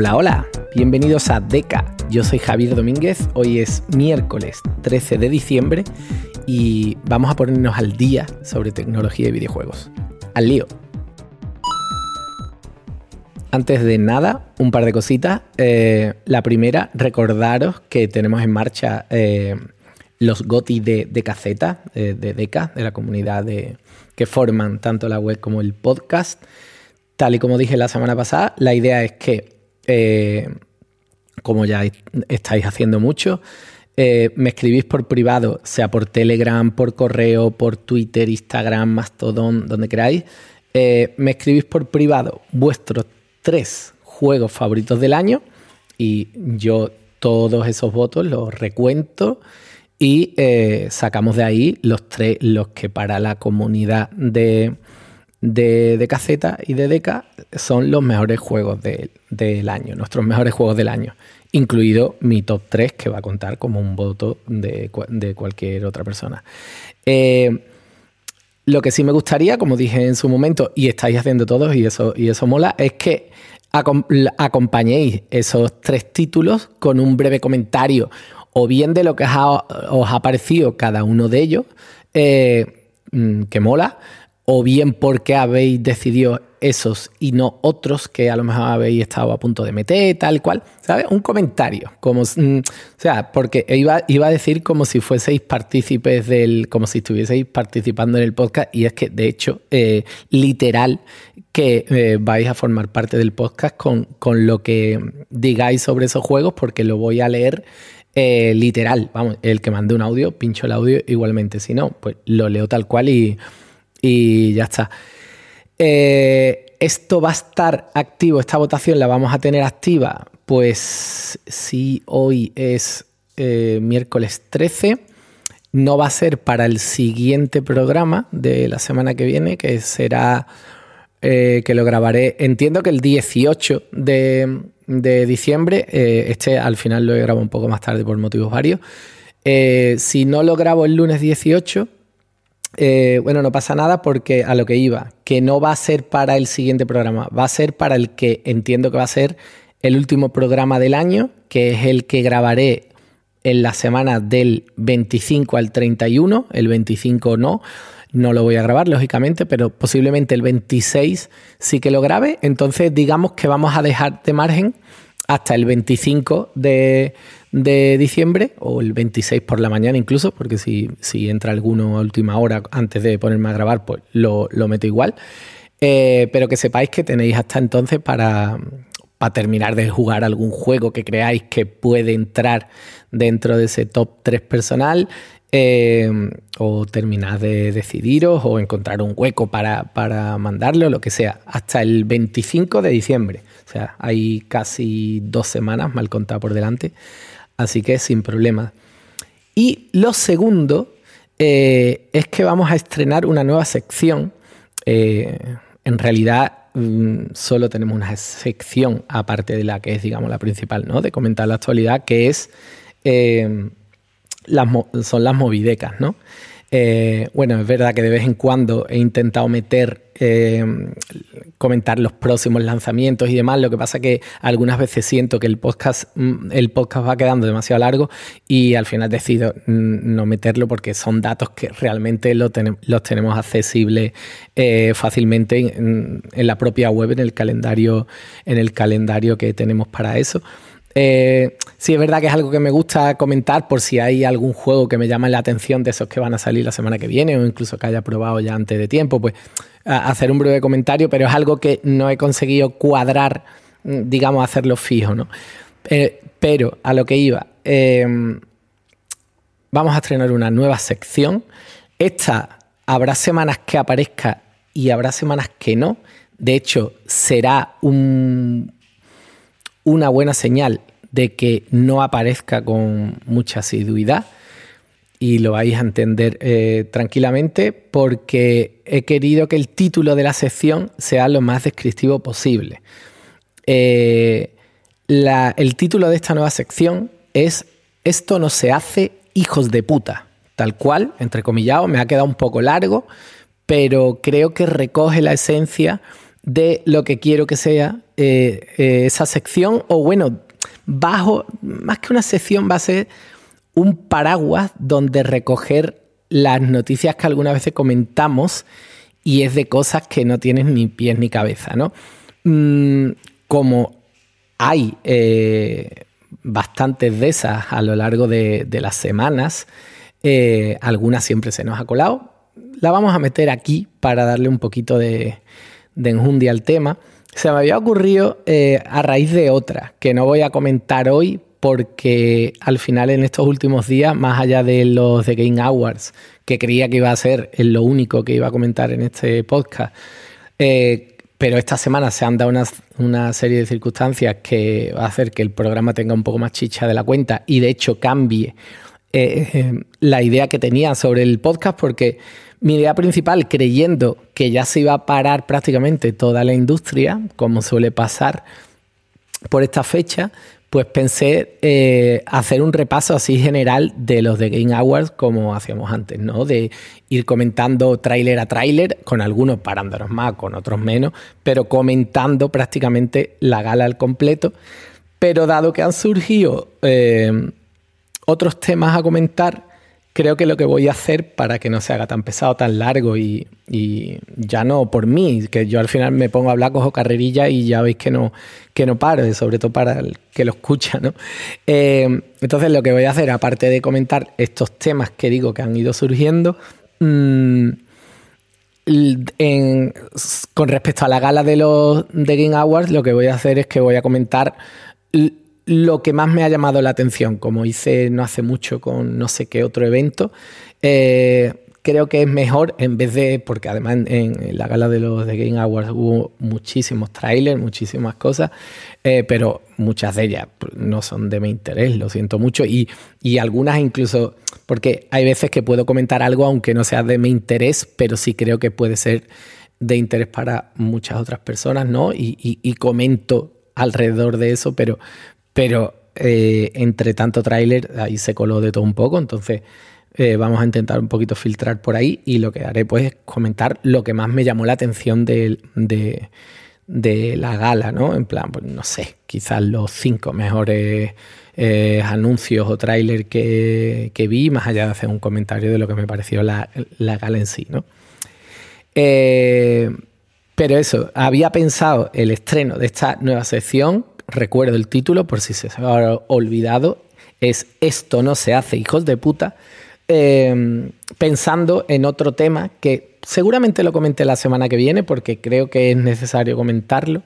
Hola, hola, bienvenidos a DECA. Yo soy Javier Domínguez, hoy es miércoles 13 de diciembre y vamos a ponernos al día sobre tecnología de videojuegos. Al lío. Antes de nada, un par de cositas. Eh, la primera, recordaros que tenemos en marcha eh, los GOTI de, de Caceta, eh, de DECA, de la comunidad de, que forman tanto la web como el podcast. Tal y como dije la semana pasada, la idea es que eh, como ya estáis haciendo mucho. Eh, me escribís por privado, sea por Telegram, por correo, por Twitter, Instagram, Mastodon, donde queráis. Eh, me escribís por privado vuestros tres juegos favoritos del año y yo todos esos votos los recuento y sacamos de ahí los tres, los que para la comunidad de de caseta y de Deca son los mejores juegos del año, nuestros mejores juegos del año, incluido mi top 3 que va a contar como un voto de, cualquier otra persona. Eh, lo que sí me gustaría, como dije en su momento, y estáis haciendo todos y eso, y eso mola, es que acompañéis esos tres títulos con un breve comentario o bien de lo que os ha, parecido cada uno de ellos, eh, mm, que mola, o bien por qué habéis decidido esos y no otros que a lo mejor habéis estado a punto de meter, tal cual, ¿sabes? Un comentario, como, mm, o sea, porque iba, iba, a decir como si fueseis partícipes del, como si estuvieseis participando en el podcast y es que de hecho, eh, literal, que eh, vais a formar parte del podcast con, lo que digáis sobre esos juegos porque lo voy a leer. Eh, literal, vamos, el que mande un audio, pincho el audio igualmente, si no, pues lo leo tal cual y, y ya está. Eh, esto va a estar activo, esta votación la vamos a tener activa, pues si hoy es eh, miércoles 13, no va a ser para el siguiente programa de la semana que viene, que será eh, que lo grabaré, entiendo que el 18 de, diciembre, este al final lo he grabado un poco más tarde por motivos varios, si no lo grabo el lunes 18, eh, bueno, no pasa nada porque a lo que iba, que no va a ser para el siguiente programa, va a ser para el que entiendo que va a ser el último programa del año, que es el que grabaré en la semana del 25 al 31, el 25 no, no lo voy a grabar lógicamente, pero posiblemente el 26 sí que lo grabe, entonces digamos que vamos a dejar de margen hasta el 25 de, diciembre o el 26 por la mañana incluso, porque si, entra alguno a última hora antes de ponerme a grabar, pues lo, meto igual. Eh, pero que sepáis que tenéis hasta entonces para, terminar de jugar algún juego que creáis que puede entrar dentro de ese top 3 personal. Eh, o terminar de decidiros o encontrar un hueco para, para mandarlo, lo que sea, hasta el 25 de diciembre. O sea, hay casi dos semanas, mal contada por delante. Así que sin problema. Y lo segundo eh, es que vamos a estrenar una nueva sección. Eh, en realidad mm, solo tenemos una sección aparte de la que es, digamos, la principal, ¿no? De comentar la actualidad, que es... Eh, son las movidecas, ¿no? Eh, bueno, es verdad que de vez en cuando he intentado meter, eh, comentar los próximos lanzamientos y demás. Lo que pasa que algunas veces siento que el podcast, mm, el podcast va quedando demasiado largo y al final decido mm, no meterlo porque son datos que realmente los tenemos accesibles eh, fácilmente en, en, la propia web, en el calendario, en el calendario que tenemos para eso. Eh, sí, es verdad que es algo que me gusta comentar por si hay algún juego que me llama la atención de esos que van a salir la semana que viene o incluso que haya probado ya antes de tiempo, pues hacer un breve comentario, pero es algo que no he conseguido cuadrar, mm, digamos, hacerlo fijo, ¿no? Eh, pero a lo que iba, em, vamos a estrenar una nueva sección. Esta habrá semanas que aparezca y habrá semanas que no. De hecho, será una buena señal de que no aparezca con mucha asiduidad y lo vais a entender eh, tranquilamente porque he querido que el título de la sección sea lo más descriptivo posible. Eh, el título de esta nueva sección es Esto no se hace hijos de puta, tal cual, entre comillas me ha quedado un poco largo, pero creo que recoge la esencia de lo que quiero que sea eh, esa sección o bueno, bajo, más que una sección, va a ser un paraguas donde recoger las noticias que algunas veces comentamos y es de cosas que no tienes ni pies ni cabeza, mm, como hay eh, bastantes de esas a lo largo de, las semanas, eh, algunas siempre se nos ha colado, la vamos a meter aquí para darle un poquito de, de enjundia al tema se me había ocurrido eh, a raíz de otra, que no voy a comentar hoy porque al final en estos últimos días, más allá de los de Game Awards, que creía que iba a ser lo único que iba a comentar en este podcast, eh, pero esta semana se han dado una, serie de circunstancias que va a hacer que el programa tenga un poco más chicha de la cuenta y de hecho cambie eh, la idea que tenía sobre el podcast porque mi idea principal, creyendo que ya se iba a parar prácticamente toda la industria, como suele pasar por esta fecha, pues pensé eh, hacer un repaso así general de los de Game Awards como hacíamos antes, ¿no? De ir comentando tráiler a tráiler, con algunos parándonos más, con otros menos, pero comentando prácticamente la gala al completo. Pero dado que han surgido eh, otros temas a comentar, creo que lo que voy a hacer para que no se haga tan pesado, tan largo y, ya no por mí, que yo al final me pongo a hablar, cojo carrerilla y ya veis que no, que no paro, sobre todo para el que lo escucha, ¿no? Eh, entonces lo que voy a hacer, aparte de comentar estos temas que digo que han ido surgiendo, mm, con respecto a la gala de los The Game Awards, lo que voy a hacer es que voy a comentar lo que más me ha llamado la atención, como hice no hace mucho con no sé qué otro evento. Eh, creo que es mejor en vez de, porque además en, la gala de los The Game Awards hubo muchísimos trailers, muchísimas cosas, eh, pero muchas de ellas pues, no son de mi interés, lo siento mucho, y, algunas incluso, porque hay veces que puedo comentar algo aunque no sea de mi interés, pero sí creo que puede ser de interés para muchas otras personas, ¿no? y comento alrededor de eso, pero, pero eh, entre tanto tráiler, ahí se coló de todo un poco, entonces eh, vamos a intentar un poquito filtrar por ahí y lo que haré pues es comentar lo que más me llamó la atención de, la gala, ¿no? En plan, pues, no sé, quizás los cinco mejores eh, anuncios o tráiler que, vi, más allá de hacer un comentario de lo que me pareció la, gala en sí, ¿no? pero eso, había pensado el estreno de esta nueva sección recuerdo el título por si se ha olvidado, es Esto no se hace, hijos de puta, em, pensando en otro tema que seguramente lo comenté la semana que viene porque creo que es necesario comentarlo,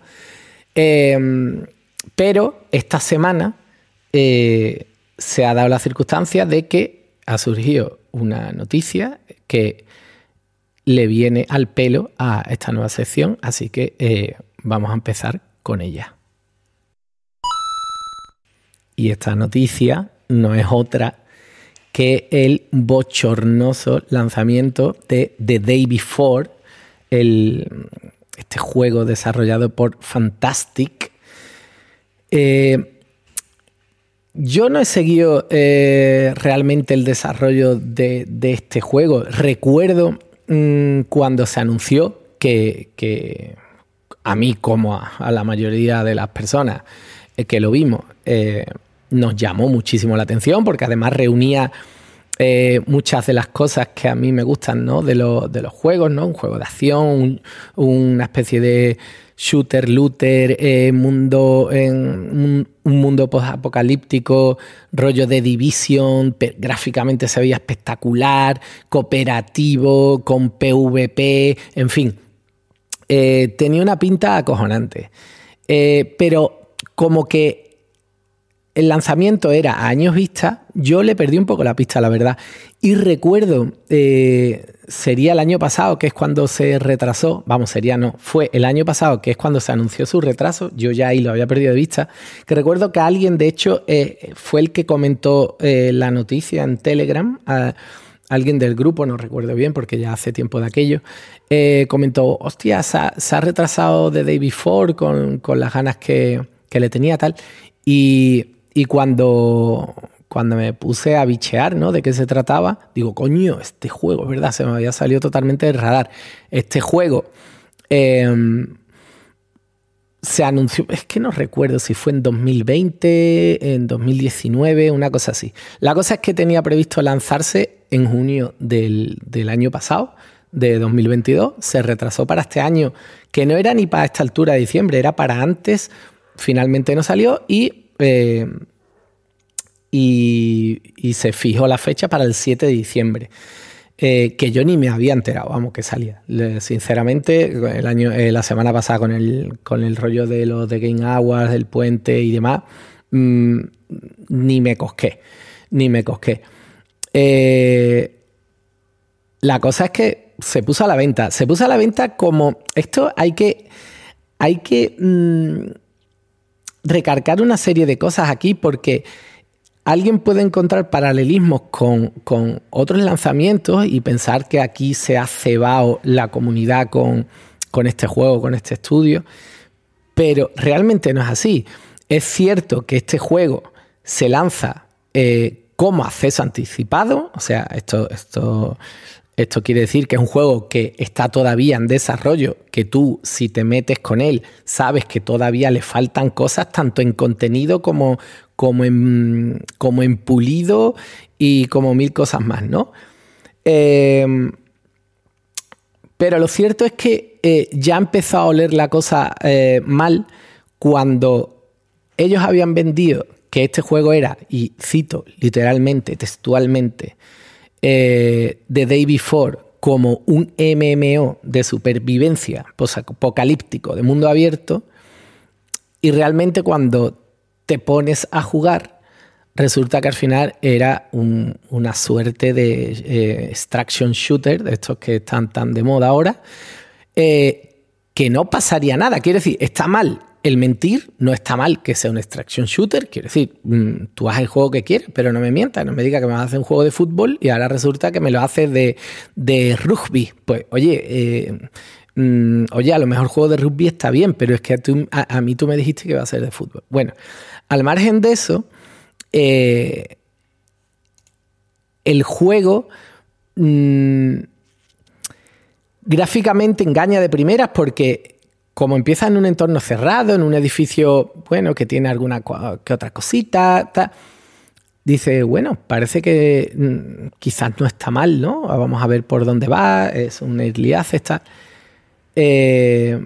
em, pero esta semana eh, se ha dado la circunstancia de que ha surgido una noticia que le viene al pelo a esta nueva sección, así que eh, vamos a empezar con ella. Y esta noticia no es otra que el bochornoso lanzamiento de The Day Before, este juego desarrollado por Fantastic. Eh, yo no he seguido eh, realmente el desarrollo de, este juego. Recuerdo mm, cuando se anunció que, a mí como a, la mayoría de las personas eh, que lo vimos, nos llamó muchísimo la atención porque además reunía eh, muchas de las cosas que a mí me gustan ¿no? de, los juegos, ¿no? un juego de acción, una especie de shooter, looter, eh, mundo, en un, mundo post-apocalíptico, rollo de división, gráficamente se veía espectacular, cooperativo, con PvP, en fin. Eh, tenía una pinta acojonante. pero como que el lanzamiento era años vista, yo le perdí un poco la pista, la verdad. Y recuerdo, eh, sería el año pasado, que es cuando se retrasó, vamos, sería no, fue el año pasado, que es cuando se anunció su retraso, yo ya ahí lo había perdido de vista, que recuerdo que alguien, de hecho, eh, fue el que comentó eh, la noticia en Telegram. alguien del grupo, no recuerdo bien porque ya hace tiempo de aquello, comentó, hostia, se ha, retrasado de Day Before con, las ganas que, que, le tenía tal. Y y cuando, cuando me puse a bichear, ¿no? De qué se trataba, digo, coño, este juego, ¿verdad? Se me había salido totalmente del radar. Este juego em, se anunció, es que no recuerdo si fue en 2020, en 2019, una cosa así. La cosa es que tenía previsto lanzarse en junio del, del año pasado, de 2022, se retrasó para este año, que no era ni para esta altura de diciembre, era para antes, finalmente no salió y eh, y, se fijó la fecha para el 7 de diciembre. Eh, que yo ni me había enterado, vamos, que salía. sinceramente, el año, eh, la semana pasada con el, con el rollo de los de Game Awards, del puente y demás, mm, ni me cosqué, ni me cosqué. la cosa es que se puso a la venta, se puso a la venta como, esto hay que, hay que mm, recargar una serie de cosas aquí porque alguien puede encontrar paralelismos con, otros lanzamientos y pensar que aquí se ha cebado la comunidad con, este juego, con este estudio, pero realmente no es así. Es cierto que este juego se lanza eh, como acceso anticipado, o sea, esto, esto esto quiere decir que es un juego que está todavía en desarrollo, que tú si te metes con él sabes que todavía le faltan cosas tanto en contenido como, en, pulido y como mil cosas más, ¿no? Em, pero lo cierto es que eh, ya empezó a oler la cosa eh, mal cuando ellos habían vendido que este juego era, y cito literalmente, textualmente, eh, de The Day Before como un MMO de supervivencia apocalíptico de mundo abierto y realmente cuando te pones a jugar resulta que al final era una suerte de eh, extraction shooter, de estos que están tan de moda ahora, eh, que no pasaría nada. Quiero decir, está mal, el mentir no está mal que sea un extraction shooter. Quiero decir, mm, tú haces el juego que quieres, pero no me mientas, no me digas que me vas a hacer un juego de fútbol y ahora resulta que me lo haces de, rugby. Pues, oye, eh, mm, oye, a lo mejor juego de rugby está bien, pero es que a, mí tú me dijiste que va a ser de fútbol. Bueno, al margen de eso, eh, el juego. Mm, gráficamente engaña de primeras porque como empieza en un entorno cerrado, en un edificio, bueno, que tiene alguna que otra cosita, dice, bueno, parece que mm, quizás no está mal, ¿no? Ah, vamos a ver por dónde va, es un early está, eh,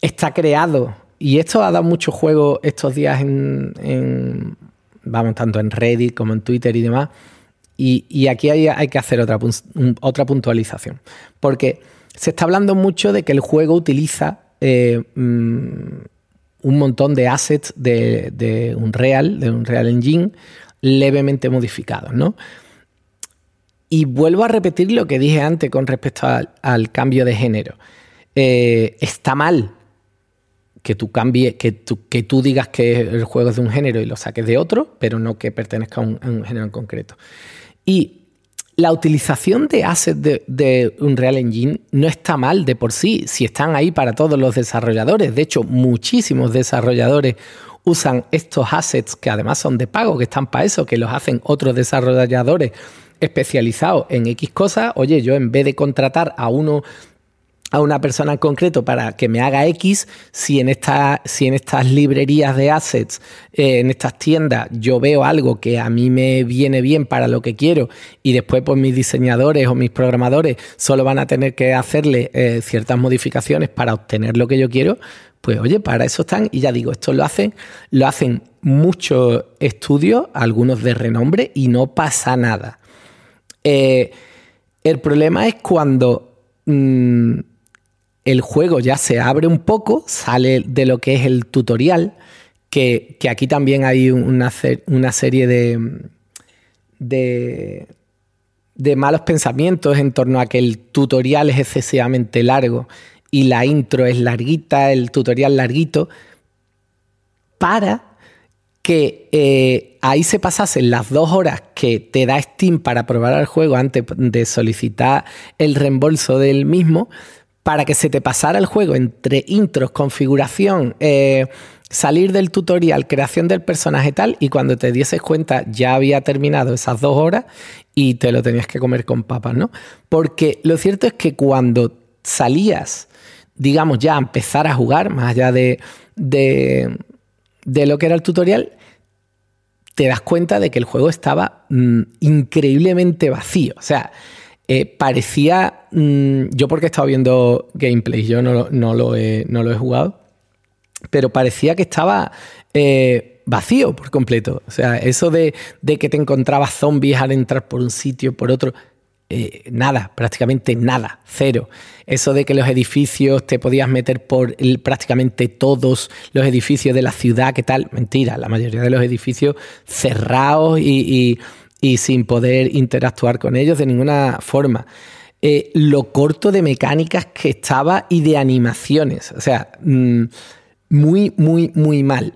está creado. Y esto ha dado mucho juego estos días en, vamos, tanto en Reddit como en Twitter y demás. Y, aquí hay, que hacer otra, otra puntualización. Porque se está hablando mucho de que el juego utiliza eh, mm, un montón de assets de, un real de Unreal Engine, levemente modificados, ¿no? Y vuelvo a repetir lo que dije antes con respecto al, cambio de género. Eh, está mal que tú cambies, que tú, que tú digas que el juego es de un género y lo saques de otro, pero no que pertenezca a un, a un género en concreto. Y la utilización de assets de, Unreal Engine no está mal de por sí, si están ahí para todos los desarrolladores. De hecho, muchísimos desarrolladores usan estos assets que además son de pago, que están para eso, que los hacen otros desarrolladores especializados en X cosas. Oye, yo en vez de contratar a uno a una persona en concreto para que me haga X, si en, si en estas librerías de assets, eh, en estas tiendas, yo veo algo que a mí me viene bien para lo que quiero y después pues mis diseñadores o mis programadores solo van a tener que hacerle eh, ciertas modificaciones para obtener lo que yo quiero, pues oye, para eso están y ya digo, esto lo hacen, lo hacen muchos estudios, algunos de renombre y no pasa nada. Eh, el problema es cuando... Mm, el juego ya se abre un poco, sale de lo que es el tutorial, que, aquí también hay una, una serie de, de, malos pensamientos en torno a que el tutorial es excesivamente largo y la intro es larguita, el tutorial larguito, para que eh, ahí se pasasen las dos horas que te da Steam para probar el juego antes de solicitar el reembolso del mismo para que se te pasara el juego entre intros, configuración, eh, salir del tutorial, creación del personaje tal, y cuando te dieses cuenta ya había terminado esas dos horas y te lo tenías que comer con papas, ¿no? Porque lo cierto es que cuando salías, digamos, ya a empezar a jugar, más allá de, de, lo que era el tutorial, te das cuenta de que el juego estaba mm, increíblemente vacío. O sea, eh, parecía, mm, yo porque he estado viendo gameplay yo no, no, lo he, jugado, pero parecía que estaba eh, vacío por completo. O sea, eso de, que te encontrabas zombies al entrar por un sitio, por otro, eh, nada, prácticamente nada, cero. Eso de que los edificios te podías meter por prácticamente todos los edificios de la ciudad, ¿qué tal? Mentira, la mayoría de los edificios cerrados y y sin poder interactuar con ellos de ninguna forma. Eh, lo corto de mecánicas que estaba y de animaciones. O sea, mm, muy, muy, muy mal.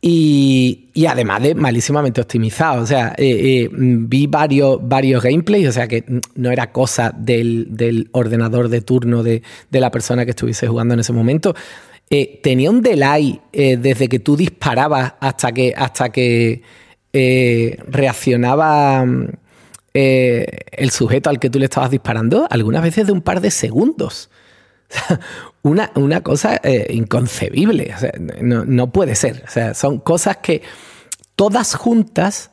Y, además de malísimamente optimizado. O sea, eh, eh, mm, vi varios, varios gameplays, o sea que no era cosa del, ordenador de turno de, la persona que estuviese jugando en ese momento. tenía un delay desde que tú disparabas hasta que, hasta que eh, reaccionaba mm, eh, el sujeto al que tú le estabas disparando, algunas veces de un par de segundos. una, cosa eh, inconcebible, no, puede ser. son cosas que todas juntas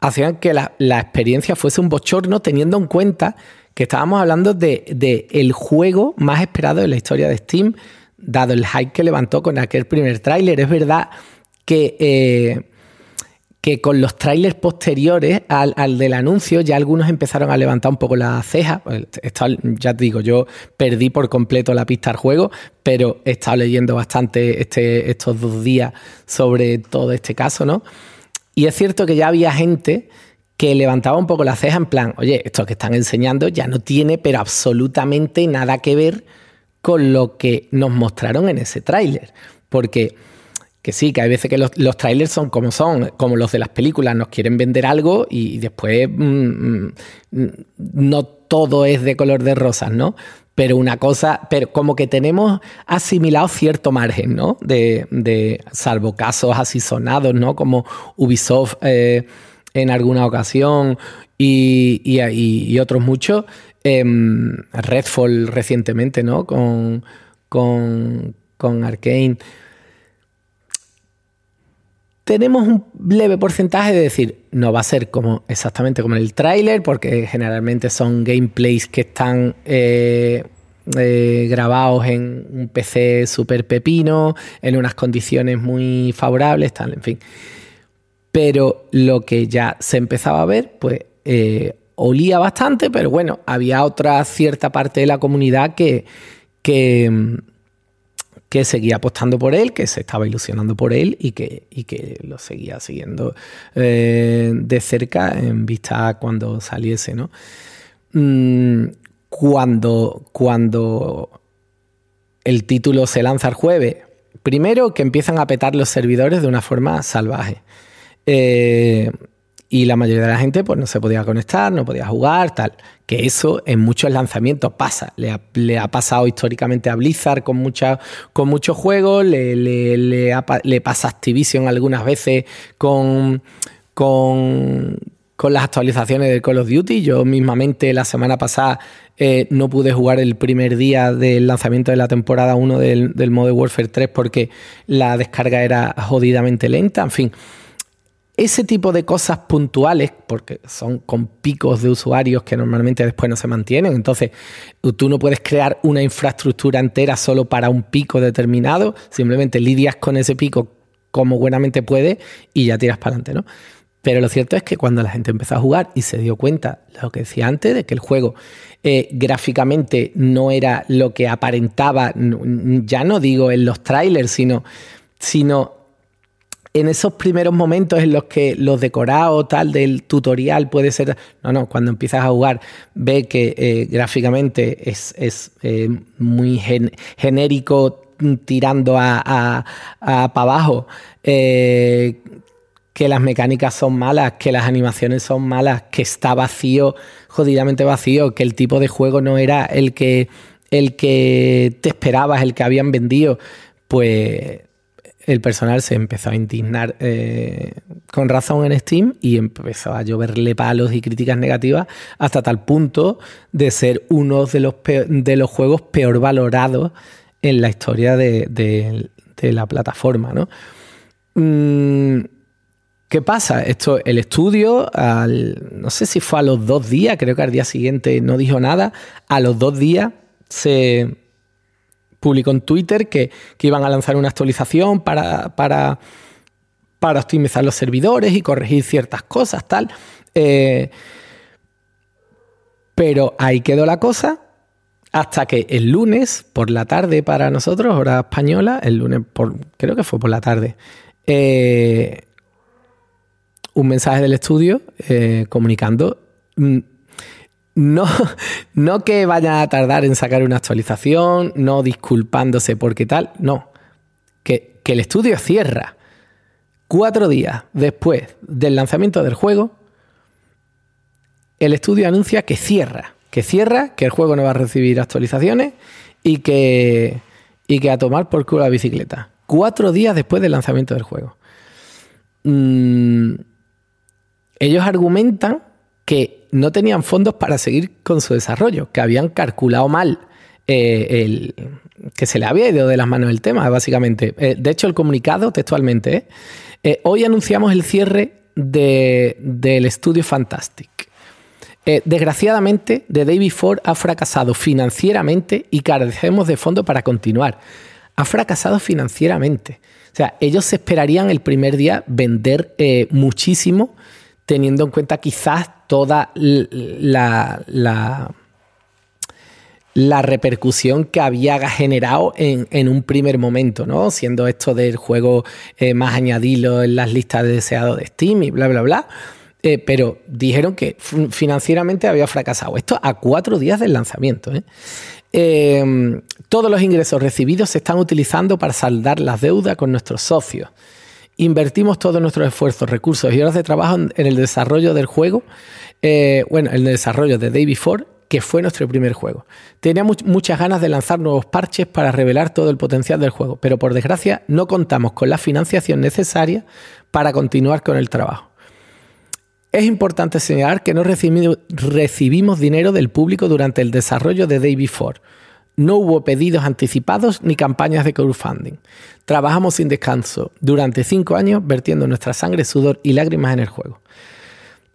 hacían que la, experiencia fuese un bochorno teniendo en cuenta que estábamos hablando de, el juego más esperado de la historia de Steam, dado el hype que levantó con aquel primer tráiler. Es verdad que que con los trailers posteriores al, del anuncio ya algunos empezaron a levantar un poco la ceja. Pues, esto, ya te digo, yo perdí por completo la pista al juego, pero he estado leyendo bastante este, estos dos días sobre todo este caso, ¿no? Y es cierto que ya había gente que levantaba un poco la ceja en plan, oye, esto que están enseñando ya no tiene, pero absolutamente nada que ver con lo que nos mostraron en ese tráiler. Porque que sí, que hay veces que los, trailers son como son, como los de las películas, nos quieren vender algo y, después mm, mm, no todo es de color de rosas, ¿no? Pero una cosa, pero como que tenemos asimilado cierto margen, ¿no? De, salvo casos así sonados, ¿no? Como Ubisoft eh, en alguna ocasión y, otros muchos. Em, Redfall recientemente, ¿no? Con, con, con Arkane tenemos un leve porcentaje de decir, no va a ser como exactamente como el tráiler, porque generalmente son gameplays que están eh, eh, grabados en un PC súper pepino, en unas condiciones muy favorables, tal, en fin. Pero lo que ya se empezaba a ver, pues eh, olía bastante, pero bueno, había otra cierta parte de la comunidad que, que que seguía apostando por él, que se estaba ilusionando por él y que, que lo seguía siguiendo eh, de cerca en vista cuando saliese, ¿no? Mm, cuando, cuando el título se lanza el jueves, primero que empiezan a petar los servidores de una forma salvaje. Eh, y la mayoría de la gente pues no se podía conectar, no podía jugar, tal. Que eso en muchos lanzamientos pasa. Le ha, pasado históricamente a Blizzard con, con muchos juegos, le, pasa a pasa Activision algunas veces con, las actualizaciones de Call of Duty. Yo mismamente la semana pasada eh, no pude jugar el primer día del lanzamiento de la temporada 1 del, del Modern Warfare 3 porque la descarga era jodidamente lenta, en fin. Ese tipo de cosas puntuales, porque son con picos de usuarios que normalmente después no se mantienen, entonces tú no puedes crear una infraestructura entera solo para un pico determinado, simplemente lidias con ese pico como buenamente puede y ya tiras para adelante, ¿no? Pero lo cierto es que cuando la gente empezó a jugar y se dio cuenta, lo que decía antes, de que el juego eh, gráficamente no era lo que aparentaba, ya no digo en los trailers, sino, sino en esos primeros momentos en los que los decorados tal del tutorial puede ser. No, no, cuando empiezas a jugar, ve que eh, gráficamente es, eh, muy genérico mm, tirando a, para abajo. Eh, que las mecánicas son malas, que las animaciones son malas, que está vacío, jodidamente vacío, que el tipo de juego no era el que, el que te esperabas, el que habían vendido, pues el personal se empezó a indignar eh, con razón en Steam y empezó a lloverle palos y críticas negativas hasta tal punto de ser uno de los, de los juegos peor valorados en la historia de, la plataforma. Mm, ¿Qué pasa? Esto, el estudio, al, no sé si fue a los dos días, creo que al día siguiente no dijo nada, a los dos días se publicó en Twitter que, iban a lanzar una actualización para, para, para, optimizar los servidores y corregir ciertas cosas, tal. Eh, pero ahí quedó la cosa hasta que el lunes por la tarde para nosotros, hora española, el lunes por, creo que fue por la tarde, eh, un mensaje del estudio eh, comunicando mm, no, no que vaya a tardar en sacar una actualización, no disculpándose porque tal, no. Que, el estudio cierra cuatro días después del lanzamiento del juego, el estudio anuncia que cierra, que cierra, que el juego no va a recibir actualizaciones y que, y que a tomar por culo la bicicleta. Cuatro días después del lanzamiento del juego. Mm, ellos argumentan que no tenían fondos para seguir con su desarrollo, que habían calculado mal. Eh, el, que se le había ido de las manos el tema, básicamente. Eh, de hecho, el comunicado textualmente, eh, hoy anunciamos el cierre del estudio Fantastic. desgraciadamente, The David Ford ha fracasado financieramente y carecemos de fondos para continuar. Ha fracasado financieramente. O sea, ellos esperarían el primer día vender muchísimo teniendo en cuenta quizás toda la, la, repercusión que había generado en, un primer momento, ¿no? Siendo esto del juego eh, más añadido en las listas de deseado de Steam y bla, bla, bla. Eh, pero dijeron que financieramente había fracasado. Esto a cuatro días del lanzamiento. ¿eh? Em, todos los ingresos recibidos se están utilizando para saldar las deudas con nuestros socios invertimos todos nuestros esfuerzos, recursos y horas de trabajo en el desarrollo del juego, eh, bueno, en el desarrollo de Day Before, que fue nuestro primer juego. Teníamos muchas ganas de lanzar nuevos parches para revelar todo el potencial del juego, pero por desgracia no contamos con la financiación necesaria para continuar con el trabajo. Es importante señalar que no recibimos dinero del público durante el desarrollo de Day Before. No hubo pedidos anticipados ni campañas de crowdfunding. Trabajamos sin descanso durante cinco años vertiendo nuestra sangre, sudor y lágrimas en el juego.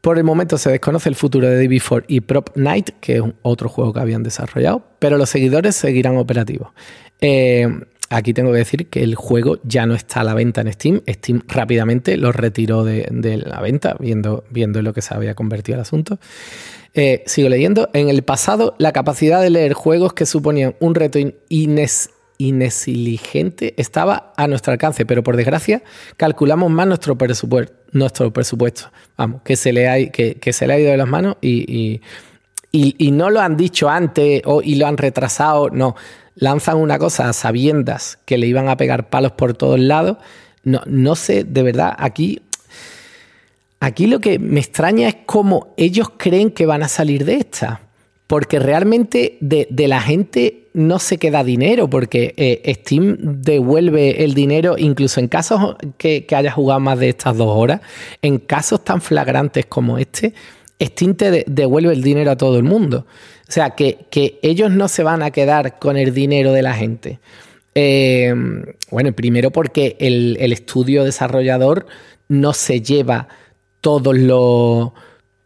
Por el momento se desconoce el futuro de db 4 y Prop Night, que es otro juego que habían desarrollado, pero los seguidores seguirán operativos. Eh, aquí tengo que decir que el juego ya no está a la venta en Steam. Steam rápidamente lo retiró de, la venta, viendo, viendo lo que se había convertido el asunto. Eh, sigo leyendo. En el pasado, la capacidad de leer juegos que suponían un reto ines estaba a nuestro alcance, pero por desgracia calculamos más nuestro, presupuesto, Vamos, que se, le ha, que, se le ha ido de las manos y, no lo han dicho antes o, y lo han retrasado, no. Lanzan una cosa a sabiendas que le iban a pegar palos por todos lados. No, no sé, de verdad, aquí Aquí lo que me extraña es cómo ellos creen que van a salir de esta. Porque realmente de, la gente no se queda dinero, porque eh, Steam devuelve el dinero, incluso en casos que, haya jugado más de estas dos horas, en casos tan flagrantes como este, Steam te devuelve el dinero a todo el mundo. O sea, que, ellos no se van a quedar con el dinero de la gente. Eh, bueno, primero porque el, el, estudio desarrollador no se lleva todos los...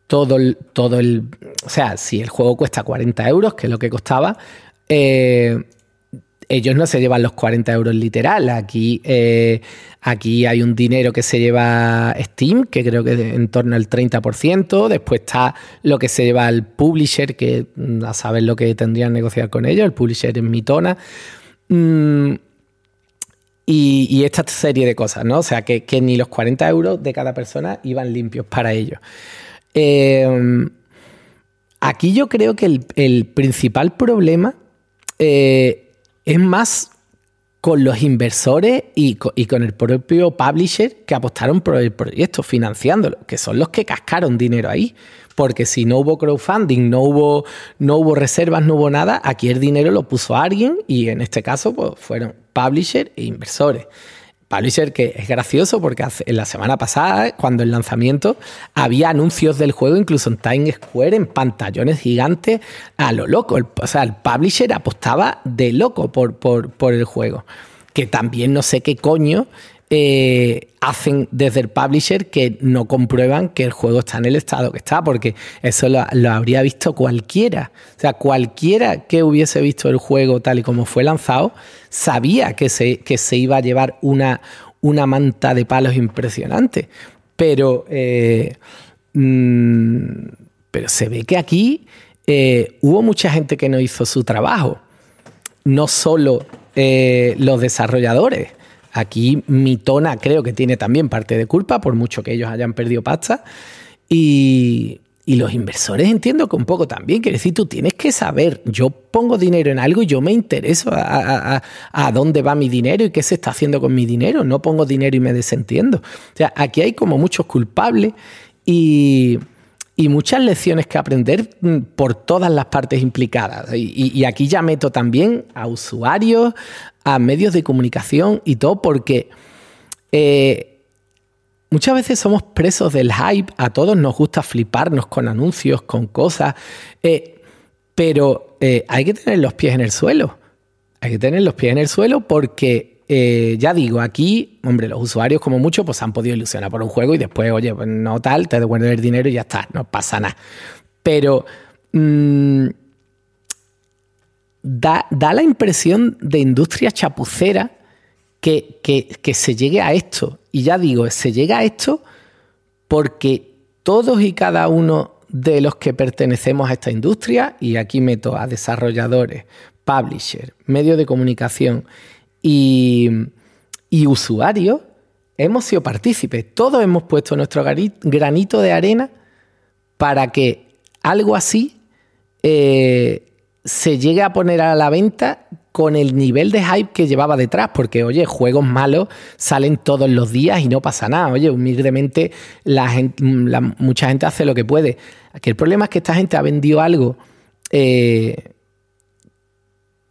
Todo el, todo el... O sea, si el juego cuesta 40 euros, que es lo que costaba, eh, ellos no se llevan los 40 euros literal. Aquí, eh, aquí hay un dinero que se lleva Steam, que creo que es en torno al 30%. Después está lo que se lleva el publisher, que mm, a saber lo que tendrían que negociar con ellos. El publisher es Mitona. Mm, y, esta serie de cosas, ¿no? O sea, que, ni los 40 euros de cada persona iban limpios para ellos. Eh, aquí yo creo que el, principal problema eh, es más con los inversores y con, y con, el propio publisher que apostaron por el proyecto, financiándolo, que son los que cascaron dinero ahí. Porque si no hubo crowdfunding, no hubo, no hubo reservas, no hubo nada, aquí el dinero lo puso alguien y en este caso pues, fueron publisher e inversores. Publisher que es gracioso porque hace, en la semana pasada, cuando el lanzamiento, había anuncios del juego incluso en Times Square, en pantallones gigantes, a lo loco. o sea, el publisher apostaba de loco por, por, por el juego. Que también no sé qué coño eh, hacen desde el publisher que no comprueban que el juego está en el estado que está, porque eso lo, habría visto cualquiera. O sea, cualquiera que hubiese visto el juego tal y como fue lanzado, sabía que se, que se iba a llevar una, manta de palos impresionante. Pero, eh, mm, pero se ve que aquí eh, hubo mucha gente que no hizo su trabajo. No solo los desarrolladores, Aquí Mitona creo que tiene también parte de culpa, por mucho que ellos hayan perdido pasta. Y, los inversores entiendo que un poco también, quiere decir, tú tienes que saber, yo pongo dinero en algo y yo me intereso a, a, dónde va mi dinero y qué se está haciendo con mi dinero, no pongo dinero y me desentiendo. O sea, aquí hay como muchos culpables y, y muchas lecciones que aprender mm, por todas las partes implicadas. Y, aquí ya meto también a usuarios, a medios de comunicación y todo, porque eh, muchas veces somos presos del hype, a todos nos gusta fliparnos con anuncios, con cosas, eh, pero eh, hay que tener los pies en el suelo. Hay que tener los pies en el suelo porque eh, ya digo, aquí, hombre, los usuarios como mucho pues han podido ilusionar por un juego y después, oye, pues no tal, te devuelven el dinero y ya está, no pasa nada. Pero mm, da, la impresión de industria chapucera que, se llegue a esto. Y ya digo, se llega a esto porque todos y cada uno de los que pertenecemos a esta industria, y aquí meto a desarrolladores, publisher, medios de comunicación y, y usuarios hemos sido partícipes. Todos hemos puesto nuestro granito de arena para que algo así eh, se llegue a poner a la venta con el nivel de hype que llevaba detrás, porque oye, juegos malos salen todos los días y no pasa nada. Oye, humildemente la mucha gente hace lo que puede. Aquí el problema es que esta gente ha vendido algo eh,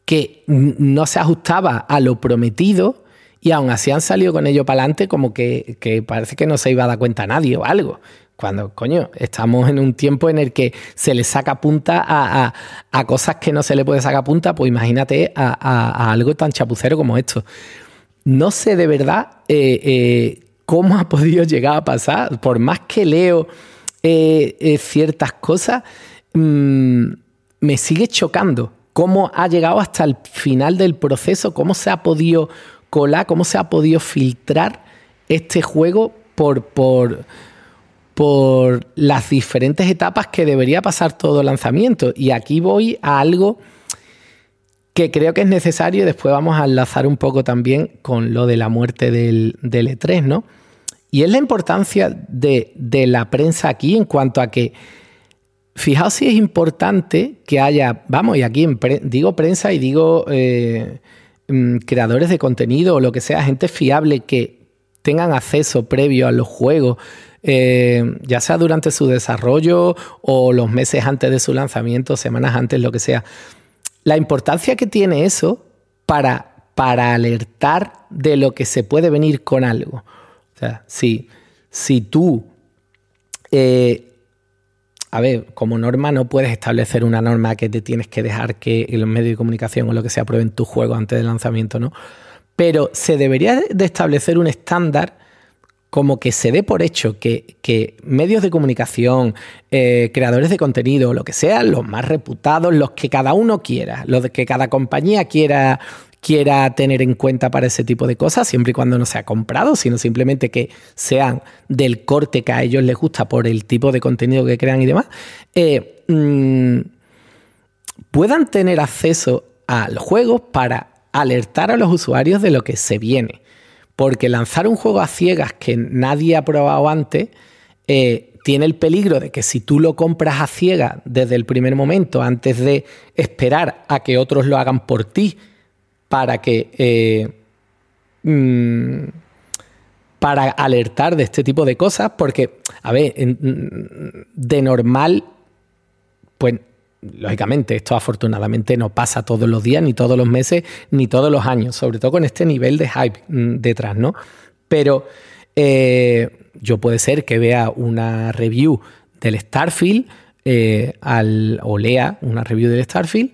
que no se ajustaba a lo prometido y aún así han salido con ello para adelante como que, parece que no se iba a dar cuenta nadie o algo. Cuando, coño, estamos en un tiempo en el que se le saca punta a, a cosas que no se le puede sacar punta, pues imagínate a, algo tan chapucero como esto. No sé de verdad eh, eh, cómo ha podido llegar a pasar, por más que leo eh, ciertas cosas, mm, me sigue chocando cómo ha llegado hasta el final del proceso, cómo se ha podido colar, cómo se ha podido filtrar este juego por, por, por las diferentes etapas que debería pasar todo lanzamiento. Y aquí voy a algo que creo que es necesario y después vamos a enlazar un poco también con lo de la muerte del, E3, e ¿no? Y es la importancia de la prensa aquí en cuanto a que Fijaos si es importante que haya, vamos, y aquí digo prensa y digo eh, mm, creadores de contenido o lo que sea, gente fiable que tengan acceso previo a los juegos, eh, ya sea durante su desarrollo o los meses antes de su lanzamiento, semanas antes, lo que sea. La importancia que tiene eso para, para alertar de lo que se puede venir con algo. O sea, si, si tú eh, a ver, como norma no puedes establecer una norma que te tienes que dejar que los medios de comunicación o lo que sea aprueben tu juego antes del lanzamiento, ¿no? Pero se debería de establecer un estándar como que se dé por hecho que, medios de comunicación, eh, creadores de contenido, lo que sea, los más reputados, los que cada uno quiera, los que cada compañía quiera quiera tener en cuenta para ese tipo de cosas, siempre y cuando no sea comprado, sino simplemente que sean del corte que a ellos les gusta por el tipo de contenido que crean y demás, eh, mm, puedan tener acceso al juego para alertar a los usuarios de lo que se viene. Porque lanzar un juego a ciegas que nadie ha probado antes eh, tiene el peligro de que si tú lo compras a ciegas desde el primer momento, antes de esperar a que otros lo hagan por ti, para que... Eh, mm, para alertar de este tipo de cosas, porque, a ver, mm, de normal, pues lógicamente, esto afortunadamente no pasa todos los días, ni todos los meses, ni todos los años, sobre todo con este nivel de hype mm, detrás, ¿no? Pero eh, yo puede ser que vea una review del Starfield, eh, al, o lea una review del Starfield,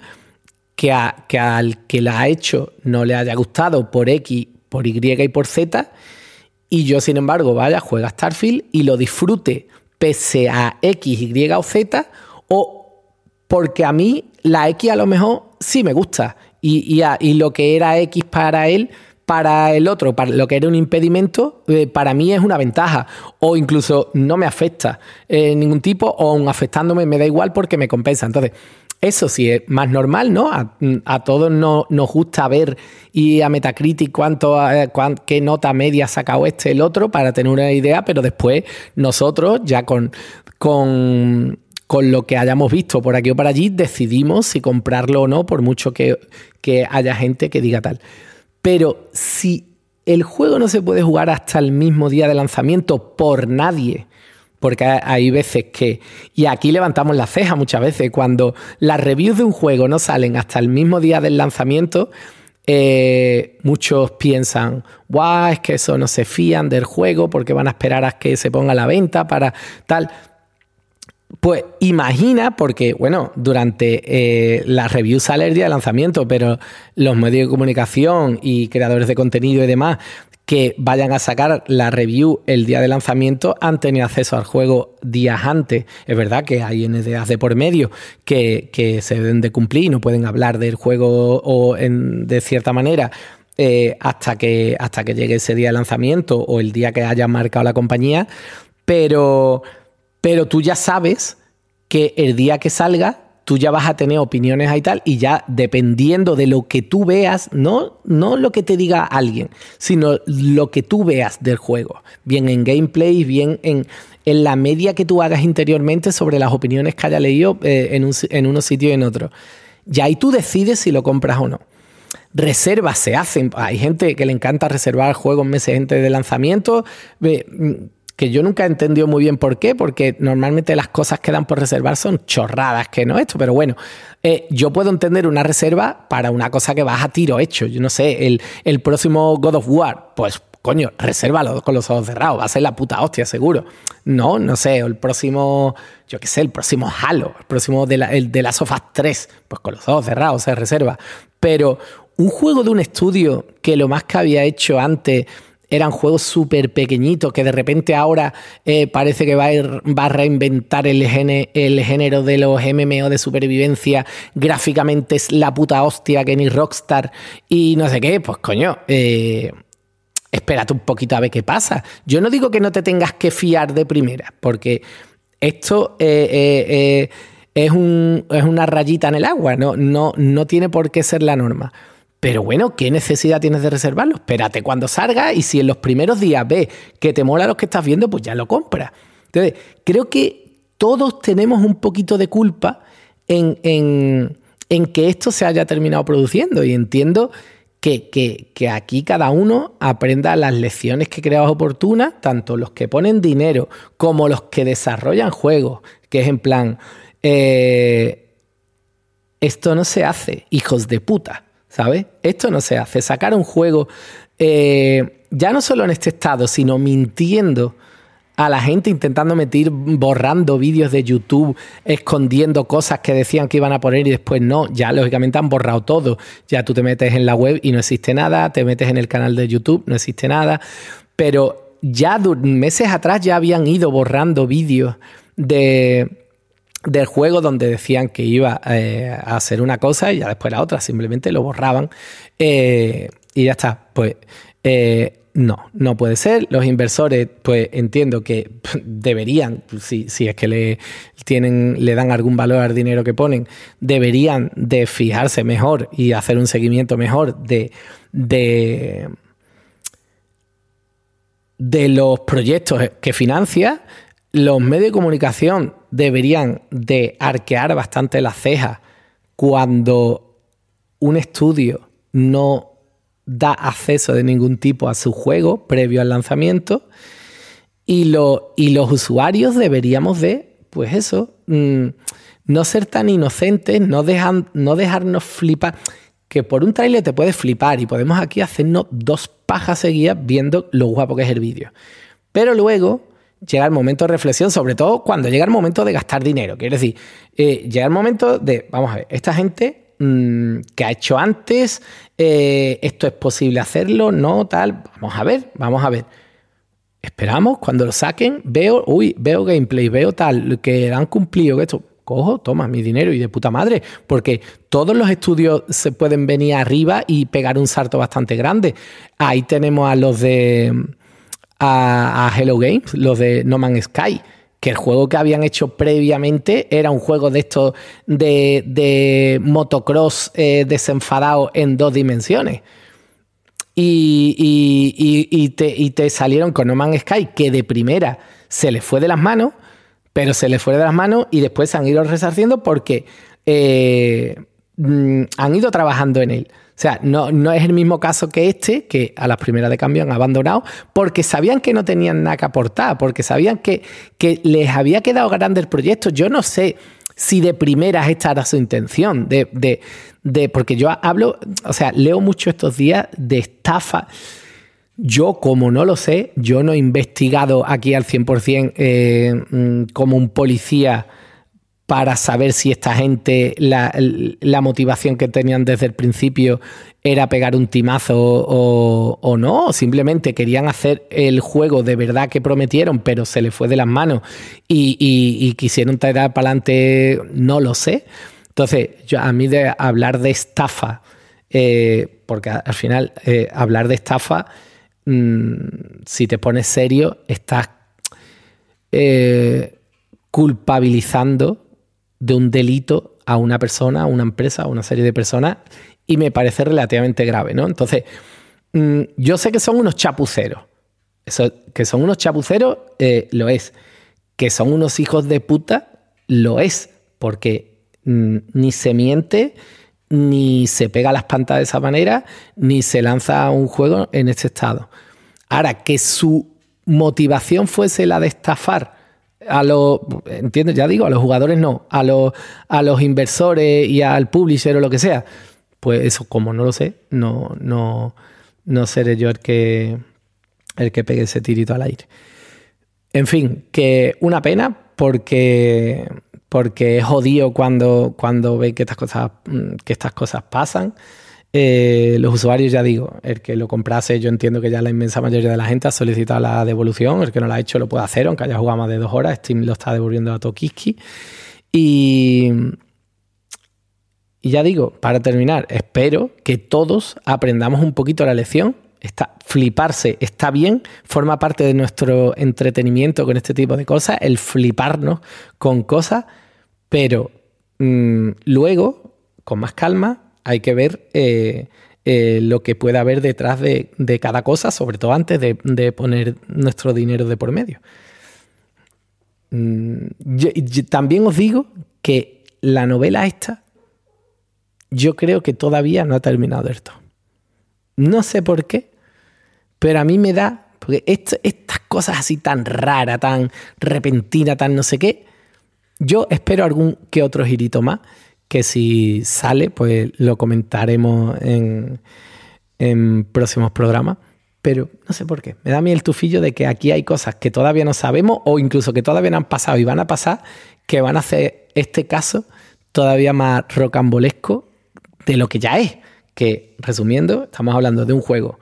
que, al que la ha hecho no le haya gustado por X, por Y y por Z, y yo sin embargo vaya, juega Starfield y lo disfrute pese a X, Y o Z, o porque a mí la X a lo mejor sí me gusta, y, lo que era X para él para el otro, para lo que era un impedimento, eh, para mí es una ventaja. O incluso no me afecta en eh, ningún tipo, o aún afectándome me da igual porque me compensa. Entonces, eso sí es más normal, ¿no? A, todos nos gusta ver y a Metacritic cuánto, eh, qué nota media ha sacado este el otro para tener una idea, pero después nosotros ya con, con, lo que hayamos visto por aquí o por allí decidimos si comprarlo o no, por mucho que, que haya gente que diga tal. Pero si el juego no se puede jugar hasta el mismo día de lanzamiento por nadie, porque hay veces que, y aquí levantamos la ceja muchas veces, cuando las reviews de un juego no salen hasta el mismo día del lanzamiento, eh, muchos piensan, guau, es que eso no se fían del juego porque van a esperar a que se ponga a la venta para tal. Pues imagina, porque bueno, durante eh, la review sale el día del lanzamiento, pero los medios de comunicación y creadores de contenido y demás que vayan a sacar la review el día de lanzamiento han tenido acceso al juego días antes. Es verdad que hay NDAs de por medio que, se deben de cumplir y no pueden hablar del juego o en, de cierta manera. Eh, hasta, que, hasta que llegue ese día de lanzamiento o el día que haya marcado la compañía, pero, pero tú ya sabes que el día que salga tú ya vas a tener opiniones ahí tal, y ya dependiendo de lo que tú veas, no, no lo que te diga alguien, sino lo que tú veas del juego, bien en gameplay, bien en, en la media que tú hagas interiormente sobre las opiniones que haya leído eh, en, un, sitio unos y en otro. Ya ahí tú decides si lo compras o no. Reservas se hacen. Hay gente que le encanta reservar juegos meses antes de lanzamiento. Mm, que yo nunca he entendido muy bien por qué, porque normalmente las cosas que dan por reservar son chorradas, que no esto, pero bueno, eh, yo puedo entender una reserva para una cosa que vas a tiro hecho, yo no sé, el, próximo God of War, pues coño, resérvalo con los ojos cerrados, va a ser la puta hostia, seguro. No, no sé, el próximo, yo qué sé, el próximo Halo, el próximo de la, el de Sofas 3, pues con los ojos cerrados se reserva. Pero un juego de un estudio que lo más que había hecho antes eran juegos súper pequeñitos, que de repente ahora eh, parece que va a, reinventar el, género de los MMO de supervivencia, gráficamente es la puta hostia que ni Rockstar y no sé qué, pues coño. Eh, espérate un poquito a ver qué pasa. Yo no digo que no te tengas que fiar de primera, porque esto eh, es, es, una rayita en el agua, no, no, no tiene por qué ser la norma. Pero bueno, ¿qué necesidad tienes de reservarlo? Espérate cuando salga y si en los primeros días ves que te mola lo que estás viendo, pues ya lo compras. Entonces, creo que todos tenemos un poquito de culpa en, que esto se haya terminado produciendo y entiendo que, aquí cada uno aprenda las lecciones que creas oportunas, tanto los que ponen dinero como los que desarrollan juegos, que es en plan, eh, esto no se hace, hijos de puta. ¿sabes? Esto no se hace. Sacar un juego, eh, ya no solo en este estado, sino mintiendo a la gente, intentando meter, borrando vídeos de YouTube, escondiendo cosas que decían que iban a poner y después no. Ya, lógicamente, han borrado todo. Ya tú te metes en la web y no existe nada, te metes en el canal de YouTube, no existe nada. Pero ya meses atrás ya habían ido borrando vídeos de del juego donde decían que iba eh, a hacer una cosa y ya después la otra, simplemente lo borraban eh, y ya está. Pues eh, no, no puede ser. Los inversores, pues entiendo que deberían, si, es que le, tienen, le dan algún valor al dinero que ponen, deberían de fijarse mejor y hacer un seguimiento mejor de, de, de los proyectos que financia. Los medios de comunicación deberían de arquear bastante las cejas cuando un estudio no da acceso de ningún tipo a su juego previo al lanzamiento y, lo, y los usuarios deberíamos de, pues eso, mm, no ser tan inocentes, no, no dejarnos flipar, que por un trailer te puedes flipar y podemos aquí hacernos dos pajas seguidas viendo lo guapo que es el vídeo. Pero luego llega el momento de reflexión, sobre todo cuando llega el momento de gastar dinero. Quiero decir, eh, llega el momento de, vamos a ver, esta gente mm, que ha hecho antes, eh, esto es posible hacerlo, no, tal, vamos a ver, vamos a ver. Esperamos, cuando lo saquen, veo, uy, veo gameplay, veo tal, que han cumplido, que esto, cojo, toma mi dinero y de puta madre, porque todos los estudios se pueden venir arriba y pegar un salto bastante grande. Ahí tenemos a los de a, Hello Games, los de No Man's Sky que el juego que habían hecho previamente era un juego de estos de, motocross eh, desenfadado en dos dimensiones. Y, te, salieron con No Man's Sky, que de primera se les fue de las manos, pero se les fue de las manos y después se han ido resarciendo porque eh, mm, han ido trabajando en él. O sea, no, es el mismo caso que este, que a las primeras de cambio han abandonado, porque sabían que no tenían nada que aportar, porque sabían que, les había quedado grande el proyecto. Yo no sé si de primeras esta era su intención, de, porque yo hablo, o sea, leo mucho estos días de estafa. Yo, como no lo sé, yo no he investigado aquí al 100% eh, mm, como un policía para saber si esta gente, la, motivación que tenían desde el principio era pegar un timazo o, no, simplemente querían hacer el juego de verdad que prometieron, pero se les fue de las manos y, quisieron traer para adelante, no lo sé. Entonces, a mí de hablar de estafa, eh, porque al final eh, hablar de estafa, mm, si te pones serio, estás eh, culpabilizando de un delito a una persona, a una empresa, a una serie de personas, y me parece relativamente grave, ¿no? Entonces, mm, yo sé que son unos chapuceros. Eso, que son unos chapuceros, eh, lo es. Que son unos hijos de puta, lo es. Porque mm, ni se miente, ni se pega las pantas de esa manera, ni se lanza un juego en ese estado. Ahora, que su motivación fuese la de estafar a los, entiendo, ya digo, a los jugadores no, a los, a los inversores y al publisher o lo que sea. Pues eso, como no lo sé, no, no, no seré yo el que, el que pegue ese tirito al aire. En fin, que una pena porque, porque es jodido cuando, cuando que estas cosas, que estas cosas pasan. Eh, los usuarios, ya digo, el que lo comprase, yo entiendo que ya la inmensa mayoría de la gente ha solicitado la devolución, el que no la ha hecho lo puede hacer, aunque haya jugado más de dos horas, Steam lo está devolviendo a Tokiski. Y, ya digo, para terminar, espero que todos aprendamos un poquito la lección. Está, fliparse está bien, forma parte de nuestro entretenimiento con este tipo de cosas, el fliparnos con cosas, pero mm, luego, con más calma, hay que ver eh, eh, lo que pueda haber detrás de, cada cosa, sobre todo antes de, poner nuestro dinero de por medio. Mm, también os digo que la novela esta, yo creo que todavía no ha terminado esto. No sé por qué, pero a mí me da, porque estas cosas así tan raras, tan repentinas, tan no sé qué, yo espero algún que otro girito más que si sale, pues lo comentaremos en, próximos programas. Pero no sé por qué. Me da a mí el tufillo de que aquí hay cosas que todavía no sabemos o incluso que todavía no han pasado y van a pasar, que van a hacer este caso todavía más rocambolesco de lo que ya es. Que, resumiendo, estamos hablando de un juego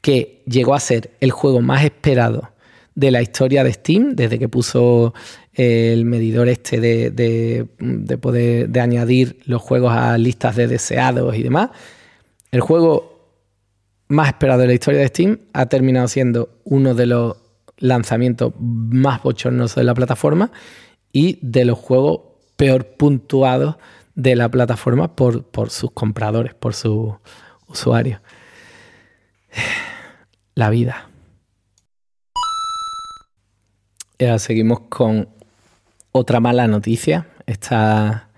que llegó a ser el juego más esperado de la historia de Steam desde que puso el medidor este de, poder de añadir los juegos a listas de deseados y demás. El juego más esperado de la historia de Steam ha terminado siendo uno de los lanzamientos más bochornosos de la plataforma y de los juegos peor puntuados de la plataforma por, sus compradores, por sus usuarios. La vida. Ya seguimos con otra mala noticia. Esta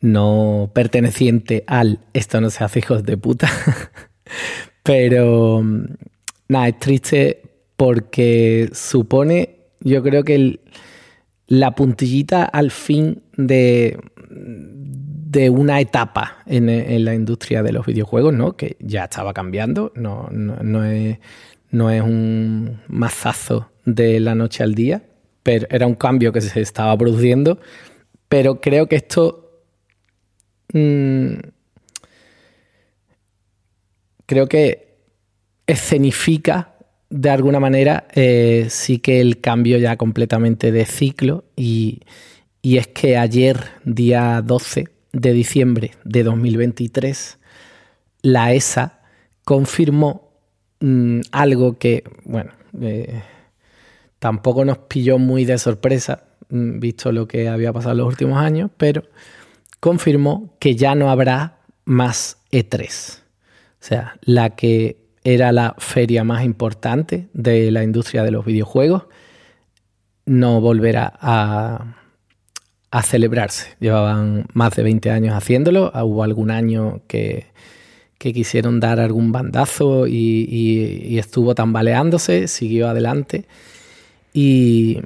no perteneciente al esto no se hace hijos de puta. Pero mm, nada, es triste porque supone, yo creo que la puntillita al fin de, de una etapa en, la industria de los videojuegos, ¿no? Que ya estaba cambiando, no, es, no es un mazazo de la noche al día pero era un cambio que se estaba produciendo, pero creo que esto... Mm, creo que escenifica de alguna manera eh, sí que el cambio ya completamente de ciclo y, es que ayer, día 12 de diciembre de 2023, la ESA confirmó mm, algo que, bueno, eh, Tampoco nos pilló muy de sorpresa, mm, visto lo que había pasado en los últimos años, pero confirmó que ya no habrá más E3. O sea, la que era la feria más importante de la industria de los videojuegos, no volverá a, celebrarse. Llevaban más de 20 años haciéndolo, ah, hubo algún año que, quisieron dar algún bandazo y, estuvo tambaleándose, siguió adelante y.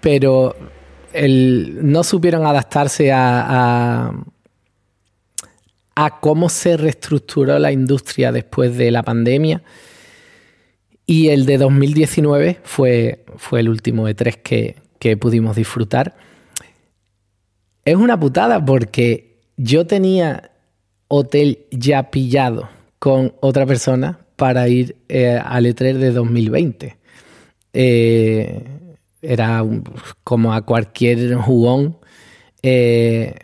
Pero no supieron adaptarse a, a, cómo se reestructuró la industria después de la pandemia. Y el de 2019 fue, fue el último E3 que, pudimos disfrutar. Es una putada porque yo tenía hotel ya pillado con otra persona para ir eh, al E3 de 2020. Eh, era como a cualquier jugón, eh,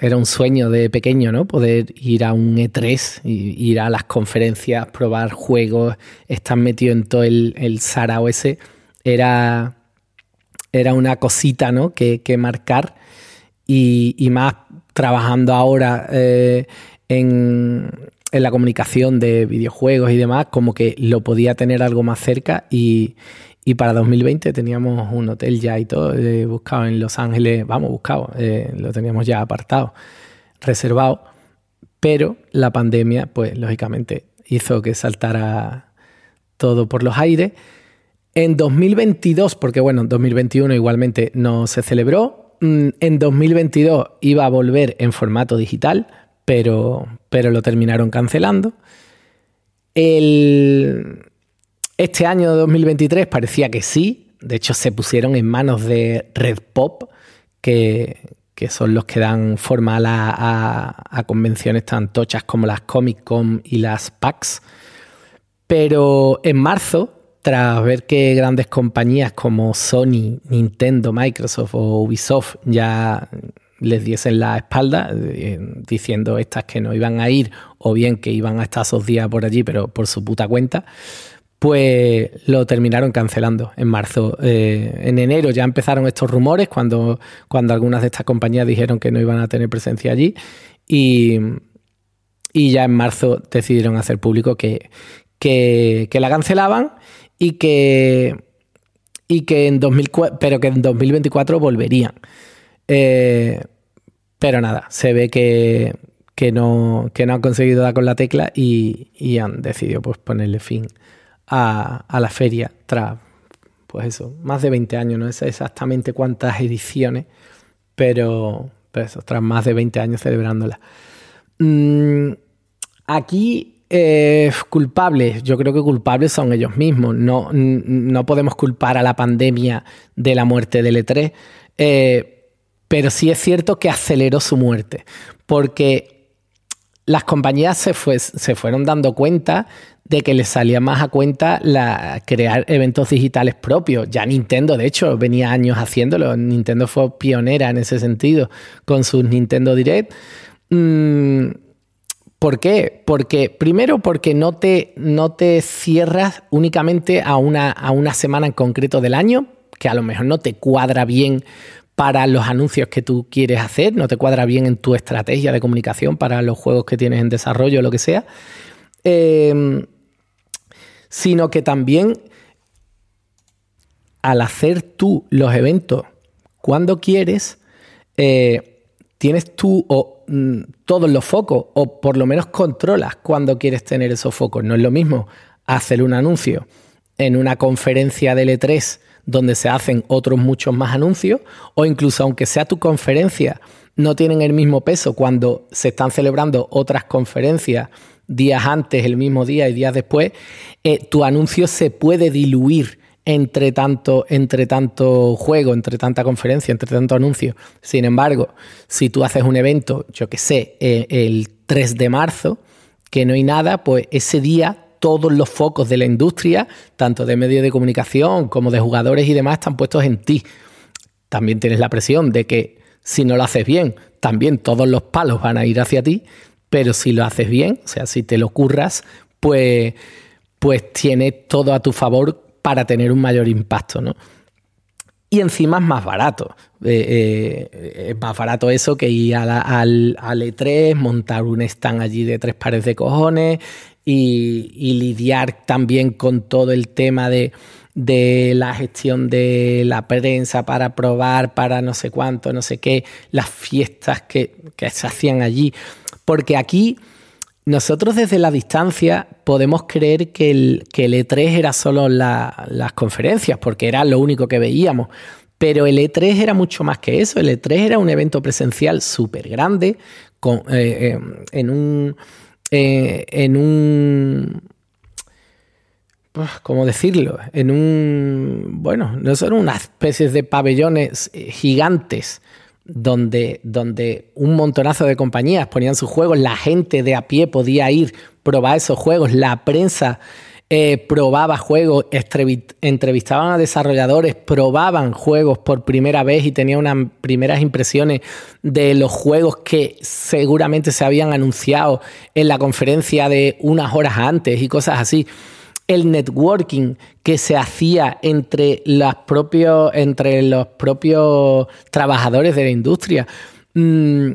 era un sueño de pequeño, ¿no? Poder ir a un E3, ir a las conferencias, probar juegos, estar metido en todo el, el sarao ese, era, era una cosita, ¿no? Que, marcar y, más trabajando ahora eh, en, la comunicación de videojuegos y demás, como que lo podía tener algo más cerca y, para 2020 teníamos un hotel ya y todo, eh, buscado en Los Ángeles, vamos, buscado, eh, lo teníamos ya apartado, reservado, pero la pandemia, pues lógicamente, hizo que saltara todo por los aires. En 2022, porque bueno, en 2021 igualmente no se celebró, mm, en 2022 iba a volver en formato digital, pero, pero lo terminaron cancelando. este año 2023 parecía que sí, de hecho se pusieron en manos de Red Pop, que, son los que dan forma a, a, convenciones tan tochas como las Comic Con y las PAX. Pero en marzo, tras ver que grandes compañías como Sony, Nintendo, Microsoft o Ubisoft ya, les diesen la espalda eh, diciendo estas que no iban a ir o bien que iban a estar esos días por allí, pero por su puta cuenta, pues lo terminaron cancelando en marzo. Eh, en enero ya empezaron estos rumores cuando, cuando algunas de estas compañías dijeron que no iban a tener presencia allí y, ya en marzo decidieron hacer público que, que, la cancelaban y que, y que en 2000, pero que en 2024 volverían. Eh, pero nada, se ve que, no, no han conseguido dar con la tecla y, han decidido pues, ponerle fin a, la feria tras, pues eso, más de 20 años, no sé exactamente cuántas ediciones, pero, eso, tras más de 20 años celebrándola. Mm, aquí eh, culpables, yo creo que culpables son ellos mismos. No, no podemos culpar a la pandemia de la muerte del E3 pero sí es cierto que aceleró su muerte, porque las compañías se, fue, se fueron dando cuenta de que les salía más a cuenta la, crear eventos digitales propios. Ya Nintendo, de hecho, venía años haciéndolo. Nintendo fue pionera en ese sentido con sus Nintendo Direct. Mm, ¿Por qué? Porque, primero, porque no te, no te cierras únicamente a una, a una semana en concreto del año, que a lo mejor no te cuadra bien para los anuncios que tú quieres hacer, no te cuadra bien en tu estrategia de comunicación para los juegos que tienes en desarrollo o lo que sea, em, sino que también al hacer tú los eventos cuando quieres, eh, tienes tú mm, todos los focos o por lo menos controlas cuando quieres tener esos focos. No es lo mismo hacer un anuncio en una conferencia de L3 donde se hacen otros muchos más anuncios, o incluso aunque sea tu conferencia, no tienen el mismo peso cuando se están celebrando otras conferencias días antes, el mismo día y días después, eh, tu anuncio se puede diluir entre tanto, entre tanto juego, entre tanta conferencia, entre tanto anuncio. Sin embargo, si tú haces un evento, yo que sé, eh, el 3 de marzo, que no hay nada, pues ese día todos los focos de la industria, tanto de medios de comunicación como de jugadores y demás, están puestos en ti. También tienes la presión de que si no lo haces bien, también todos los palos van a ir hacia ti, pero si lo haces bien, o sea, si te lo curras, pues, pues tienes todo a tu favor para tener un mayor impacto, Y encima es más barato. Eh, eh, es más barato eso que ir al, al, E3, montar un stand allí de tres pares de cojones, y, lidiar también con todo el tema de, la gestión de la prensa para probar, para no sé cuánto, no sé qué, las fiestas que, se hacían allí. Porque aquí nosotros desde la distancia podemos creer que el, que E3 e era solo las conferencias, porque era lo único que veíamos. Pero el E3 era mucho más que eso. El E3 era un evento presencial súper grande, eh, eh, en un eh, en un... Ah, ¿Cómo decirlo? En un... Bueno, no son unas especies de pabellones eh, gigantes donde, donde un montonazo de compañías ponían sus juegos, la gente de a pie podía ir, probar esos juegos, la prensa eh, probaba juegos, entrevistaban a desarrolladores, probaban juegos por primera vez y tenía unas primeras impresiones de los juegos que seguramente se habían anunciado en la conferencia de unas horas antes y cosas así el networking que se hacía entre, las propios, entre los propios trabajadores de la industria. Mm,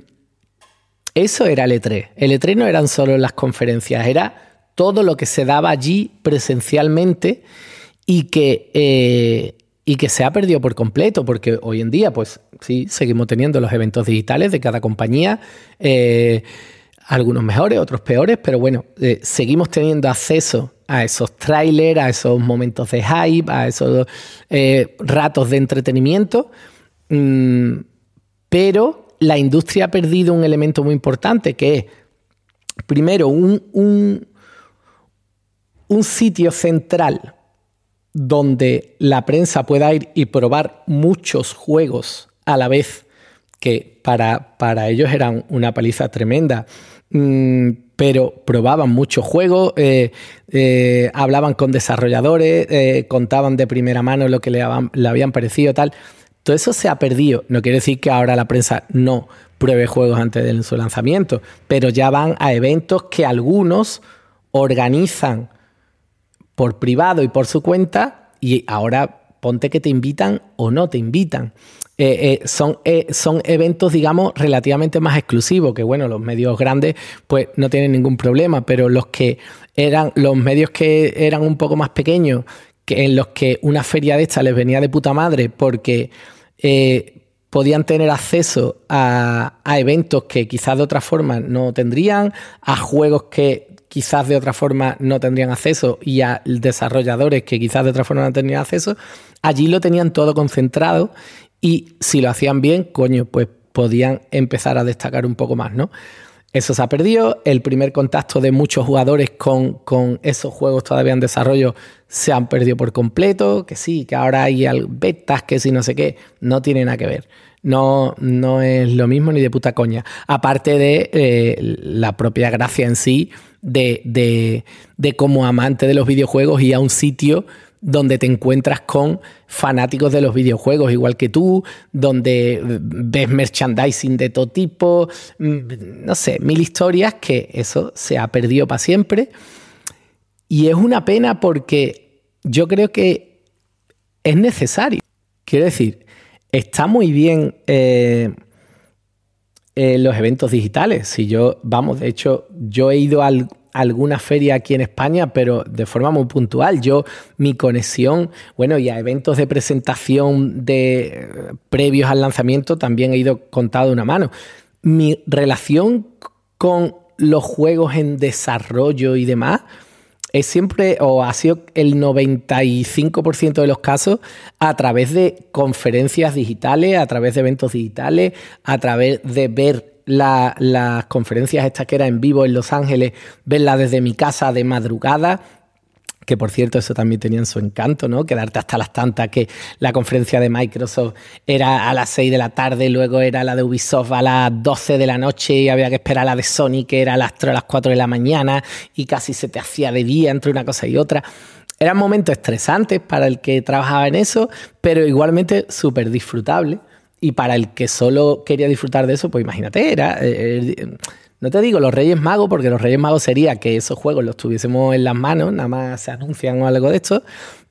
eso era el E3. El E3 no eran solo las conferencias, era todo lo que se daba allí presencialmente y que, eh, y que se ha perdido por completo, porque hoy en día, pues sí, seguimos teniendo los eventos digitales de cada compañía, eh, algunos mejores, otros peores, pero bueno, eh, seguimos teniendo acceso a esos trailers, a esos momentos de hype, a esos ratos de entretenimiento, mm, pero la industria ha perdido un elemento muy importante que es, primero, un un sitio central donde la prensa pueda ir y probar muchos juegos a la vez, que para, para ellos eran una paliza tremenda. Mm, pero probaban muchos juegos, eh, eh, hablaban con desarrolladores, eh, contaban de primera mano lo que le, habían, le habían parecido, tal. Todo eso se ha perdido. No quiere decir que ahora la prensa no pruebe juegos antes de su lanzamiento, pero ya van a eventos que algunos organizan por privado y por su cuenta y ahora ponte que te invitan o no te invitan. Eh, eh, son, eh, son eventos, digamos, relativamente más exclusivos, que bueno, los medios grandes pues no tienen ningún problema, pero los que eran, los medios que eran un poco más pequeños, que en los que una feria de esta les venía de puta madre porque podían tener acceso a, eventos que quizás de otra forma no tendrían, a juegos que quizás de otra forma no tendrían acceso y a desarrolladores que quizás de otra forma no tenían acceso, allí lo tenían todo concentrado y si lo hacían bien, coño, pues podían empezar a destacar un poco más, ¿no? Eso se ha perdido, el primer contacto de muchos jugadores con, esos juegos todavía en desarrollo se han perdido por completo, que sí, que ahora hay betas, que sí, no sé qué, no tiene nada que ver. No, no es lo mismo ni de puta coña. Aparte de eh, la propia gracia en sí, de, de, como amante de los videojuegos y a un sitio donde te encuentras con fanáticos de los videojuegos igual que tú, donde ves merchandising de todo tipo, mm, no sé, mil historias que eso se ha perdido para siempre. Y es una pena porque yo creo que es necesario. Quiero decir, está muy bien... Eh, eh, los eventos digitales. Si yo, vamos, de hecho, yo he ido a alguna feria aquí en España, pero de forma muy puntual. Yo, mi conexión, bueno, y a eventos de presentación de previos al lanzamiento también he ido contado una mano. Mi relación con los juegos en desarrollo y demás, es siempre o ha sido el 95% de los casos a través de conferencias digitales, a través de eventos digitales, a través de ver las conferencias estas que era en vivo en Los Ángeles, verlas desde mi casa de madrugada, que por cierto eso también tenía su encanto, ¿no? Quedarte hasta las tantas, que la conferencia de Microsoft era a las 6 de la tarde, luego era la de Ubisoft a las 12 de la noche y había que esperar la de Sony que era a las 3 a las 4 de la mañana y casi se te hacía de día entre una cosa y otra. Eran momentos estresantes para el que trabajaba en eso, pero igualmente súper disfrutable. Y para el que solo quería disfrutar de eso, pues imagínate, era, eh, eh, no te digo los Reyes Magos, porque los Reyes Magos sería que esos juegos los tuviésemos en las manos, nada más se anuncian o algo de esto,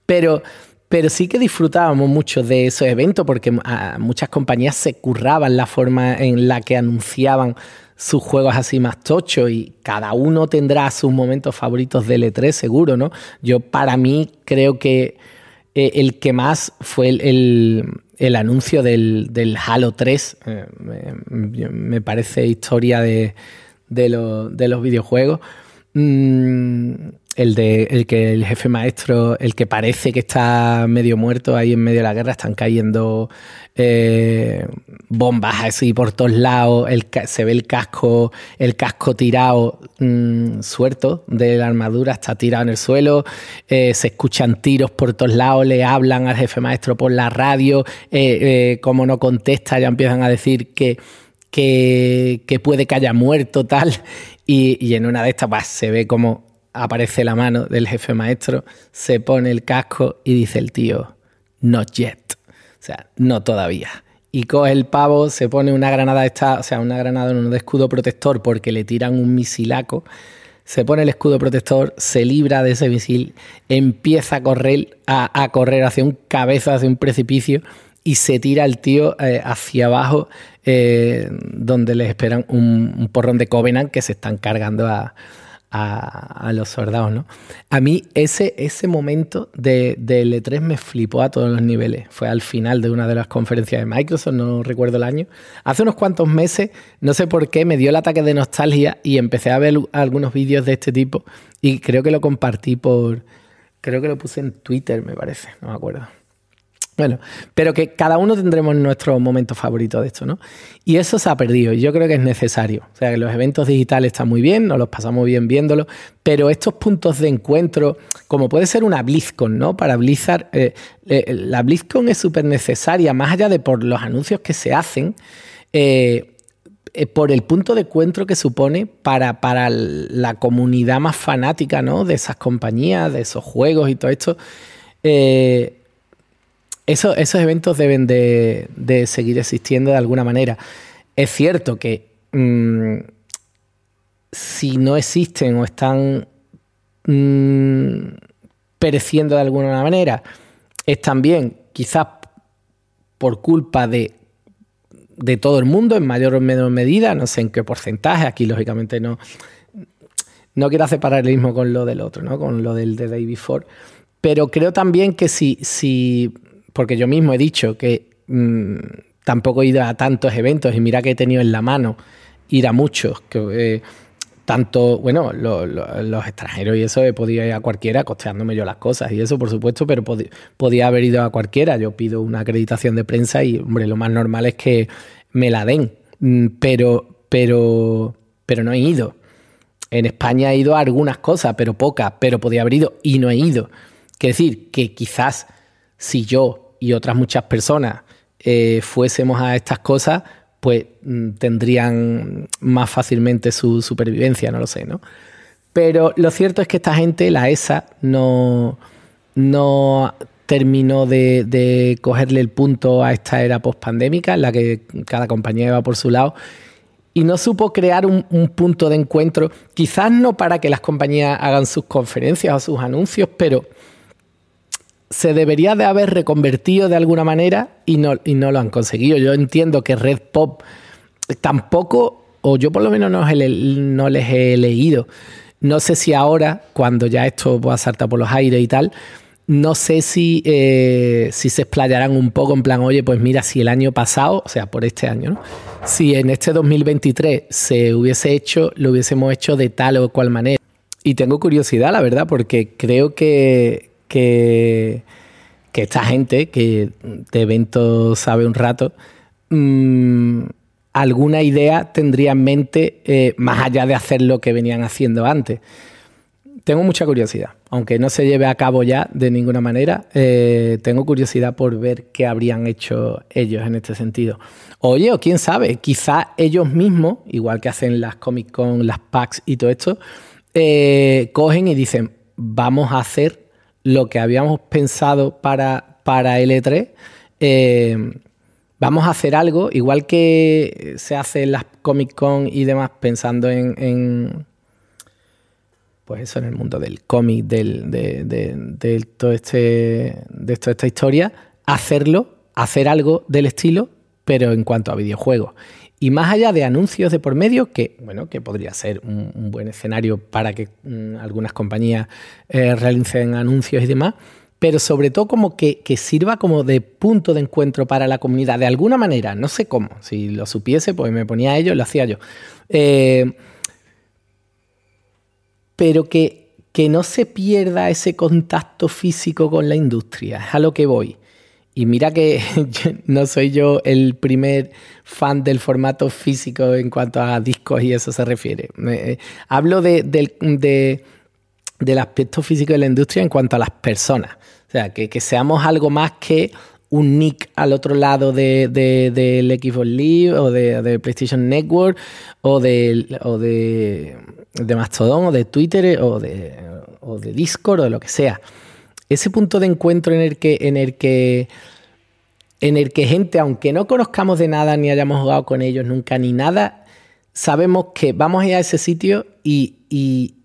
pero, pero sí que disfrutábamos mucho de esos eventos porque muchas compañías se curraban la forma en la que anunciaban sus juegos así más tochos y cada uno tendrá sus momentos favoritos de l 3 seguro, ¿no? Yo para mí creo que eh, el que más fue el el anuncio del, Halo 3 eh, me, parece historia de, los videojuegos. Mm, el de el que el jefe maestro, el que parece que está medio muerto ahí en medio de la guerra, están cayendo eh, bombas así por todos lados, el, se ve el casco, el casco tirado, mm, suelto de la armadura, está tirado en el suelo, eh, se escuchan tiros por todos lados, le hablan al jefe maestro por la radio, eh, como no contesta ya empiezan a decir que, que, puede que haya muerto tal, y, en una de estas pues, se ve como aparece la mano del jefe maestro, se pone el casco y dice el tío, not yet. O sea, no todavía. Y coge el pavo, se pone una granada esta, o sea, una granada en de escudo protector porque le tiran un misilaco. Se pone el escudo protector, se libra de ese misil, empieza a correr, a, correr hacia un cabeza, hacia un precipicio y se tira el tío eh, hacia abajo eh, donde les esperan un, un porrón de Covenant que se están cargando a, a, los soldados, ¿no? A mí ese, ese momento de, de L3 me flipó a todos los niveles. Fue al final de una de las conferencias de Microsoft, no recuerdo el año. Hace unos cuantos meses, no sé por qué, me dio el ataque de nostalgia y empecé a ver algunos vídeos de este tipo y creo que lo compartí por... Creo que lo puse en Twitter, me parece, no me acuerdo. Bueno, pero que cada uno tendremos nuestro momento favorito de esto, ¿no? Y eso se ha perdido y yo creo que es necesario. O sea, que los eventos digitales están muy bien, nos los pasamos bien viéndolos, pero estos puntos de encuentro, como puede ser una BlizzCon, ¿no? Para Blizzard, eh, eh, la BlizzCon es súper necesaria, más allá de por los anuncios que se hacen. Eh, por el punto de encuentro que supone para, para la comunidad más fanática ¿no? de esas compañías, de esos juegos y todo esto. Eh, esos eventos deben de, seguir existiendo de alguna manera. Es cierto que mm, si no existen o están mm, pereciendo de alguna manera, es también quizás por culpa de, todo el mundo, en mayor o menor medida, no sé en qué porcentaje, aquí lógicamente no, no quiero hacer paralelismo con lo del otro, ¿no? con lo del de David Ford, pero creo también que si, si porque yo mismo he dicho que mm, tampoco he ido a tantos eventos y mira que he tenido en la mano ir a muchos, que eh, tanto, bueno, los extranjeros y eso he podido ir a cualquiera costeándome yo las cosas y eso por supuesto, pero podía haber ido a cualquiera, yo pido una acreditación de prensa y hombre, lo más normal es que me la den, mm, pero, pero, pero no he ido. En España he ido a algunas cosas, pero pocas, pero podía haber ido y no he ido. Quiere decir que quizás si yo y otras muchas personas eh, fuésemos a estas cosas, pues mm, tendrían más fácilmente su supervivencia, no lo sé, ¿no? Pero lo cierto es que esta gente, la ESA, no, no terminó de, cogerle el punto a esta era post-pandémica en la que cada compañía va por su lado, y no supo crear un, punto de encuentro, quizás no para que las compañías hagan sus conferencias o sus anuncios, pero se debería de haber reconvertido de alguna manera y no, lo han conseguido. Yo entiendo que Red Pop tampoco, o yo por lo menos no, les he leído. No sé si ahora, cuando ya esto va a saltar por los aires y tal, no sé si, eh, si se explayarán un poco en plan, oye, pues mira, si el año pasado, o sea, por este año, ¿no? Si en este 2023 se hubiese hecho, lo hubiésemos hecho de tal o cual manera. Y tengo curiosidad, la verdad, porque creo que, que, esta gente que de evento, sabe un rato, mm, alguna idea tendría en mente eh, más allá de hacer lo que venían haciendo antes. Tengo mucha curiosidad, aunque no se lleve a cabo ya de ninguna manera, eh, tengo curiosidad por ver qué habrían hecho ellos en este sentido. Oye, o quién sabe, quizá ellos mismos, igual que hacen las Comic Con, las PAX y todo esto, eh, cogen y dicen, vamos a hacer lo que habíamos pensado para, para L3. Eh, vamos a hacer algo, igual que se hace en las Comic Con y demás, pensando en, pues eso, en el mundo del cómic, de, todo este, de toda esta historia, hacerlo, hacer algo del estilo, pero en cuanto a videojuegos. Y más allá de anuncios de por medio, que, bueno, que podría ser un, buen escenario para que mm, algunas compañías eh, realicen anuncios y demás, pero sobre todo como que, sirva como de punto de encuentro para la comunidad, de alguna manera, no sé cómo, si lo supiese, pues me ponía a ello, lo hacía yo. Eh, pero que, que no se pierda ese contacto físico con la industria, es a lo que voy. Y mira que no soy yo el primer fan del formato físico en cuanto a discos y eso se refiere. Eh, hablo de, del aspecto físico de la industria en cuanto a las personas. O sea, que, seamos algo más que un nick al otro lado del de, Xbox Live o de, de, PlayStation Network o de, de, Mastodon o de Twitter o de, o de Discord o de lo que sea. Ese punto de encuentro en el que, en el que, en el que gente, aunque no conozcamos de nada, ni hayamos jugado con ellos nunca, ni nada, sabemos que vamos a ir a ese sitio y, y,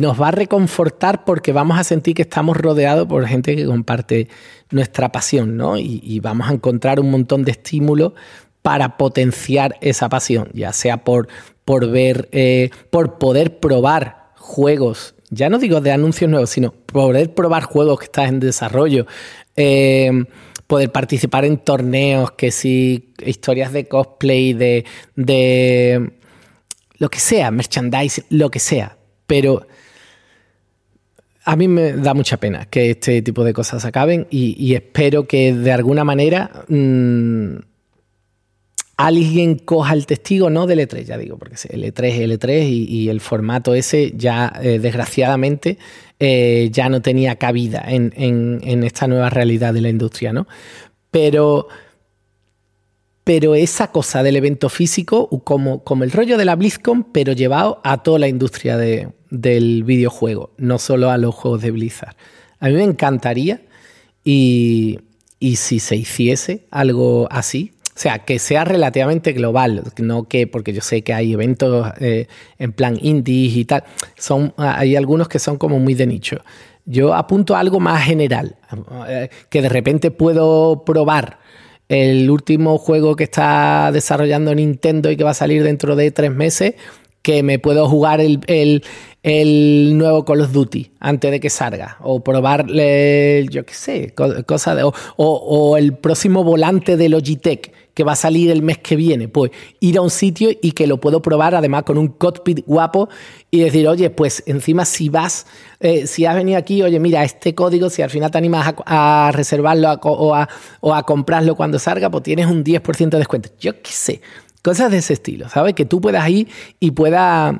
nos va a reconfortar porque vamos a sentir que estamos rodeados por gente que comparte nuestra pasión, ¿no? Y, vamos a encontrar un montón de estímulos para potenciar esa pasión, ya sea por, por ver, eh, por poder probar juegos ya no digo de anuncios nuevos, sino poder probar juegos que están en desarrollo, eh, poder participar en torneos, que sí, historias de cosplay, de, de lo que sea, merchandise, lo que sea. Pero a mí me da mucha pena que este tipo de cosas acaben y, espero que de alguna manera... Mm, alguien coja el testigo, no del E3, ya digo, porque L3 e L3 e y, el formato ese ya eh, desgraciadamente eh, ya no tenía cabida en, esta nueva realidad de la industria, ¿no? Pero, pero esa cosa del evento físico, como, como el rollo de la BlizzCon, pero llevado a toda la industria del videojuego, no solo a los juegos de Blizzard. A mí me encantaría y, y si se hiciese algo así, o sea, que sea relativamente global, no que, porque yo sé que hay eventos eh, en plan indie y tal, son, hay algunos que son como muy de nicho. Yo apunto algo más general, eh, que de repente puedo probar el último juego que está desarrollando Nintendo y que va a salir dentro de tres meses, que me puedo jugar el, nuevo Call of Duty antes de que salga, o probarle, yo qué sé, cosa de, o, el próximo volante de Logitech que va a salir el mes que viene? Pues ir a un sitio y que lo puedo probar además con un cockpit guapo y decir, oye, pues encima si vas, eh, si has venido aquí, oye, mira, este código, si al final te animas a, reservarlo o a comprarlo cuando salga, pues tienes un 10% de descuento. Yo qué sé, cosas de ese estilo, ¿sabes? Que tú puedas ir y puedas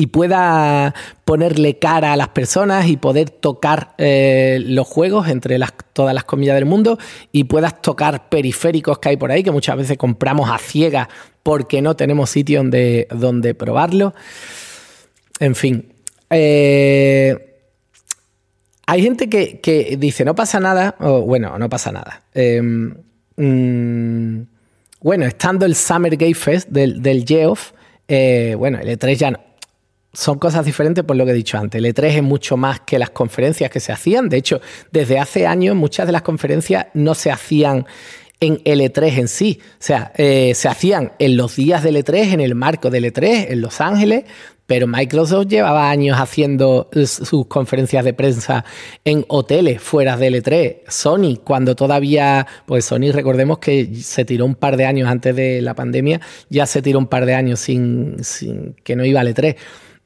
y pueda ponerle cara a las personas y poder tocar eh, los juegos entre todas las comillas del mundo y puedas tocar periféricos que hay por ahí, que muchas veces compramos a ciegas porque no tenemos sitio donde, donde probarlo. En fin. Eh, hay gente que, dice, no pasa nada, bueno, no pasa nada. Em, mm, bueno, estando el Summer Gay Fest del, del Geoff, eh, bueno, el E3 ya no, son cosas diferentes por lo que he dicho antes. El 3 e es mucho más que las conferencias que se hacían. De hecho, desde hace años muchas de las conferencias no se hacían en L3 e en sí. O sea, eh, se hacían en los días de l 3 en el marco de l 3 en Los Ángeles, pero Microsoft llevaba años haciendo sus conferencias de prensa en hoteles fuera de l 3 Sony, cuando todavía, pues Sony, recordemos que se tiró un par de años antes de la pandemia, ya se tiró un par de años sin, sin que no iba a E3.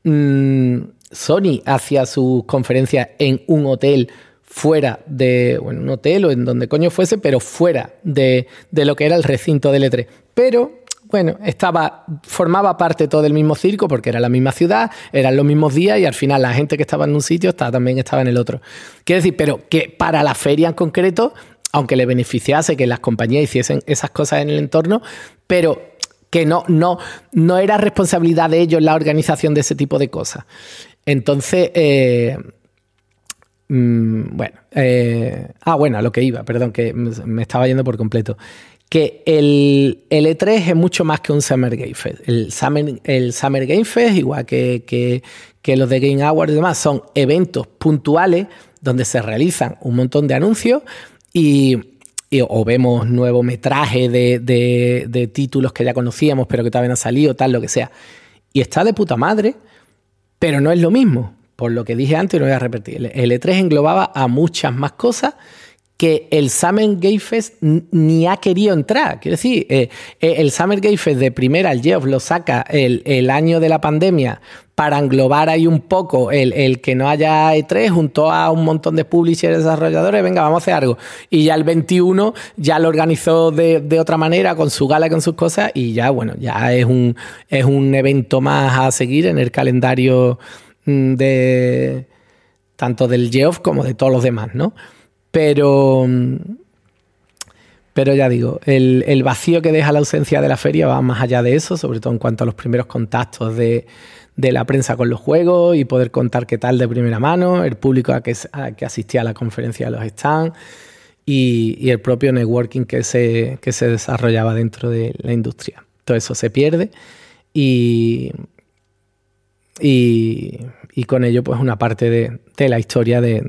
Mm, Sony hacía sus conferencias en un hotel fuera de, bueno, un hotel o en donde coño fuese, pero fuera de, lo que era el recinto del E3. Pero bueno, estaba, formaba parte todo del mismo circo porque era la misma ciudad, eran los mismos días y al final la gente que estaba en un sitio también estaba en el otro. Quiero decir, pero que para la feria en concreto, aunque le beneficiase que las compañías hiciesen esas cosas en el entorno, pero que no, no, no era responsabilidad de ellos la organización de ese tipo de cosas. Entonces, eh, mm, bueno, eh, ah, bueno, lo que iba, perdón, que me estaba yendo por completo. Que el, E3 e es mucho más que un Summer Game Fest. El Summer, el Summer Game Fest, igual que, que los de Game Awards y demás, son eventos puntuales donde se realizan un montón de anuncios y o vemos nuevo metraje de, de, de, títulos que ya conocíamos pero que todavía no han salido, tal, lo que sea. Y está de puta madre, pero no es lo mismo. Por lo que dije antes y lo voy a repetir. El E3 e englobaba a muchas más cosas que el Summer Gay Fest ni ha querido entrar. Quiero decir, eh, eh, el Summer Gay Fest de primera, el Geoff lo saca el, año de la pandemia para englobar ahí un poco el, que no haya E3 junto a un montón de publishers desarrolladores, venga, vamos a hacer algo. Y ya el 21 ya lo organizó de, otra manera, con su gala, y con sus cosas, y ya, bueno, ya es un, es un evento más a seguir en el calendario mm, de tanto del Geoff como de todos los demás, ¿no? Pero. Pero ya digo, el, vacío que deja la ausencia de la feria va más allá de eso, sobre todo en cuanto a los primeros contactos de, la prensa con los juegos y poder contar qué tal de primera mano, el público a que, asistía a la conferencia de los stands y, el propio networking que se, se desarrollaba dentro de la industria. Todo eso se pierde y, con ello pues una parte de, la historia de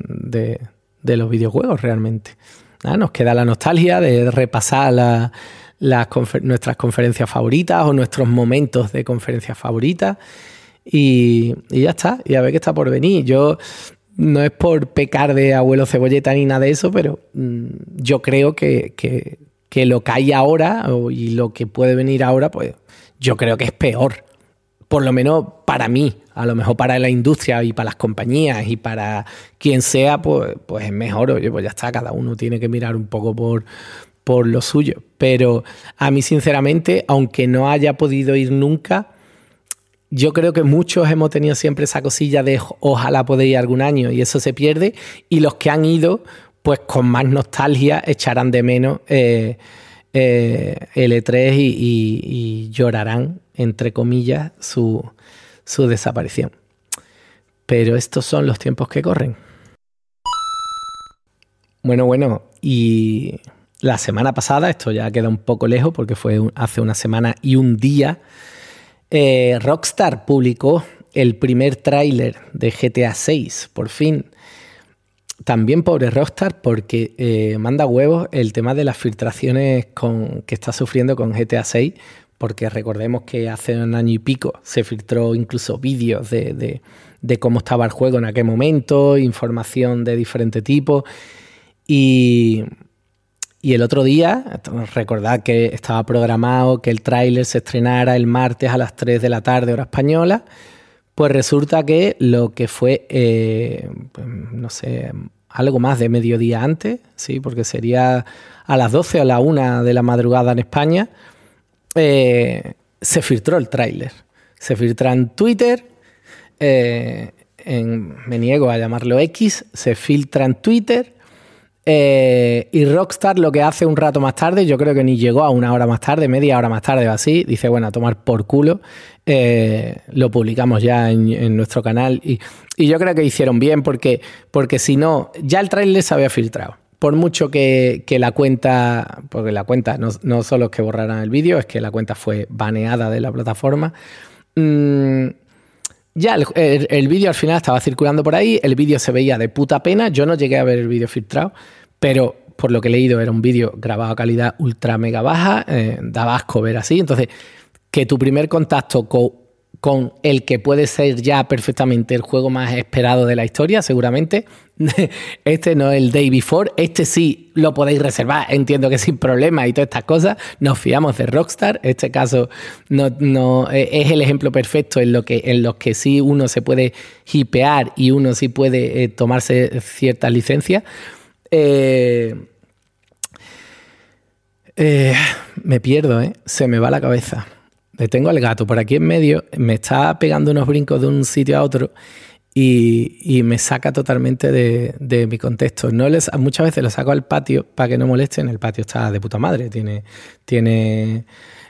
de los videojuegos realmente. Ah, nos queda la nostalgia de repasar las nuestras conferencias favoritas o nuestros momentos de conferencias favoritas y, ya está, y a ver qué está por venir. Yo no es por pecar de abuelo cebolleta ni nada de eso, pero mm, yo creo que, lo que hay ahora y lo que puede venir ahora, pues yo creo que es peor por lo menos para mí, a lo mejor para la industria y para las compañías y para quien sea, pues, pues es mejor, oye, pues ya está, cada uno tiene que mirar un poco por, por lo suyo. Pero a mí, sinceramente, aunque no haya podido ir nunca, yo creo que muchos hemos tenido siempre esa cosilla de ojalá podéis ir algún año y eso se pierde. Y los que han ido, pues con más nostalgia echarán de menos. Eh, eh, L3 e y, llorarán, entre comillas, su, desaparición. Pero estos son los tiempos que corren. Bueno, bueno, y la semana pasada, esto ya queda un poco lejos porque fue hace una semana y un día, eh, Rockstar publicó el primer tráiler de GTA 6, por fin. También pobre Rockstar porque eh, manda huevos el tema de las filtraciones que está sufriendo con GTA 6, porque recordemos que hace un año y pico se filtró incluso vídeos de, cómo estaba el juego en aquel momento, información de diferente tipo. Y, y el otro día, recordad que estaba programado que el tráiler se estrenara el martes a las 3 de la tarde, hora española. Pues resulta que lo que fue, eh, pues, no sé, algo más de mediodía antes, sí, porque sería a las 12 o a la 1 de la madrugada en España, eh, se filtró el tráiler. Se filtra en Twitter, eh, me niego a llamarlo X, se filtra en Twitter. Eh, y Rockstar lo que hace un rato más tarde, yo creo que ni llegó a una hora más tarde, media hora más tarde o así, dice, bueno, a tomar por culo eh, lo publicamos ya en, nuestro canal y, yo creo que hicieron bien porque, porque si no, ya el trailer se había filtrado. Por mucho que, la cuenta, porque la cuenta no, no solo es que borraran el vídeo, es que la cuenta fue baneada de la plataforma. Mm, ya el, vídeo al final estaba circulando por ahí, el vídeo se veía de puta pena, yo no llegué a ver el vídeo filtrado, pero por lo que he leído era un vídeo grabado a calidad ultra mega baja, eh, daba asco ver así, entonces que tu primer contacto con, el que puede ser ya perfectamente el juego más esperado de la historia, seguramente. Este no es el Day Before, este sí lo podéis reservar, entiendo que sin problemas y todas estas cosas. Nos fiamos de Rockstar, este caso no, e, es el ejemplo perfecto en lo que en los que sí uno se puede hipear y uno sí puede eh, tomarse ciertas licencias. Eh, eh, me pierdo, se me va la cabeza tengo al gato por aquí en medio, me está pegando unos brincos de un sitio a otro y, me saca totalmente de, mi contexto. No les, muchas veces lo saco al patio para que no molesten, el patio está de puta madre, tiene, tiene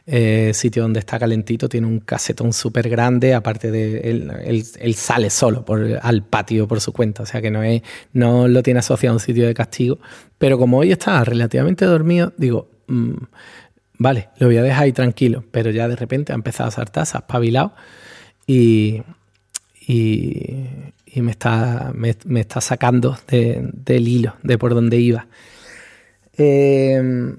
eh, sitio donde está calentito, tiene un casetón súper grande, aparte de él, sale solo al patio por su cuenta, o sea que no, es, no lo tiene asociado a un sitio de castigo, pero como hoy está relativamente dormido, digo... Mm, vale, lo voy a dejar ahí tranquilo, pero ya de repente ha empezado a saltar, se ha espabilado y, me, está, me, está sacando del hilo, de por donde iba. Em,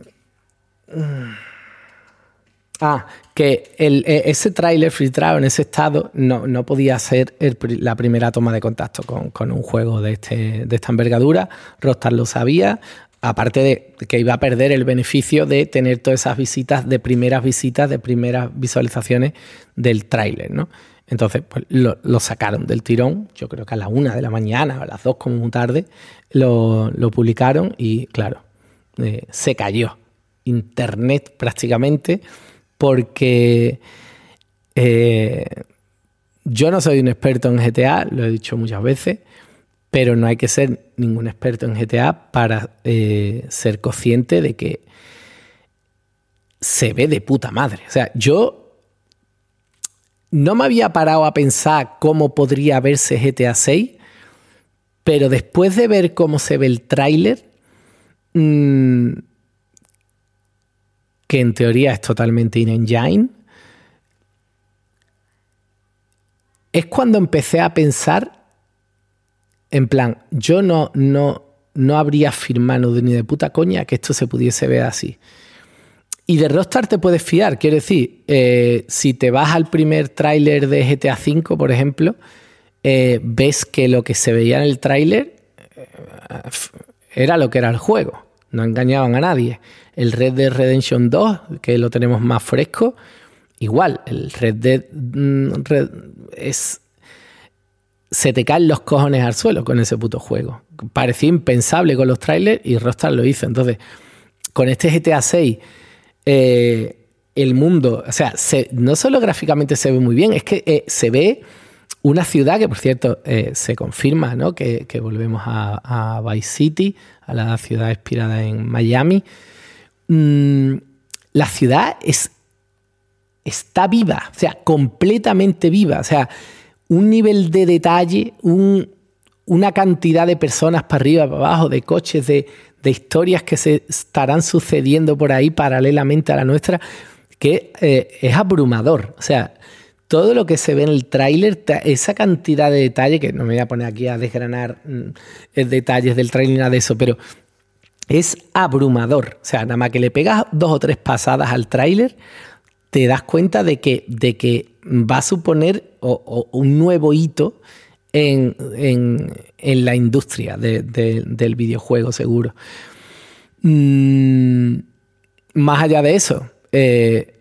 ah, que el, e, ese tráiler filtrado en ese estado no, podía ser la primera toma de contacto con, con un juego de, este, de esta envergadura. Rostar lo sabía, aparte de que iba a perder el beneficio de tener todas esas visitas, de primeras visitas, de primeras visualizaciones del tráiler, ¿no? Entonces, pues lo, sacaron del tirón, yo creo que a las una de la mañana, a las dos como muy tarde, lo, publicaron y claro, eh, se cayó Internet prácticamente porque eh, yo no soy un experto en GTA, lo he dicho muchas veces, pero no hay que ser ningún experto en GTA para eh, ser consciente de que se ve de puta madre. O sea, yo no me había parado a pensar cómo podría verse GTA VI, pero después de ver cómo se ve el tráiler, mm, que en teoría es totalmente in-engine, es cuando empecé a pensar en plan, yo no, no, no habría firmado ni de puta coña que esto se pudiese ver así. Y de rostar te puedes fiar, quiero decir, eh, si te vas al primer tráiler de GTA V, por ejemplo, eh, ves que lo que se veía en el tráiler eh, era lo que era el juego, no engañaban a nadie. El Red Dead Redemption 2, que lo tenemos más fresco, igual, el Red Dead mm, es se te caen los cojones al suelo con ese puto juego. Parecía impensable con los trailers y Rockstar lo hizo. Entonces, con este GTA 6, eh, el mundo, o sea, no solo gráficamente se ve muy bien, es que eh, se ve una ciudad que, por cierto, eh, se confirma, ¿no? Que, volvemos a, Vice City, a la ciudad inspirada en Miami. Mm, la ciudad es, está viva, o sea, completamente viva. O sea, un nivel de detalle, una cantidad de personas para arriba, para abajo, de coches, de, historias que se estarán sucediendo por ahí paralelamente a la nuestra, que eh, es abrumador. O sea, todo lo que se ve en el tráiler, esa cantidad de detalle, que no me voy a poner aquí a desgranar mm, eh, detalles del tráiler ni nada de eso, pero es abrumador. O sea, nada más que le pegas dos o tres pasadas al tráiler, te das cuenta de que, de que va a suponer un nuevo hito en, la industria del videojuego, seguro. Mm, más allá de eso,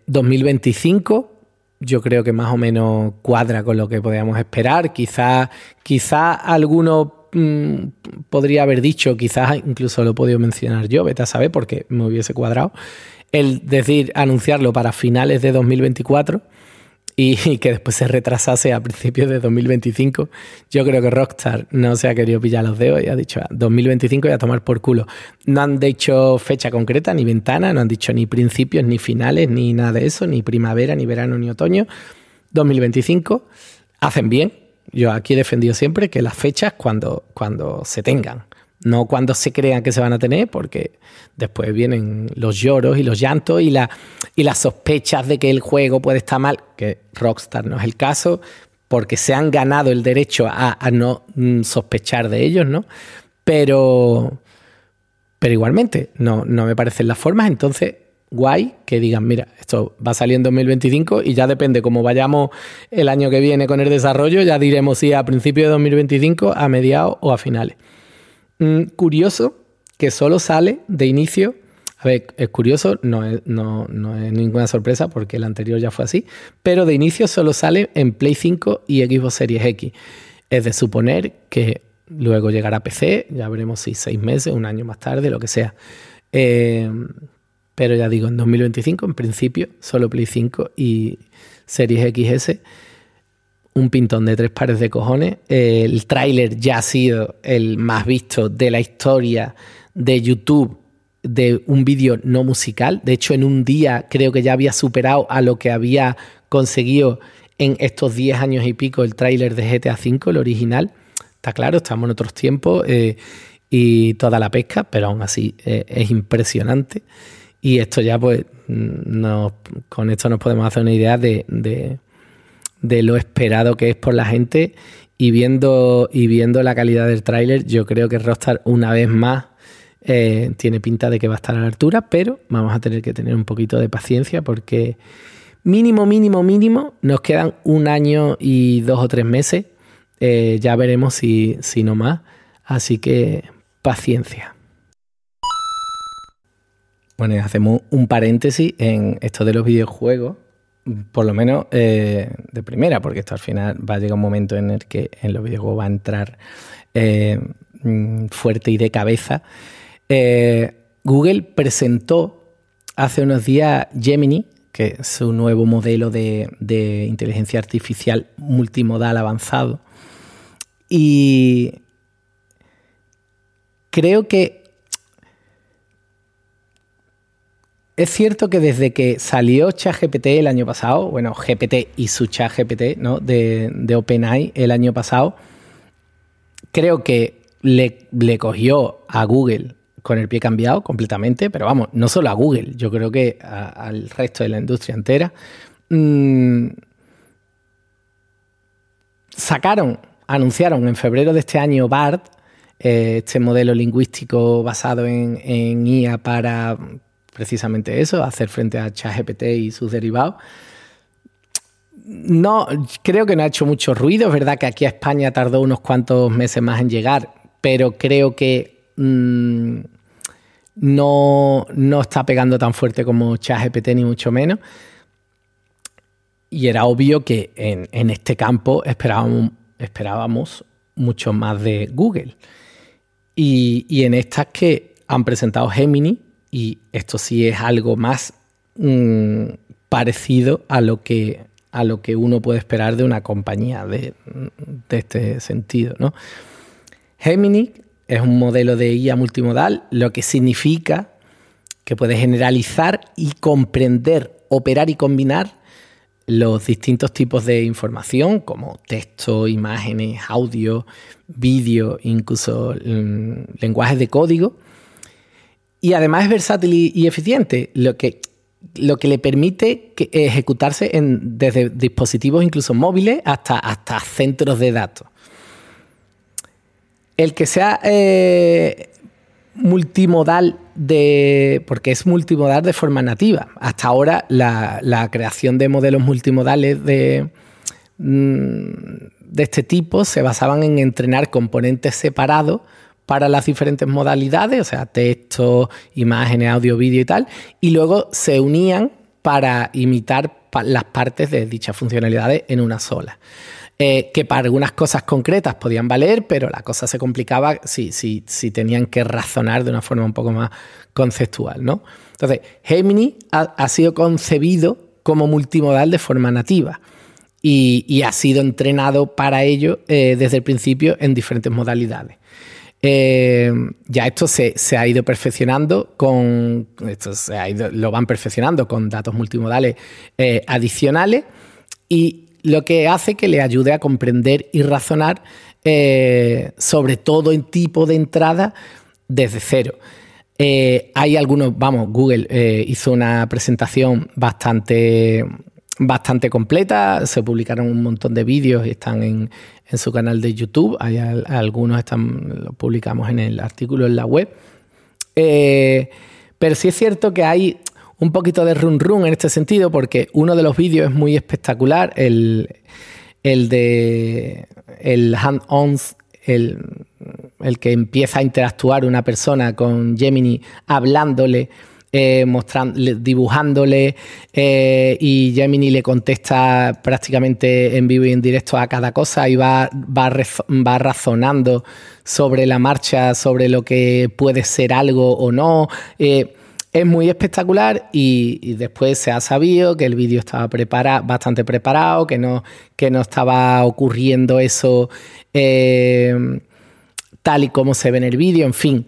2025 eh, yo creo que más o menos cuadra con lo que podíamos esperar. Quizá, quizá alguno mm, podría haber dicho, quizás incluso lo he podido mencionar yo, beta sabe porque me hubiese cuadrado, el decir, anunciarlo para finales de 2024 y, que después se retrasase a principios de 2025, yo creo que Rockstar no se ha querido pillar los dedos y ha dicho 2025 ah, y a tomar por culo. No han dicho fecha concreta, ni ventana, no han dicho ni principios, ni finales, ni nada de eso, ni primavera, ni verano, ni otoño. 2025 hacen bien. Yo aquí he defendido siempre que las fechas cuando, cuando se tengan no cuando se crean que se van a tener, porque después vienen los lloros y los llantos y, y las sospechas de que el juego puede estar mal, que Rockstar no es el caso, porque se han ganado el derecho a, no mm, sospechar de ellos, ¿no? Pero, pero igualmente, no, no me parecen las formas, entonces guay que digan, mira, esto va a salir en 2025 y ya depende cómo vayamos el año que viene con el desarrollo, ya diremos si a principios de 2025, a mediados o a finales. Mm, curioso que solo sale de inicio. A ver, es curioso, no es, ninguna sorpresa porque el anterior ya fue así, pero de inicio solo sale en Play 5 y Xbox Series X. Es de suponer que luego llegará PC, ya veremos si seis meses, un año más tarde, lo que sea. Em, pero ya digo, en 2025, en principio, solo Play 5 y Series XS un pintón de tres pares de cojones. El tráiler ya ha sido el más visto de la historia de YouTube de un vídeo no musical. De hecho, en un día creo que ya había superado a lo que había conseguido en estos 10 años y pico el tráiler de GTA V, el original. Está claro, estamos en otros tiempos eh, y toda la pesca, pero aún así eh, es impresionante. Y esto ya, pues, mm, no con esto nos podemos hacer una idea de de lo esperado que es por la gente y viendo, y viendo la calidad del tráiler, yo creo que Rockstar una vez más eh, tiene pinta de que va a estar a la altura, pero vamos a tener que tener un poquito de paciencia porque mínimo, mínimo, mínimo, nos quedan un año y dos o tres meses. Eh, ya veremos si, si no más. Así que paciencia. Bueno, hacemos un paréntesis en esto de los videojuegos por lo menos eh, de primera, porque esto al final va a llegar un momento en el que en los videojuegos va a entrar eh, mm, fuerte y de cabeza. Eh, Google presentó hace unos días Gemini, que es un nuevo modelo de, de inteligencia artificial multimodal avanzado. Y creo que es cierto que desde que salió ChatGPT el año pasado, bueno, GPT y su ChatGPT, ¿no? De, OpenAI el año pasado, creo que le, cogió a Google con el pie cambiado completamente, pero vamos, no solo a Google, yo creo que al resto de la industria entera. Mm, sacaron, anunciaron en febrero de este año BART, eh, este modelo lingüístico basado en IA para precisamente eso, hacer frente a ChatGPT y sus derivados. No, creo que no ha hecho mucho ruido. Es verdad que aquí a España tardó unos cuantos meses más en llegar, pero creo que mm, no, no está pegando tan fuerte como ChatGPT, ni mucho menos. Y era obvio que en, este campo esperábamos, esperábamos, mucho más de Google. Y, y en estas que han presentado Gemini, y esto sí es algo más mm, parecido a lo, que, a lo que uno puede esperar de una compañía de, mm, este sentido. ¿no? Gemini es un modelo de IA multimodal, lo que significa que puede generalizar y comprender, operar y combinar los distintos tipos de información como texto, imágenes, audio, vídeo, incluso mm, lenguajes de código, y además es versátil y, eficiente, lo que, lo que le permite ejecutarse desde dispositivos incluso móviles hasta, hasta centros de datos. El que sea eh, multimodal de. porque es multimodal de forma nativa. Hasta ahora la, creación de modelos multimodales de, mm, de este tipo se basaban en entrenar componentes separados para las diferentes modalidades, o sea, texto, imágenes, audio, vídeo y tal, y luego se unían para imitar las partes de dichas funcionalidades en una sola. Eh, que para algunas cosas concretas podían valer, pero la cosa se complicaba si, si, si tenían que razonar de una forma un poco más conceptual, ¿no? Entonces, Gemini ha, sido concebido como multimodal de forma nativa. Y, ha sido entrenado para ello eh, desde el principio en diferentes modalidades. Eh, ya esto se, ha ido perfeccionando con. Esto lo van perfeccionando con datos multimodales eh, adicionales y lo que hace que le ayude a comprender y razonar eh, sobre todo en tipo de entrada desde cero. hay algunos, vamos, Google hizo una presentación bastante bastante completa. Se publicaron un montón de vídeos y están en, su canal de YouTube. Hay algunos están, los publicamos en el artículo en la web. Eh, pero sí es cierto que hay un poquito de run run en este sentido, porque uno de los vídeos es muy espectacular, el, de el hand ons el, el que empieza a interactuar una persona con Gemini hablándole eh, mostrando, dibujándole eh, y Gemini le contesta prácticamente en vivo y en directo a cada cosa y va, va, razonando sobre la marcha, sobre lo que puede ser algo o no. Eh, es muy espectacular y, después se ha sabido que el vídeo estaba prepara bastante preparado, que no, que no estaba ocurriendo eso tal y como se ve en el vídeo, en fin,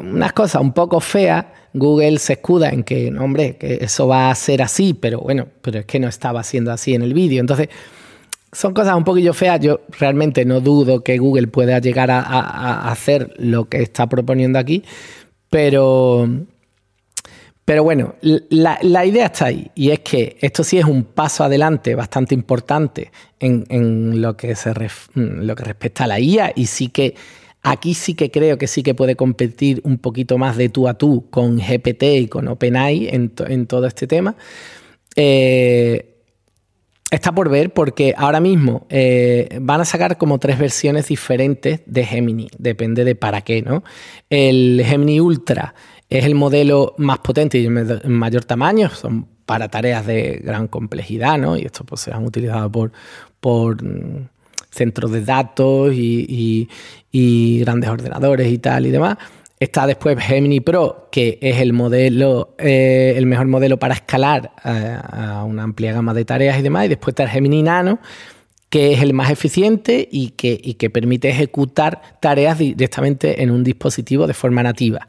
unas cosas un poco feas Google se escuda en que, hombre, que eso va a ser así, pero bueno, pero es que no estaba siendo así en el vídeo. Entonces, son cosas un poquillo feas. Yo realmente no dudo que Google pueda llegar a, hacer lo que está proponiendo aquí, pero, pero bueno, la, idea está ahí y es que esto sí es un paso adelante bastante importante en, lo, que se lo que respecta a la IA y sí que Aquí sí que creo que sí que puede competir un poquito más de tú a tú con GPT y con OpenAI en, todo este tema. Eh, está por ver porque ahora mismo eh, van a sacar como tres versiones diferentes de Gemini, depende de para qué, ¿no? El Gemini Ultra es el modelo más potente y en mayor tamaño, son para tareas de gran complejidad, ¿no? Y esto pues, se han utilizado por, por mm, centros de datos y, grandes ordenadores y tal y demás. Está después Gemini Pro, que es el modelo, eh, el mejor modelo para escalar eh, a, una amplia gama de tareas y demás. Y después está Gemini Nano, que es el más eficiente y que, permite ejecutar tareas directamente en un dispositivo de forma nativa.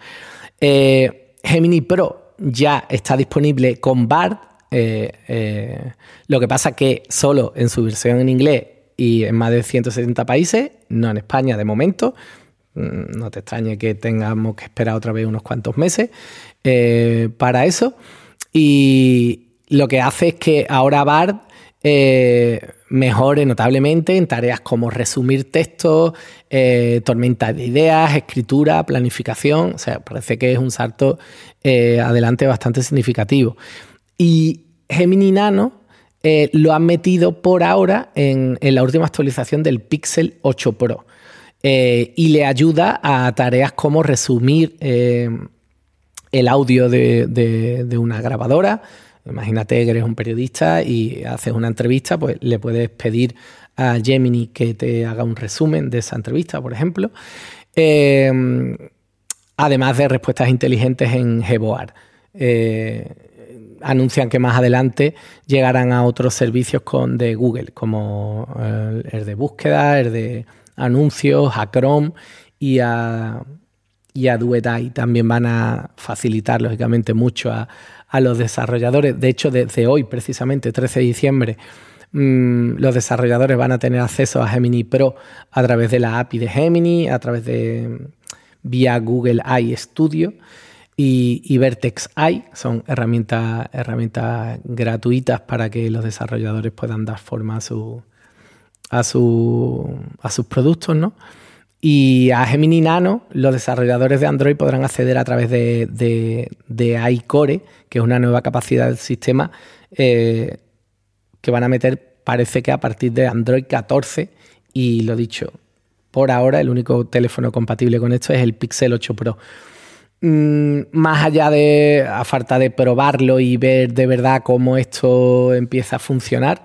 Eh, Gemini Pro ya está disponible con BART. lo que pasa que solo en su versión en inglés y en más de 170 países, no en España de momento. Mm, no te extrañe que tengamos que esperar otra vez unos cuantos meses eh, para eso. Y lo que hace es que ahora BARD eh, mejore notablemente en tareas como resumir textos, eh, tormenta de ideas, escritura, planificación. O sea, parece que es un salto eh, adelante bastante significativo. Y Gemini Nano eh, lo han metido por ahora en, la última actualización del Pixel 8 Pro. Eh, y le ayuda a tareas como resumir eh, el audio de, una grabadora, Imagínate que eres un periodista y haces una entrevista, pues le puedes pedir a Gemini que te haga un resumen de esa entrevista, por ejemplo. además de respuestas inteligentes en Geboard anuncian que más adelante llegarán a otros servicios con, de Google, como eh, el, de búsqueda, el de anuncios, a Chrome y a, y a También van a facilitar, lógicamente, mucho a, los desarrolladores. De hecho, desde hoy, precisamente, 13 de diciembre, mm, los desarrolladores van a tener acceso a Gemini Pro a través de la API de Gemini, a través de vía Google iStudio. Studio y, Vertex AI son herramientas, herramientas gratuitas para que los desarrolladores puedan dar forma a, su, a, sus productos, Y a Gemini Nano, los desarrolladores de Android podrán acceder a través de, de, iCore, que es una nueva capacidad del sistema eh, que van a meter, parece que a partir de Android 14. Y lo dicho, por ahora el único teléfono compatible con esto es el Pixel 8 Pro. Mm, más allá de, a falta de probarlo y ver de verdad cómo esto empieza a funcionar,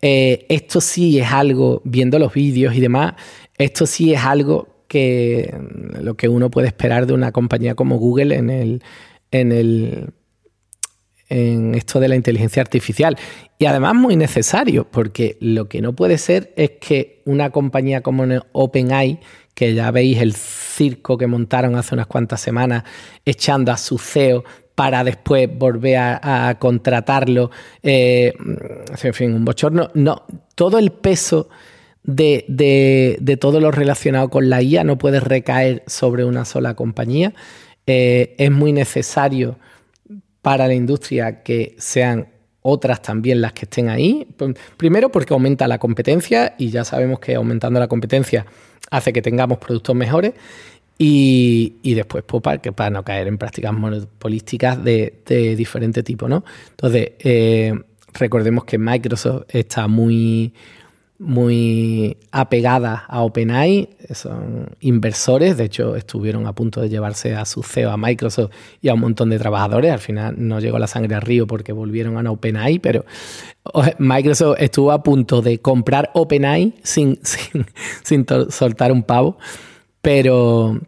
eh, esto sí es algo, viendo los vídeos y demás, esto sí es algo que mm, lo que uno puede esperar de una compañía como Google en en en esto de la inteligencia artificial. Y además muy necesario, porque lo que no puede ser es que una compañía como OpenAI, que ya veis el circo que montaron hace unas cuantas semanas echando a su CEO para después volver a, contratarlo. Eh, mm, en fin, un bochorno. No, todo el peso de, todo lo relacionado con la IA no puede recaer sobre una sola compañía. Eh, es muy necesario para la industria que sean otras también las que estén ahí. Primero porque aumenta la competencia y ya sabemos que aumentando la competencia hace que tengamos productos mejores y, después pues, para, que, para no caer en prácticas monopolísticas de, diferente tipo. ¿no? Entonces, eh, recordemos que Microsoft está muy muy apegada a OpenAI, son inversores, de hecho estuvieron a punto de llevarse a su CEO, a Microsoft y a un montón de trabajadores, al final no llegó la sangre al río porque volvieron a OpenAI, pero Microsoft estuvo a punto de comprar OpenAI sin, soltar un pavo, pero,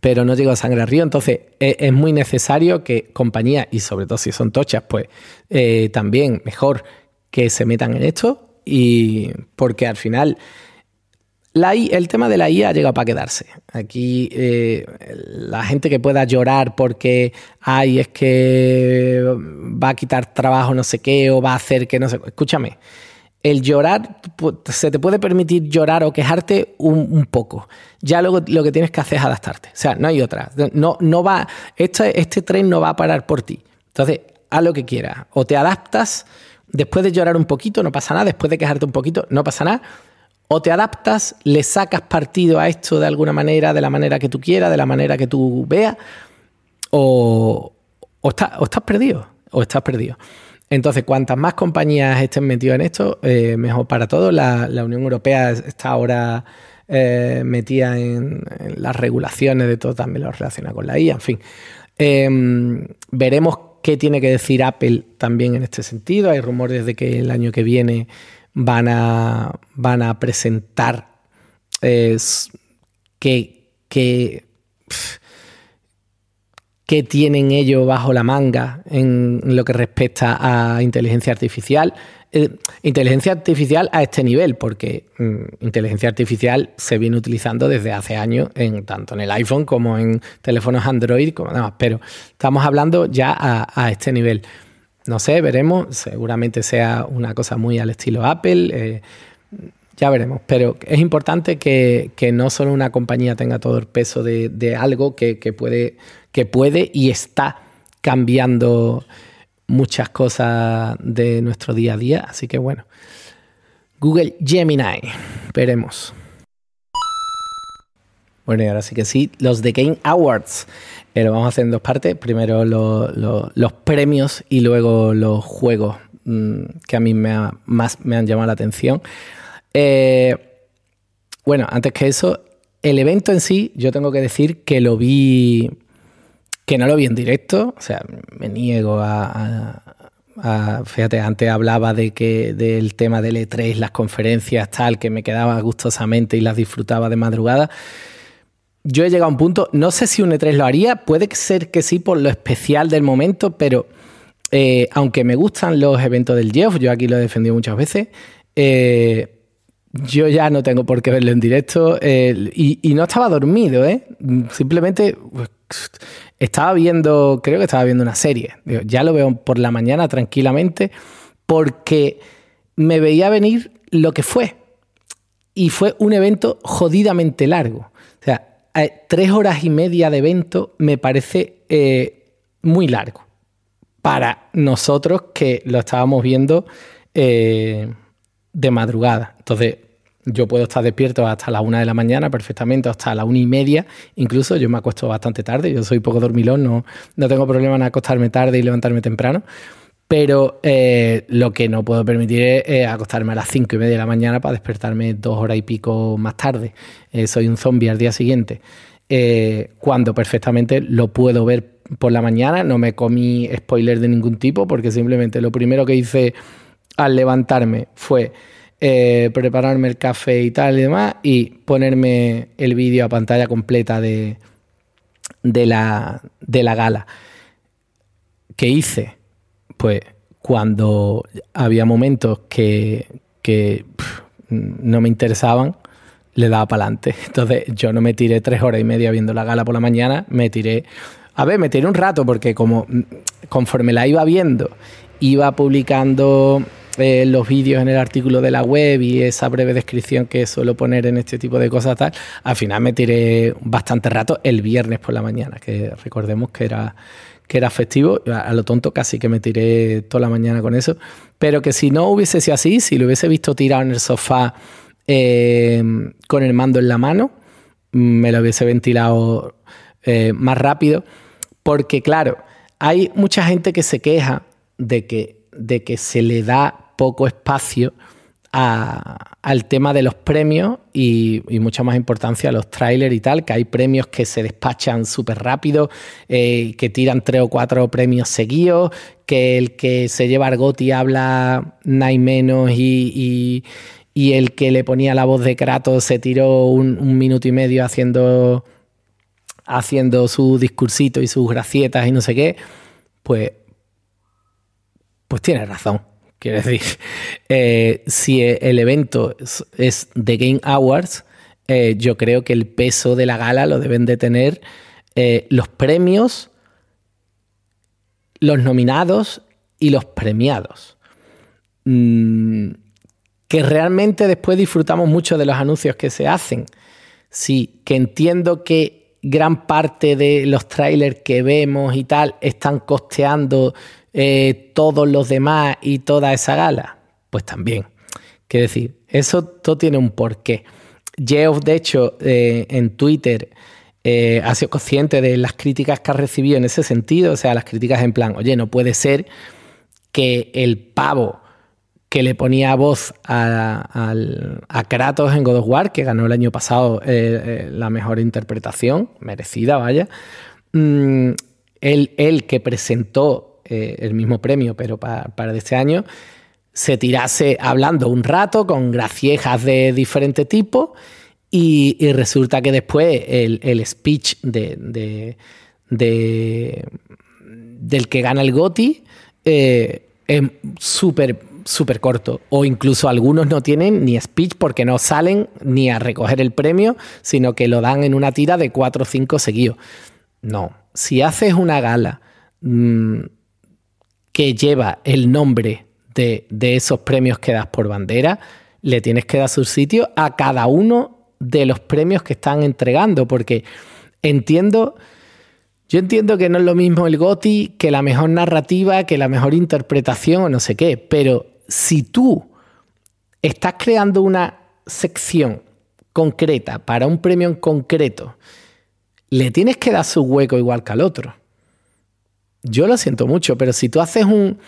pero no llegó a sangre a río, entonces e, es, muy necesario que compañías, y sobre todo si son tochas, pues eh, también mejor que se metan en esto y porque al final, el tema de la IA llega para quedarse. Aquí eh, la gente que pueda llorar porque, ay, es que va a quitar trabajo no sé qué o va a hacer que no sé, escúchame. El llorar, se te puede permitir llorar o quejarte un, poco. Ya luego lo que tienes que hacer es adaptarte. O sea, no hay otra. No, no va, este, este tren no va a parar por ti. Entonces, haz lo que quieras. O te adaptas Después de llorar un poquito, no pasa nada. Después de quejarte un poquito, no pasa nada. O te adaptas, le sacas partido a esto de alguna manera, de la manera que tú quieras, de la manera que tú veas, o, estás perdido. O estás perdido. Entonces, cuantas más compañías estén metidas en esto, eh, mejor para todos. La, Unión Europea está ahora eh, metida en, las regulaciones de todo, también lo relaciona con la IA, en fin. Em, veremos qué tiene que decir Apple también en este sentido. Hay rumores de que el año que viene van a, van a presentar eh, que, que qué tienen ellos bajo la manga en lo que respecta a inteligencia artificial. Eh, inteligencia artificial a este nivel, porque mm, inteligencia artificial se viene utilizando desde hace años, en, tanto en el iPhone como en teléfonos Android, como pero estamos hablando ya a, este nivel. No sé, veremos, seguramente sea una cosa muy al estilo Apple. Eh, ya veremos, pero es importante que, no solo una compañía tenga todo el peso de, algo que puede que puede y está cambiando muchas cosas de nuestro día a día. Así que bueno, Google Gemini, veremos. Bueno, y ahora sí que sí, los The Game Awards. Eh, lo vamos a hacer en dos partes. Primero los premios y luego los juegos mm, que a mí me más me han llamado la atención. Eh, bueno, antes que eso, el evento en sí, yo tengo que decir que lo vi que no lo vi en directo, o sea, me niego a, fíjate, antes hablaba de que del tema del E3, las conferencias, tal, que me quedaba gustosamente y las disfrutaba de madrugada. Yo he llegado a un punto, no sé si un E3 lo haría, puede ser que sí por lo especial del momento, pero eh, aunque me gustan los eventos del Jeff, yo aquí lo he defendido muchas veces, eh, yo ya no tengo por qué verlo en directo eh, y, no estaba dormido, ¿eh? Simplemente pues, estaba viendo, creo que estaba viendo una serie. ya lo veo por la mañana tranquilamente porque me veía venir lo que fue. Y fue un evento jodidamente largo. O sea, eh, tres horas y media de evento me parece eh, muy largo para nosotros que lo estábamos viendo eh, de madrugada. Entonces, yo puedo estar despierto hasta las una de la mañana perfectamente, hasta las una y media. Incluso yo me acuesto bastante tarde, yo soy poco dormilón, no, no tengo problema en acostarme tarde y levantarme temprano. Pero eh, lo que no puedo permitir es eh, acostarme a las cinco y media de la mañana para despertarme dos horas y pico más tarde. Eh, soy un zombie al día siguiente. cuando perfectamente lo puedo ver por la mañana, no me comí spoiler de ningún tipo, porque simplemente lo primero que hice al levantarme fue eh, prepararme el café y tal y demás, y ponerme el vídeo a pantalla completa de, de, la, de la gala. ¿Qué hice? Pues cuando había momentos que, que no me interesaban, le daba para adelante. Entonces yo no me tiré tres horas y media viendo la gala por la mañana, me tiré... A ver, me tiré un rato porque como mm, conforme la iba viendo, iba publicando los vídeos en el artículo de la web y esa breve descripción que suelo poner en este tipo de cosas, tal, al final me tiré bastante rato el viernes por la mañana, que recordemos que era que era festivo, a lo tonto casi que me tiré toda la mañana con eso, pero que si no hubiese sido así, si lo hubiese visto tirado en el sofá em, con el mando en la mano, me lo hubiese ventilado eh, más rápido, porque claro, hay mucha gente que se queja de que, de que se le da poco espacio al tema de los premios y, mucha más importancia a los trailers y tal, que hay premios que se despachan súper rápido, eh, que tiran tres o cuatro premios seguidos, que el que se lleva Argoti habla nada menos y, el que le ponía la voz de Kratos se tiró un, un minuto y medio haciendo, haciendo su discursito y sus gracietas y no sé qué, pues, pues tiene razón Quiero decir, eh, si e, el evento es, The Game Awards, eh, yo creo que el peso de la gala lo deben de tener eh, los premios, los nominados y los premiados. Mm, que realmente después disfrutamos mucho de los anuncios que se hacen. Sí, que entiendo que gran parte de los trailers que vemos y tal están costeando eh, todos los demás y toda esa gala? Pues también. ¿Qué decir, eso todo tiene un porqué. Jeff de hecho, eh, en Twitter eh, ha sido consciente de las críticas que ha recibido en ese sentido. O sea, las críticas en plan, oye, no puede ser que el pavo que le ponía voz a, Kratos en God of War, que ganó el año pasado la mejor interpretación, merecida, vaya. él mm, que presentó eh, el mismo premio, pero para, para este año, se tirase hablando un rato con graciejas de diferente tipo y, resulta que después el, speech de, de, del que gana el GOTI eh, es súper súper corto o incluso algunos no tienen ni speech porque no salen ni a recoger el premio, sino que lo dan en una tira de cuatro o cinco seguidos. No, si haces una gala mm, que lleva el nombre de, esos premios que das por bandera, le tienes que dar su sitio a cada uno de los premios que están entregando, porque entiendo... Yo entiendo que no es lo mismo el GOTI que la mejor narrativa, que la mejor interpretación o no sé qué, pero si tú estás creando una sección concreta para un premio en concreto, le tienes que dar su hueco igual que al otro yo lo siento mucho, pero si tú haces un,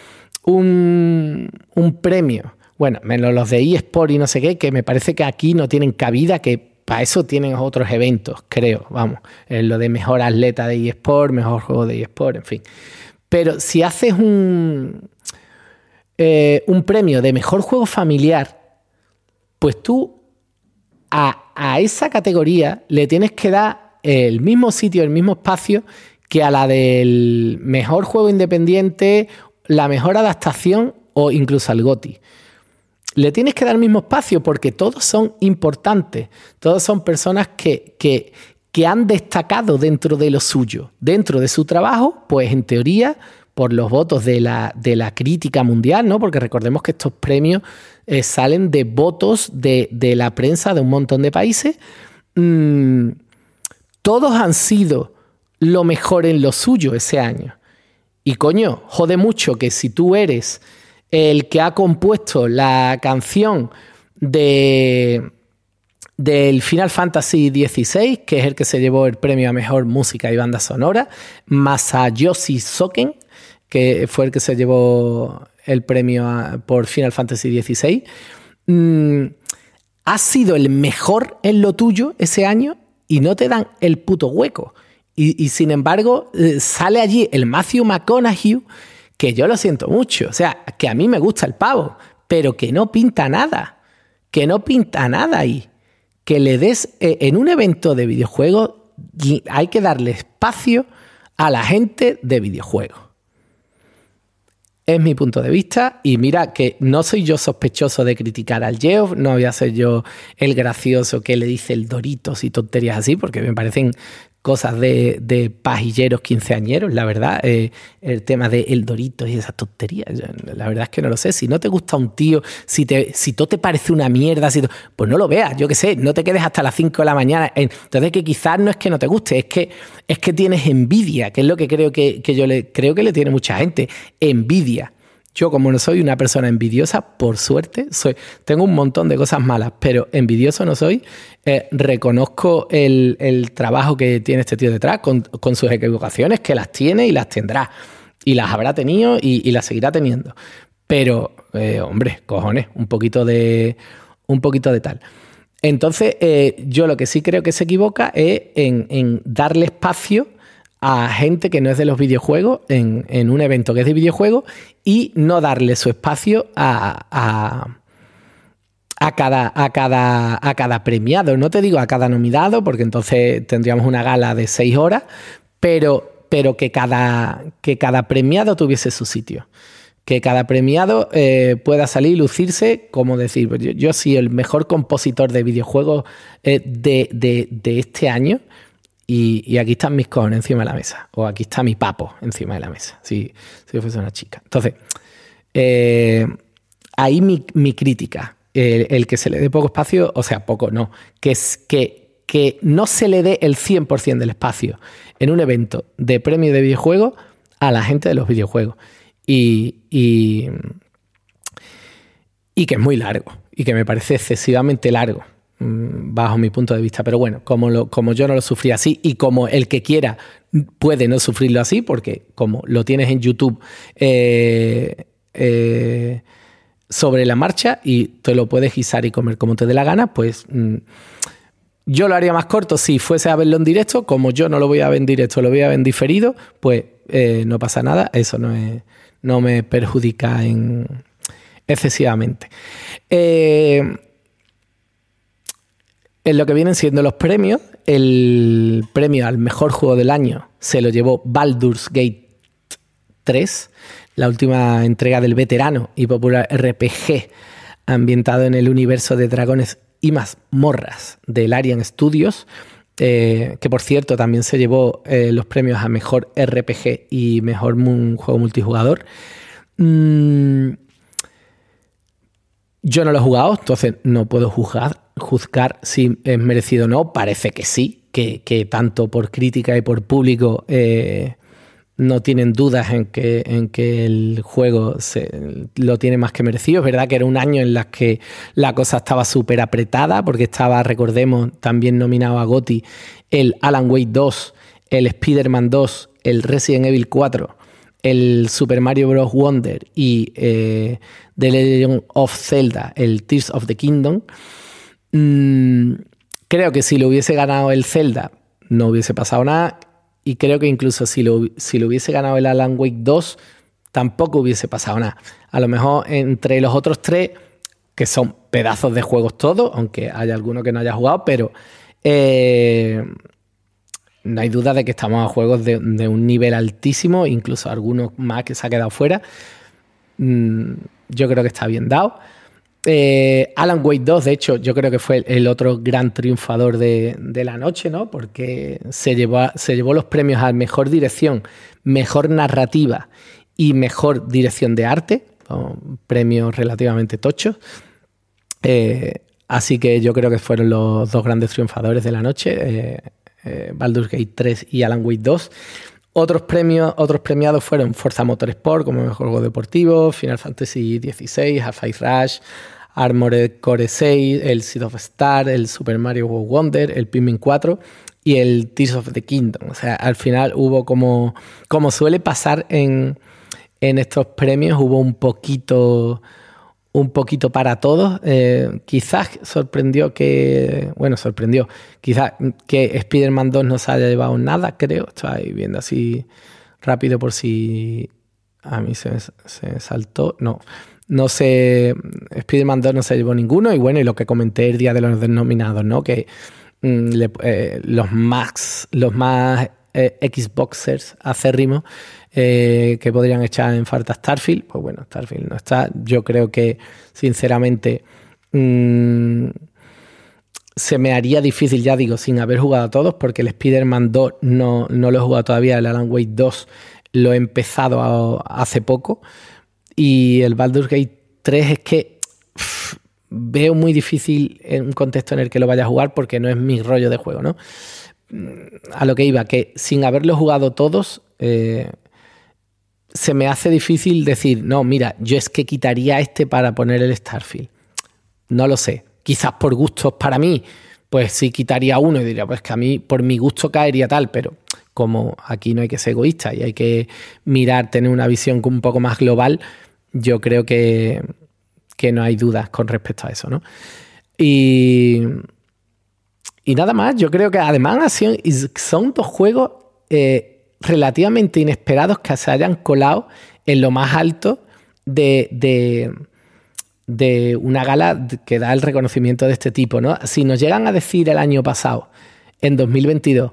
un, premio, bueno, menos los de eSport y no sé qué, que me parece que aquí no tienen cabida, que para eso tienen otros eventos, creo, vamos, lo de mejor atleta de eSport, mejor juego de eSport, en fin. Pero si haces un, eh, un premio de mejor juego familiar, pues tú a, a esa categoría le tienes que dar el mismo sitio, el mismo espacio que a la del mejor juego independiente, la mejor adaptación o incluso al GOTI. Le tienes que dar el mismo espacio porque todos son importantes, todos son personas que, han destacado dentro de lo suyo, dentro de su trabajo, pues en teoría por los votos de la, crítica mundial, ¿no? Porque recordemos que estos premios eh, salen de votos de, la prensa de un montón de países. Mm, todos han sido lo mejor en lo suyo ese año. Y coño, jode mucho que si tú eres el que ha compuesto la canción de del Final Fantasy XVI, que es el que se llevó el premio a mejor música y banda sonora, Masayoshi Soken, que fue el que se llevó el premio por Final Fantasy XVI. Mm, ha has sido el mejor en lo tuyo ese año y no te dan el puto hueco. Y, sin embargo, eh, sale allí el Matthew McConaughey, que yo lo siento mucho. O sea, que a mí me gusta el pavo, pero que no pinta nada. Que no pinta nada ahí. Que le des eh, en un evento de videojuegos, hay que darle espacio a la gente de videojuegos. Es mi punto de vista y mira que no soy yo sospechoso de criticar al Jeff, no voy a ser yo el gracioso que le dice el Doritos y tonterías así, porque me parecen cosas de, de pajilleros quinceañeros, la verdad. Eh, el tema de El Dorito y esas tonterías, la verdad es que no lo sé. Si no te gusta un tío, si, te, si todo te parece una mierda, si pues no lo veas, yo qué sé, no te quedes hasta las 5 de la mañana. Entonces que quizás no es que no te guste, es que, es que tienes envidia, que es lo que creo que, que yo le, creo que le tiene mucha gente, envidia. Yo como no soy una persona envidiosa, por suerte, soy, tengo un montón de cosas malas, pero envidioso no soy. Eh, reconozco el, trabajo que tiene este tío detrás, con, sus equivocaciones, que las tiene y las tendrá. Y las habrá tenido y, las seguirá teniendo. Pero, eh, hombre, cojones, un poquito de, un poquito de tal. Entonces, eh, yo lo que sí creo que se equivoca es en darle espacio a gente que no es de los videojuegos en, un evento que es de videojuegos y no darle su espacio a, cada, a, cada, a cada premiado. No te digo a cada nominado, porque entonces tendríamos una gala de seis horas, pero, pero que, cada, que cada premiado tuviese su sitio que cada premiado eh, pueda salir y lucirse, como decir, yo, soy el mejor compositor de videojuegos eh, de, este año y, aquí están mis cones encima de la mesa. O aquí está mi papo encima de la mesa. Si, yo fuese una chica. Entonces, eh, ahí mi, crítica. El, que se le dé poco espacio, o sea, poco no. Que, es, que, que no se le dé el 100% del espacio en un evento de premio de videojuegos a la gente de los videojuegos. Y, y, y que es muy largo. Y que me parece excesivamente largo. Mm, bajo mi punto de vista. Pero bueno, como, como yo no lo sufrí así y como el que quiera puede no sufrirlo así, porque como lo tienes en YouTube eh, eh, sobre la marcha y te lo puedes guisar y comer como te dé la gana, pues mm, yo lo haría más corto si fuese a verlo en directo. Como yo no lo voy a ver en directo, lo voy a ver en diferido, pues eh, no pasa nada. Eso no, no me perjudica en excesivamente. En lo que vienen siendo los premios, el premio al mejor juego del año se lo llevó Baldur's Gate 3, la última entrega del veterano y popular RPG ambientado en el universo de dragones y mazmorras del Arian Studios, eh, que por cierto también se llevó eh, los premios a mejor RPG y mejor juego multijugador. Mm, yo no lo he jugado, entonces no puedo juzgar juzgar si es merecido o no. Parece que sí, que, tanto por crítica y por público eh, no tienen dudas en que, el juego lo tiene más que merecido. Es verdad que era un año en las que la cosa estaba súper apretada, porque estaba, recordemos, también nominado a Gotti el Alan Wake 2, el Spider-Man 2, el Resident Evil 4 el Super Mario Bros. Wonder y eh, The Legend of Zelda, el Tears of the Kingdom. Mm, creo que si lo hubiese ganado el Zelda, no hubiese pasado nada. Y creo que incluso si lo, hubiese ganado el Alan Wake 2, tampoco hubiese pasado nada. A lo mejor entre los otros tres, que son pedazos de juegos todos, aunque haya alguno que no haya jugado, pero eh, no hay duda de que estamos a juegos de, un nivel altísimo, incluso algunos más que se ha quedado fuera. Mm, yo creo que está bien dado. Eh, Alan Wake 2, de hecho, yo creo que fue el otro gran triunfador de, la noche, ¿no? Porque se llevó, los premios a mejor dirección, mejor narrativa y mejor dirección de arte, premios relativamente tochos. Eh, así que yo creo que fueron los dos grandes triunfadores de la noche, eh, Baldur's Gate 3 y Alan Wake 2. Otros premios, otros premiados fueron Forza Motorsport como mejor juego deportivo, Final Fantasy XVI, Half-Life Rush, Armored Core 6, el Seed of Star, el Super Mario World Wonder, el Pikmin 4 y el Tears of the Kingdom. O sea, al final hubo como, como suele pasar en, en estos premios, hubo un poquito un poquito para todos. Eh, quizás sorprendió que, bueno, sorprendió, quizás que Spider-Man 2 no se haya llevado nada, creo. Estoy viendo así rápido por si a mí se, saltó. No, no sé, Spider-Man 2 no se llevó ninguno. Y bueno, y lo que comenté el día de los denominados, ¿no? Que mm, eh, los más, los eh, más Xboxers acérrimos eh, que podrían echar en falta Starfield. Pues bueno, Starfield no está. Yo creo que, sinceramente, mm, se me haría difícil, ya digo, sin haber jugado a todos, porque el Spider-Man 2 no, lo he jugado todavía, el Alan Wake 2 lo he empezado hace poco, y el Baldur's Gate 3 es que veo muy difícil en un contexto en el que lo vaya a jugar porque no es mi rollo de juego, ¿no? Mm, a lo que iba, que sin haberlo jugado todos, eh, se me hace difícil decir, no, mira, yo es que quitaría este para poner el Starfield. No lo sé. Quizás por gustos para mí, pues sí quitaría uno y diría, pues que a mí por mi gusto caería tal, pero como aquí no hay que ser egoísta y hay que mirar, tener una visión un poco más global, yo creo que, no hay dudas con respecto a eso, ¿no? Y, nada más, yo creo que además son dos juegos eh, relativamente inesperados que se hayan colado en lo más alto de, de, una gala que da el reconocimiento de este tipo. ¿no? Si nos llegan a decir el año pasado, en 2022,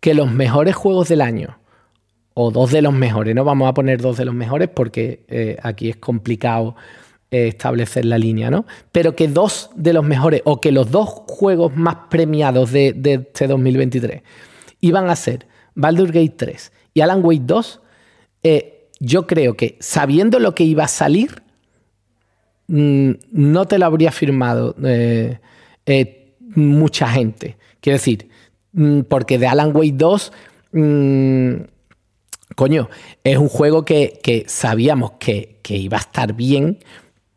que los mejores juegos del año, o dos de los mejores, no vamos a poner dos de los mejores porque eh, aquí es complicado eh, establecer la línea, ¿no? Pero que dos de los mejores, o que los dos juegos más premiados de, de este 2023 iban a ser Baldur's Gate 3 y Alan Wake 2, eh, yo creo que sabiendo lo que iba a salir, mm, no te lo habría firmado eh, eh, mucha gente. Quiero decir, mm, porque de Alan Wake 2, mm, coño, es un juego que, sabíamos que, que, iba a estar bien.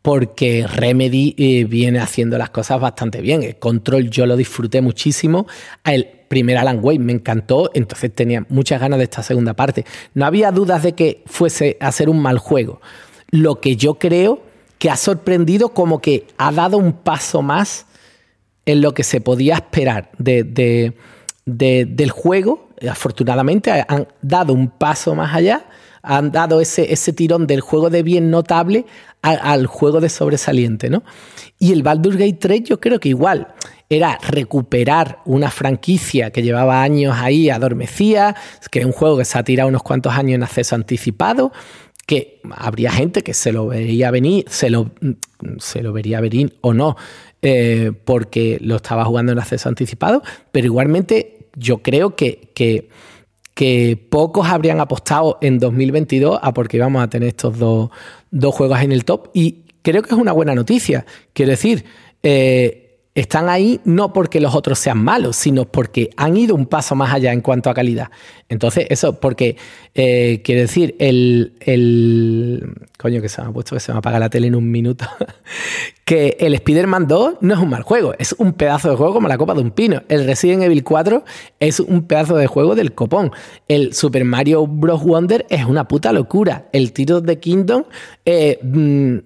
Porque Remedy viene haciendo las cosas bastante bien. El control yo lo disfruté muchísimo. El, primer Alan me encantó, entonces tenía muchas ganas de esta segunda parte. No había dudas de que fuese a ser un mal juego. Lo que yo creo que ha sorprendido como que ha dado un paso más en lo que se podía esperar de, del juego. Afortunadamente han dado un paso más allá, han dado ese, ese tirón del juego de bien notable al, juego de sobresaliente, ¿no? Y el Baldur's Gate 3 yo creo que igual era recuperar una franquicia que llevaba años ahí adormecía que es un juego que se ha tirado unos cuantos años en acceso anticipado, que habría gente que se lo vería venir, se lo, se lo vería venir o no, eh, porque lo estaba jugando en acceso anticipado, pero igualmente yo creo que, que, que pocos habrían apostado en 2022 a porque íbamos a tener estos dos, dos juegos en el top y creo que es una buena noticia. Quiero decir, eh, están ahí no porque los otros sean malos, sino porque han ido un paso más allá en cuanto a calidad. Entonces, eso, porque quiere eh, quiero decir, el, el, coño, que se me ha puesto que se me apaga la tele en un minuto, que el Spider-Man 2 no es un mal juego, es un pedazo de juego como la copa de un pino. El Resident Evil 4 es un pedazo de juego del copón. El Super Mario Bros. Wonder es una puta locura. El tiro de Kingdom eh, mm,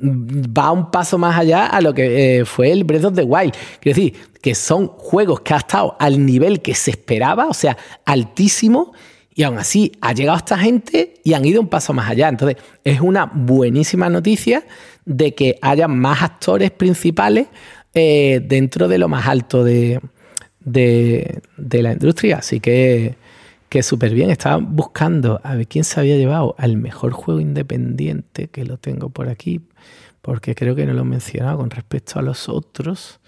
va un paso más allá a lo que eh, fue el Breath of the Wild. Quiero decir, que son juegos que ha estado al nivel que se esperaba, o sea, altísimo y aún así ha llegado esta gente y han ido un paso más allá. Entonces es una buenísima noticia de que haya más actores principales eh, dentro de lo más alto de, de, de la industria. Así que, que súper bien. Estaba buscando a ver quién se había llevado al mejor juego independiente, que lo tengo por aquí, porque creo que no lo he mencionado con respecto a los otros.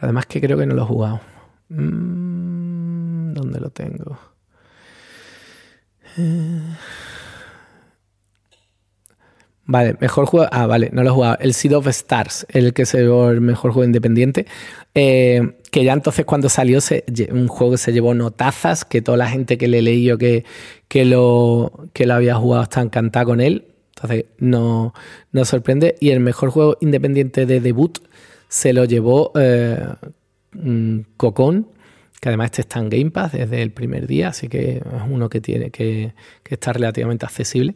Además que creo que no lo he jugado. Mm, ¿Dónde lo tengo? Vale, mejor juego. Ah, vale, no lo he jugado. El Seed of Stars, el que se llevó el mejor juego independiente. Eh, que ya entonces cuando salió un juego que se llevó notazas, que toda la gente que le leí yo que, lo, había jugado está encantada con él. Entonces no, no sorprende. Y el mejor juego independiente de debut se lo llevó eh, mm, Cocón que además este está en Game Pass desde el primer día, así que es uno que tiene que, estar relativamente accesible.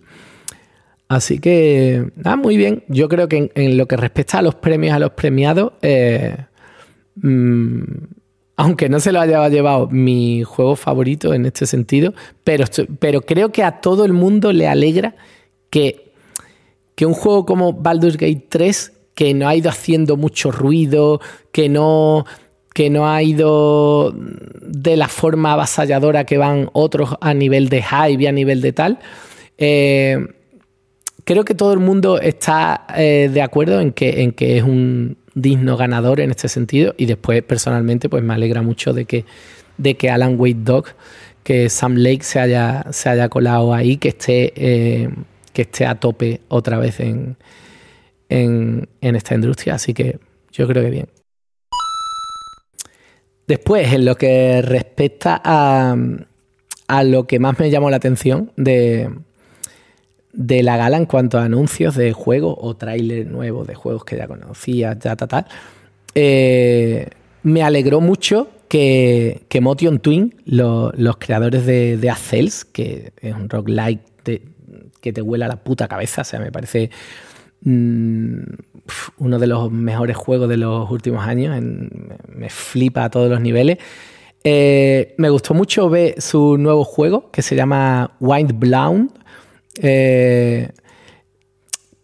Así que, nada, muy bien. Yo creo que en, lo que respecta a los premios, a los premiados, eh, mm, aunque no se lo haya llevado mi juego favorito en este sentido, pero, pero creo que a todo el mundo le alegra que, que un juego como Baldur's Gate 3, que no ha ido haciendo mucho ruido, que no que no ha ido de la forma avasalladora que van otros a nivel de hype y a nivel de tal. Eh, creo que todo el mundo está eh, de acuerdo en que, en que es un digno ganador en este sentido. Y después, personalmente, pues me alegra mucho de que, de que Alan Wade Dog, que Sam Lake se haya, se haya colado ahí, que esté, eh, que esté a tope otra vez en, en esta industria. Así que yo creo que bien. Después, en lo que respecta a, lo que más me llamó la atención de, de la gala en cuanto a anuncios de juegos o trailers nuevos de juegos que ya conocía, ya tal, tal, eh, me alegró mucho que, que Motion Twin, los creadores de, de que es un roguelike que te huela la puta cabeza, o sea, me parece... Mm, uno de los mejores juegos de los últimos años. me flipa a todos los niveles. Eh, me gustó mucho ver su nuevo juego que se llama Wind Blown. Eh,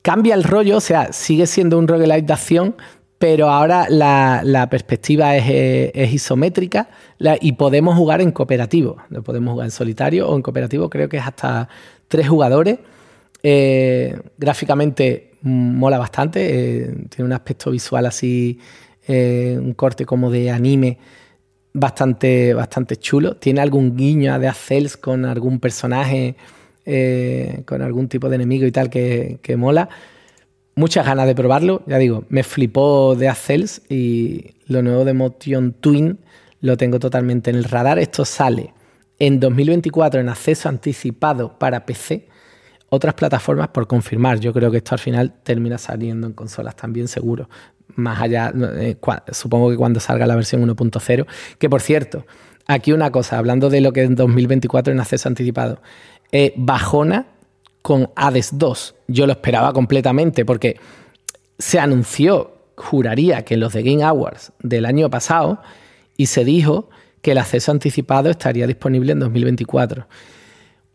cambia el rollo, o sea, sigue siendo un roguelite de acción, pero ahora la, perspectiva es, eh, isométrica y podemos jugar en cooperativo. Lo podemos jugar en solitario o en cooperativo, creo que es hasta tres jugadores. gráficamente mola bastante, eh, tiene un aspecto visual así, eh, un corte como de anime bastante, bastante chulo. Tiene algún guiño de Cells con algún personaje, eh, con algún tipo de enemigo y tal que, mola. Muchas ganas de probarlo, ya digo, me flipó de Cells y lo nuevo de Motion Twin lo tengo totalmente en el radar. Esto sale en 2024 en acceso anticipado para PC otras plataformas por confirmar. Yo creo que esto al final termina saliendo en consolas también seguro. Más allá, eh, supongo que cuando salga la versión 1.0, que por cierto, aquí una cosa, hablando de lo que en 2024 en acceso anticipado, eh, Bajona con Hades 2, yo lo esperaba completamente porque se anunció, juraría que en los de Game Awards del año pasado, y se dijo que el acceso anticipado estaría disponible en 2024.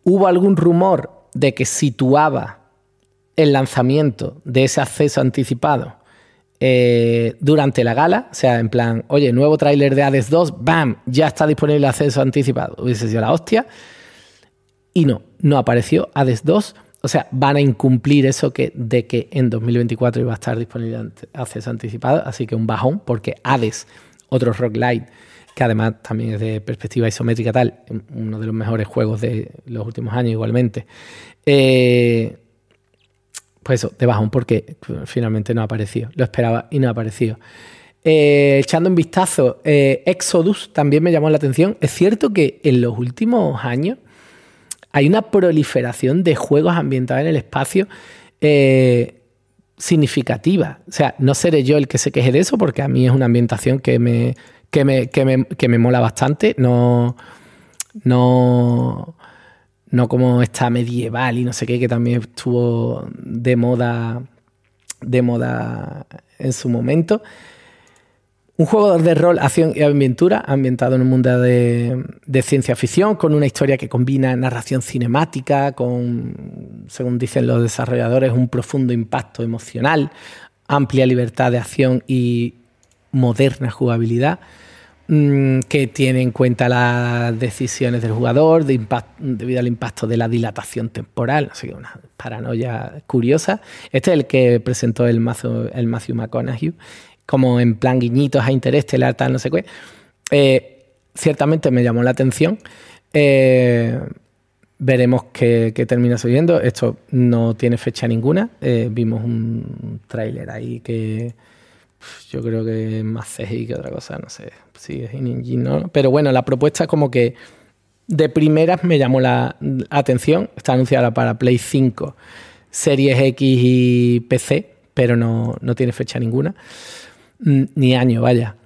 Hubo algún rumor de que situaba el lanzamiento de ese acceso anticipado eh, durante la gala, o sea, en plan, oye, nuevo tráiler de Hades 2, ¡bam! Ya está disponible el acceso anticipado. Hubiese sido la hostia. Y no, no apareció Hades 2. O sea, van a incumplir eso que, de que en 2024 iba a estar disponible acceso anticipado. Así que un bajón, porque Hades, otro rock light que además también es de perspectiva isométrica tal, uno de los mejores juegos de los últimos años igualmente. Eh, pues eso, de bajón, porque finalmente no ha aparecido. Lo esperaba y no ha aparecido. Eh, echando un vistazo, eh, Exodus también me llamó la atención. Es cierto que en los últimos años hay una proliferación de juegos ambientados en el espacio significativa. O sea, no seré yo el que se queje de eso, porque a mí es una ambientación que me que me, mola bastante. No, no, como esta medieval y no sé qué, que también estuvo de moda, de moda en su momento. Un juego de rol, acción y aventura ambientado en un mundo de, de, ciencia ficción con una historia que combina narración cinemática con, según dicen los desarrolladores, un profundo impacto emocional, amplia libertad de acción y moderna jugabilidad. Mm, que tiene en cuenta las decisiones del jugador debido al impacto de la dilatación temporal, así que una paranoia curiosa. Este es el que presentó el, mazo, el Matthew McConaughey, como en plan guiñitos a interés tal, no sé qué. Eh, ciertamente me llamó la atención. Eh, veremos qué, termina subiendo. Esto no tiene fecha ninguna. Eh, vimos un tráiler ahí que yo creo que es más CGI que otra cosa, no sé es ¿no? Pero bueno, la propuesta como que de primeras me llamó la atención, está anunciada para Play 5, Series X y PC, pero no, no tiene fecha ninguna, mm, ni año, vaya.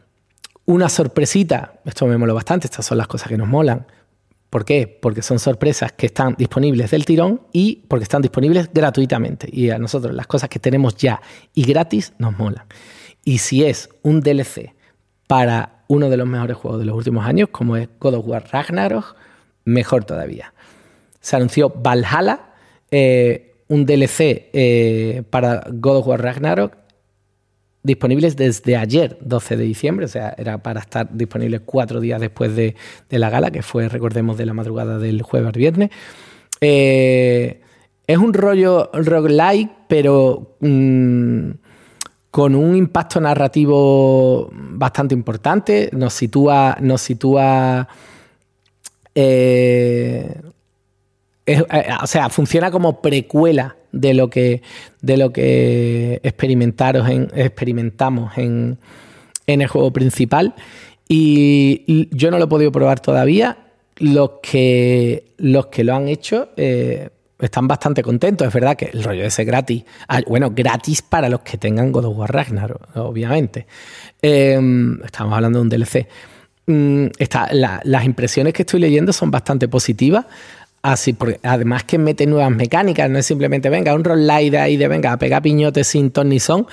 Una sorpresita, esto me mola bastante, estas son las cosas que nos molan. ¿Por qué? Porque son sorpresas que están disponibles del tirón y porque están disponibles gratuitamente. Y a nosotros las cosas que tenemos ya y gratis nos molan. Y si es un DLC para uno de los mejores juegos de los últimos años, como es God of War Ragnarok, mejor todavía. Se anunció Valhalla, eh, un DLC eh, para God of War Ragnarok, disponibles desde ayer, 12 de diciembre, o sea, era para estar disponible cuatro días después de, la gala, que fue, recordemos, de la madrugada del jueves al viernes. Eh, es un rollo roguelike, pero... Mm, con un impacto narrativo bastante importante, nos sitúa, nos sitúa eh, eh, o sea, funciona como precuela de lo que, de lo que experimentaros experimentamos en, el juego principal. Y yo no lo he podido probar todavía. Los que, los que lo han hecho, eh, están bastante contentos. Es verdad que el rollo ese gratis. Ah, bueno, gratis para los que tengan God of War Ragnarok, obviamente. Em, estamos hablando de un DLC. Mm, está, las impresiones que estoy leyendo son bastante positivas. Así, porque además que mete nuevas mecánicas, no es simplemente venga, un roll light ahí de venga, a pegar piñote sin ton ni son,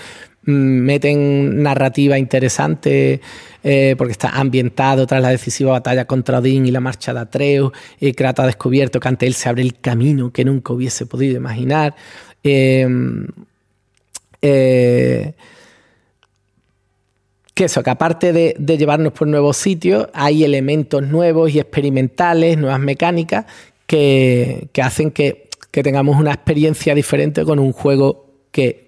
meten narrativa interesante eh, porque está ambientado tras la decisiva batalla contra Odín y la marcha de Atreus. y ha descubierto que ante él se abre el camino que nunca hubiese podido imaginar. Em, eh, que eso, que aparte de, llevarnos por nuevos sitios, hay elementos nuevos y experimentales, nuevas mecánicas, que, hacen que, que tengamos una experiencia diferente con un juego que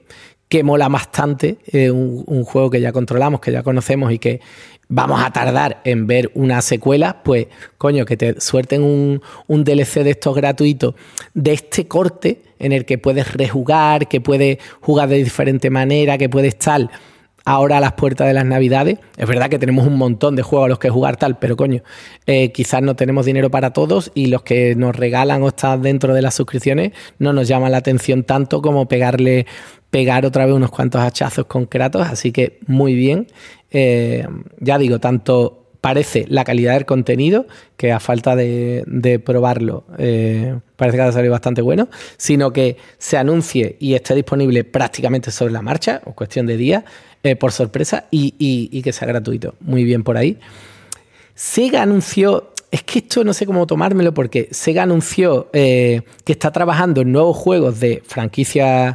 que mola bastante, un, juego que ya controlamos, que ya conocemos y que vamos a tardar en ver una secuela, pues coño, que te suelten un, un DLC de estos gratuitos, de este corte en el que puedes rejugar, que puedes jugar de diferente manera, que puedes tal ahora a las puertas de las navidades. Es verdad que tenemos un montón de juegos a los que jugar tal, pero coño, eh, quizás no tenemos dinero para todos y los que nos regalan o están dentro de las suscripciones no nos llaman la atención tanto como pegarle, pegar otra vez unos cuantos hachazos concretos, Así que muy bien. Eh, ya digo, tanto parece la calidad del contenido, que a falta de, probarlo eh, parece que ha salido bastante bueno, sino que se anuncie y esté disponible prácticamente sobre la marcha, o cuestión de días, eh, por sorpresa y, que sea gratuito. Muy bien por ahí. Sega anunció, es que esto no sé cómo tomármelo porque Sega anunció eh, que está trabajando en nuevos juegos de franquicias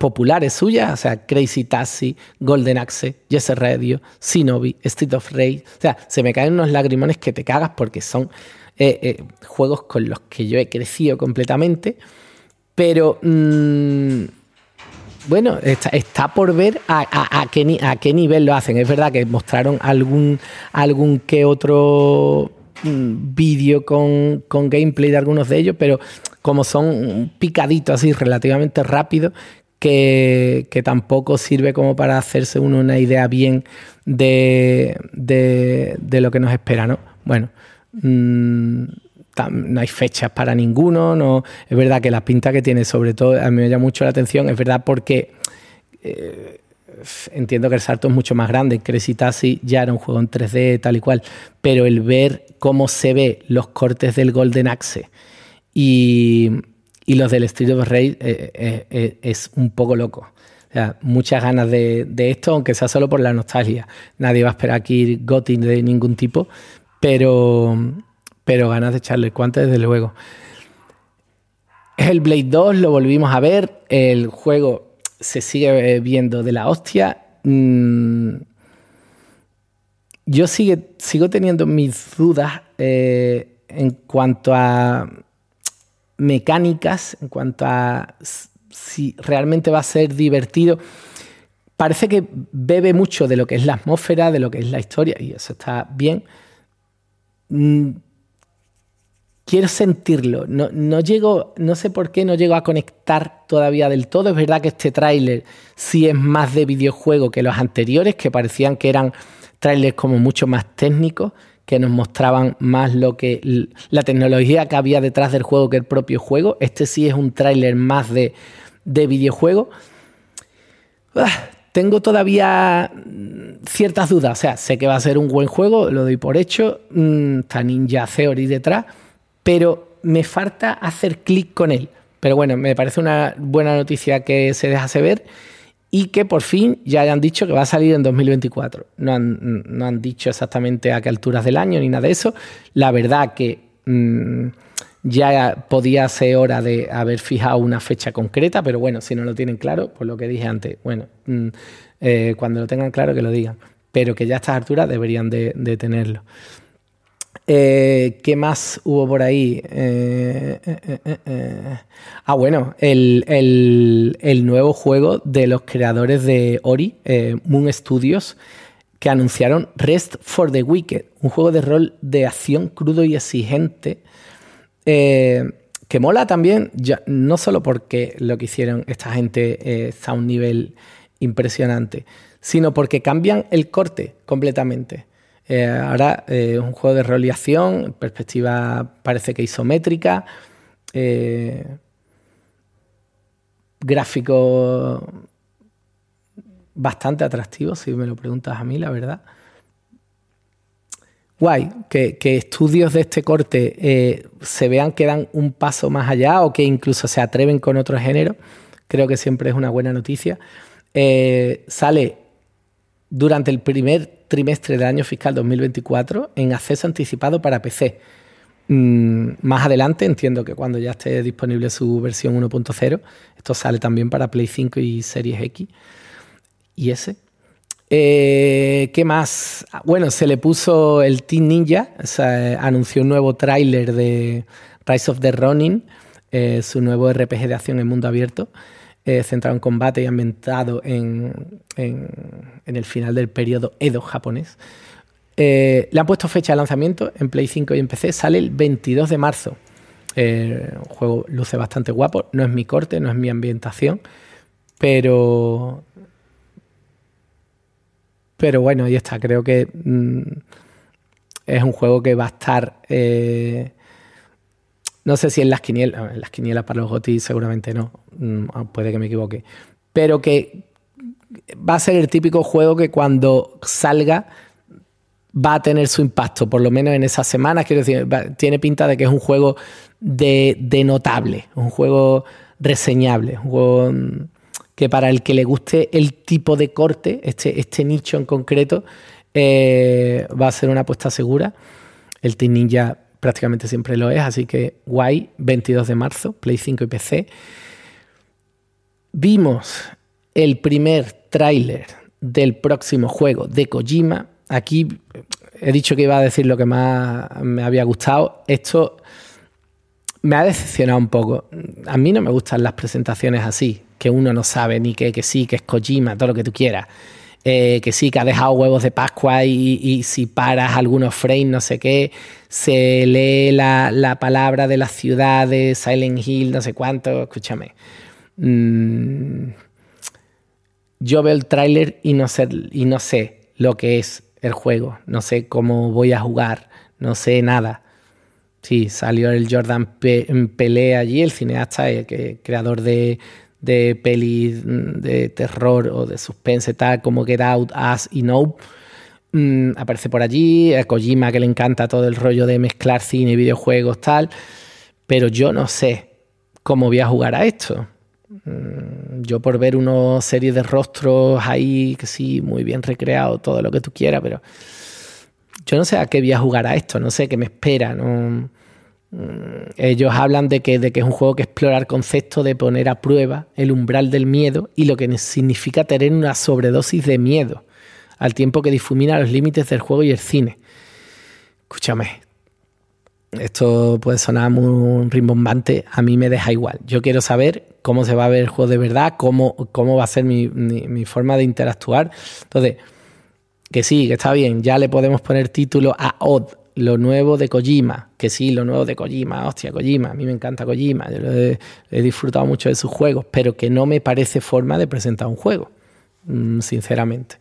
populares suyas, o sea, Crazy Taxi, Golden Axe, Yes Radio, Shinobi, Street of Rage. O sea, se me caen unos lagrimones que te cagas porque son eh, juegos con los que yo he crecido completamente. Pero mm, bueno, está, por ver a, qué, a qué nivel lo hacen. Es verdad que mostraron algún, algún que otro mm, vídeo con, gameplay de algunos de ellos, pero como son picaditos así relativamente rápido, que, tampoco sirve como para hacerse uno una idea bien de, lo que nos espera, ¿no? Bueno, mm, no hay fechas para ninguno, no, es verdad que la pinta que tiene, sobre todo, a mí me llama mucho la atención, es verdad porque eh, entiendo que el salto es mucho más grande, Crescita, Taxi ya era un juego en 3D tal y cual, pero el ver cómo se ve los cortes del Golden Axe y, los del Street of Rage eh, eh, es un poco loco. muchas ganas de, esto, aunque sea solo por la nostalgia. Nadie va a esperar aquí goting de ningún tipo, pero pero ganas de echarle el cuante desde luego. El Blade 2 lo volvimos a ver, el juego se sigue eh, viendo de la hostia. Mm, yo sigue, sigo teniendo mis dudas eh, en cuanto a mecánicas, en cuanto a si realmente va a ser divertido. Parece que bebe mucho de lo que es la atmósfera, de lo que es la historia, y eso está bien. Mm, quiero sentirlo. No, no llego, no sé por qué no llego a conectar todavía del todo. Es verdad que este tráiler sí es más de videojuego que los anteriores, que parecían que eran trailers como mucho más técnicos, que nos mostraban más lo que la tecnología que había detrás del juego que el propio juego. Este sí es un tráiler más de, videojuego. Ah, tengo todavía mm, ciertas dudas, o sea, sé que va a ser un buen juego, lo doy por hecho, mm, está Ninja Theory detrás, pero me falta hacer clic con él. Pero bueno, me parece una buena noticia que se dejase ver y que por fin ya hayan dicho que va a salir en 2024. No han, no han dicho exactamente a qué alturas del año ni nada de eso. La verdad que mm, ya podía ser hora de haber fijado una fecha concreta, pero bueno, si no lo tienen claro, por lo que dije antes, bueno, mm, eh, cuando lo tengan claro que lo digan, pero que ya a estas alturas deberían de tenerlo. Eh, ¿Qué más hubo por ahí? Eh, eh, ah, bueno, el, nuevo juego de los creadores de Ori, Moon Studios, que anunciaron Rest for the Wicked, un juego de rol de acción crudo y exigente. que mola también, ya, no solo porque lo que hicieron esta gente está a un nivel impresionante, sino porque cambian el corte completamente. Eh, ahora es eh, un juego de rol perspectiva parece que isométrica, eh, gráfico bastante atractivo, si me lo preguntas a mí, la verdad. Guay, que, que estudios de este corte se vean que dan un paso más allá o que incluso se atreven con otro género, creo que siempre es una buena noticia. sale durante el primer trimestre del año fiscal 2024 en acceso anticipado para PC. Mm, más adelante, entiendo que cuando ya esté disponible su versión 1.0, esto sale también para Play 5 y Series X y ese eh, ¿Qué más? Ah, bueno, se le puso el Team Ninja, anunció un nuevo tráiler de Rise of the Running eh, su nuevo RPG de acción en mundo abierto centrado en combate y ambientado en, el final del periodo Edo japonés. Eh, le han puesto fecha de lanzamiento en Play 5 y en PC, sale el 22 de marzo. Eh, juego luce bastante guapo, no es mi corte, no es mi ambientación, pero... Pero bueno, ahí está, creo que... Mm, es un juego que va a estar eh, no sé si en las quinielas, en las quinielas para los gotis seguramente no, mm, ah, puede que me equivoque, pero que va a ser el típico juego que cuando salga va a tener su impacto, por lo menos en esas semanas, quiero decir, tiene pinta de que es un juego de, notable, un juego reseñable, un juego mm, que para el que le guste el tipo de corte, este, este nicho en concreto, eh, va a ser una apuesta segura. El Team Ninja prácticamente siempre lo es, así que guay, 22 de marzo, Play 5 y PC. Vimos el primer tráiler del próximo juego de Kojima. Aquí eh, he dicho que iba a decir lo que más me había gustado. Esto me ha decepcionado un poco. A mí no me gustan las presentaciones así, que uno no sabe ni qué, que sí, que es Kojima, todo lo que tú quieras. Eh, que sí, que ha dejado huevos de Pascua y, si paras algunos frames, no sé qué, se lee la, palabra de las ciudades, Silent Hill, no sé cuánto, escúchame. Mm, yo veo el tráiler y, no sé, y no sé lo que es el juego, no sé cómo voy a jugar, no sé nada. Sí, salió el Jordan Pelé allí, el cineasta, el eh, creador de, de pelis de terror o de suspense, tal como Get Out, as y No, mm, aparece por allí, a Kojima que le encanta todo el rollo de mezclar cine y videojuegos, tal. Pero yo no sé cómo voy a jugar a esto. Mm, yo por ver una serie de rostros ahí, que sí, muy bien recreado, todo lo que tú quieras, pero yo no sé a qué voy a jugar a esto, no sé qué me espera, no Mm, ellos hablan de que, es un juego que explora el concepto de poner a prueba el umbral del miedo y lo que significa tener una sobredosis de miedo, al tiempo que difumina los límites del juego y el cine. Escúchame, esto puede sonar muy rimbombante, a mí me deja igual. Yo quiero saber cómo se va a ver el juego de verdad, cómo, va a ser mi, mi forma de interactuar. Entonces, que sí, que está bien, ya le podemos poner título a Odd, lo nuevo de Kojima, que sí, lo nuevo de Kojima, hostia, Kojima, a mí me encanta Kojima, he, disfrutado mucho de sus juegos, pero que no me parece forma de presentar un juego, mm, sinceramente.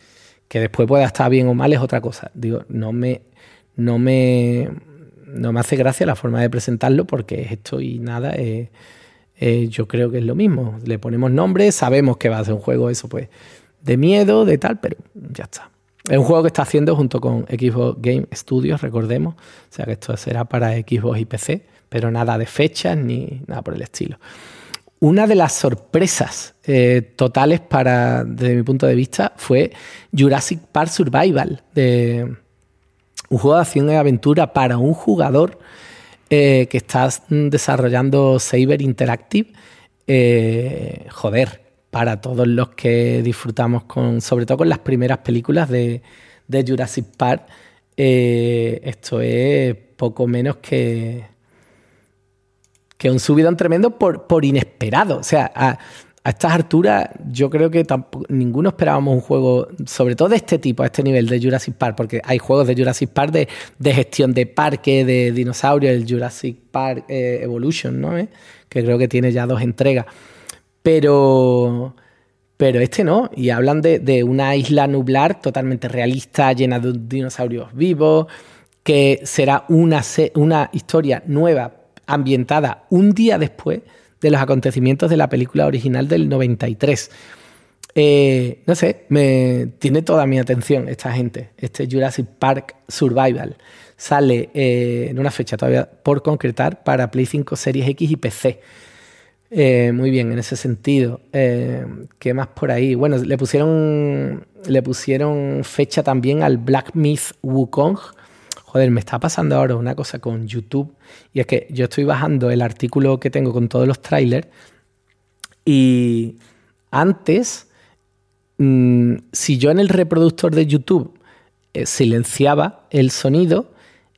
Que después pueda estar bien o mal es otra cosa. Digo, no me, no me, no me hace gracia la forma de presentarlo porque esto y nada, yo creo que es lo mismo. Le ponemos nombre, sabemos que va a ser un juego, eso pues, de miedo, de tal, pero ya está. Es un juego que está haciendo junto con Xbox Game Studios, recordemos. O sea que esto será para Xbox y PC, pero nada de fechas ni nada por el estilo. Una de las sorpresas eh, totales para, desde mi punto de vista, fue Jurassic Park Survival, un juego de acción y aventura para un jugador eh, que está desarrollando Saber Interactive. Eh, joder, para todos los que disfrutamos con, sobre todo con las primeras películas de, Jurassic Park, eh, esto es poco menos que, que un subidón tremendo por, inesperado. O sea, a, estas alturas yo creo que ninguno esperábamos un juego, sobre todo de este tipo, a este nivel de Jurassic Park, porque hay juegos de Jurassic Park de, gestión de parque, de dinosaurios, el Jurassic Park eh, Evolution, ¿no? Eh, que creo que tiene ya dos entregas. Pero, pero este no. Y hablan de, una isla nublar totalmente realista, llena de dinosaurios vivos, que será una, una historia nueva ambientada un día después de los acontecimientos de la película original del 93. Eh, no sé, me tiene toda mi atención esta gente, este Jurassic Park Survival. Sale eh, en una fecha todavía por concretar para Play 5 Series X y PC. Eh, muy bien, en ese sentido. Eh, ¿Qué más por ahí? Bueno, le pusieron, le pusieron fecha también al Black Myth Wukong. Joder, me está pasando ahora una cosa con YouTube y es que yo estoy bajando el artículo que tengo con todos los trailers y antes, mm, si yo en el reproductor de YouTube eh, silenciaba el sonido,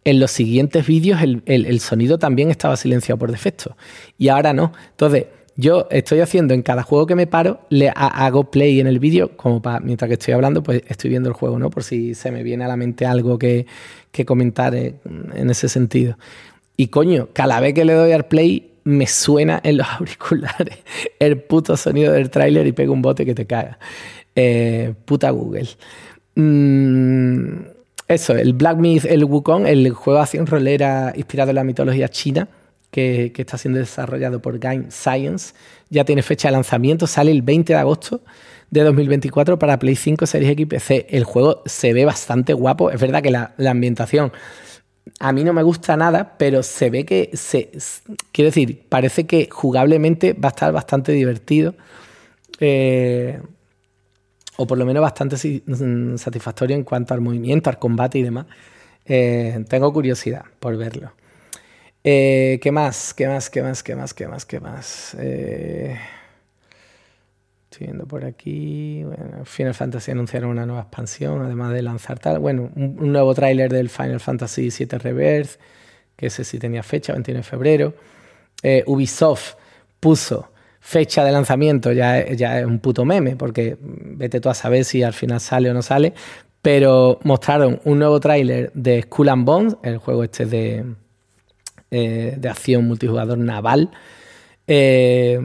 en los siguientes vídeos el, sonido también estaba silenciado por defecto. Y ahora no. Entonces, yo estoy haciendo en cada juego que me paro, le hago play en el vídeo, como para mientras que estoy hablando, pues estoy viendo el juego, ¿no? Por si se me viene a la mente algo que, que comentar eh, en ese sentido. Y coño, cada vez que le doy al play, me suena en los auriculares el puto sonido del tráiler y pego un bote que te caga. Eh, puta Google. Mm, eso, el Black Myth, el Wukong, el juego de acción rolera inspirado en la mitología china, que, está siendo desarrollado por Game Science. Ya tiene fecha de lanzamiento, sale el 20 de agosto de 2024 para Play 5, Series X PC. El juego se ve bastante guapo. Es verdad que la, ambientación a mí no me gusta nada, pero se ve que se. Quiero decir, parece que jugablemente va a estar bastante divertido. Eh, o por lo menos bastante mm, satisfactorio en cuanto al movimiento, al combate y demás. Eh, tengo curiosidad por verlo. Eh, ¿Qué más? ¿Qué más? ¿Qué más? ¿Qué más? ¿Qué más? ¿Qué más? Eh, estoy viendo por aquí. Final Fantasy anunciaron una nueva expansión, además de lanzar tal. Bueno, un, nuevo tráiler del Final Fantasy VII Reverse. que sé si tenía fecha, 29 de febrero. Ubisoft puso fecha de lanzamiento ya, ya es un puto meme, porque vete tú a saber si al final sale o no sale, pero mostraron un nuevo tráiler de Skull and Bones, el juego este de, eh, de acción multijugador naval, eh,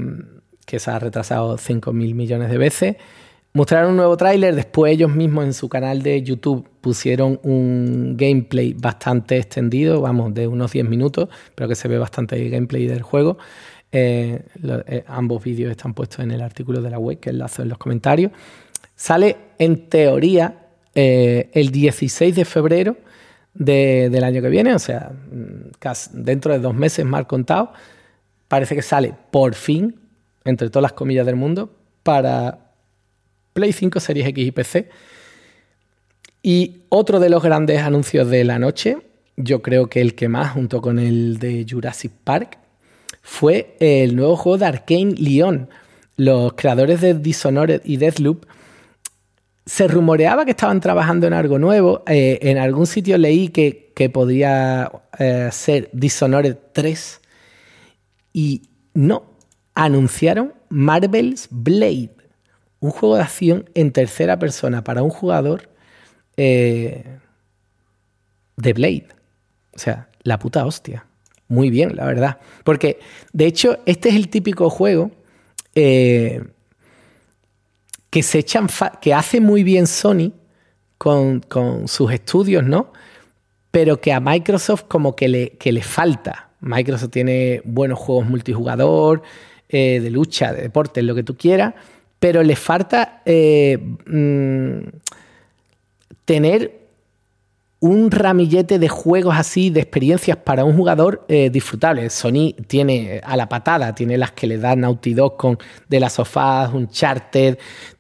que se ha retrasado 5.000 millones de veces. Mostraron un nuevo tráiler, después ellos mismos en su canal de YouTube pusieron un gameplay bastante extendido, vamos, de unos 10 minutos, pero que se ve bastante el gameplay del juego. Eh, eh, ambos vídeos están puestos en el artículo de la web, que enlazo en los comentarios. Sale en teoría eh, el 16 de febrero del año que viene, o sea, mm, dentro de dos meses más contado. Parece que sale por fin, entre todas las comillas del mundo, para Play 5, Series X y PC. Y otro de los grandes anuncios de la noche, yo creo que el que más, junto con el de Jurassic Park, fue el nuevo juego de Arkane Lyon. Los creadores de Dishonored y Deathloop se rumoreaba que estaban trabajando en algo nuevo. Eh, en algún sitio leí que, podía eh, ser Dishonored 3. Y no, anunciaron Marvel's Blade, un juego de acción en tercera persona para un jugador eh, de Blade. O sea, la puta hostia muy bien, la verdad. Porque, de hecho, este es el típico juego eh, que, se echan que hace muy bien Sony con, sus estudios, ¿no? Pero que a Microsoft como que le, que le falta. Microsoft tiene buenos juegos multijugador, eh, de lucha, de deporte, lo que tú quieras, pero le falta eh, mm, tener un ramillete de juegos así, de experiencias para un jugador eh, disfrutable. Sony tiene eh, a la patada, tiene las que le da Naughty Dog con de las sofás, un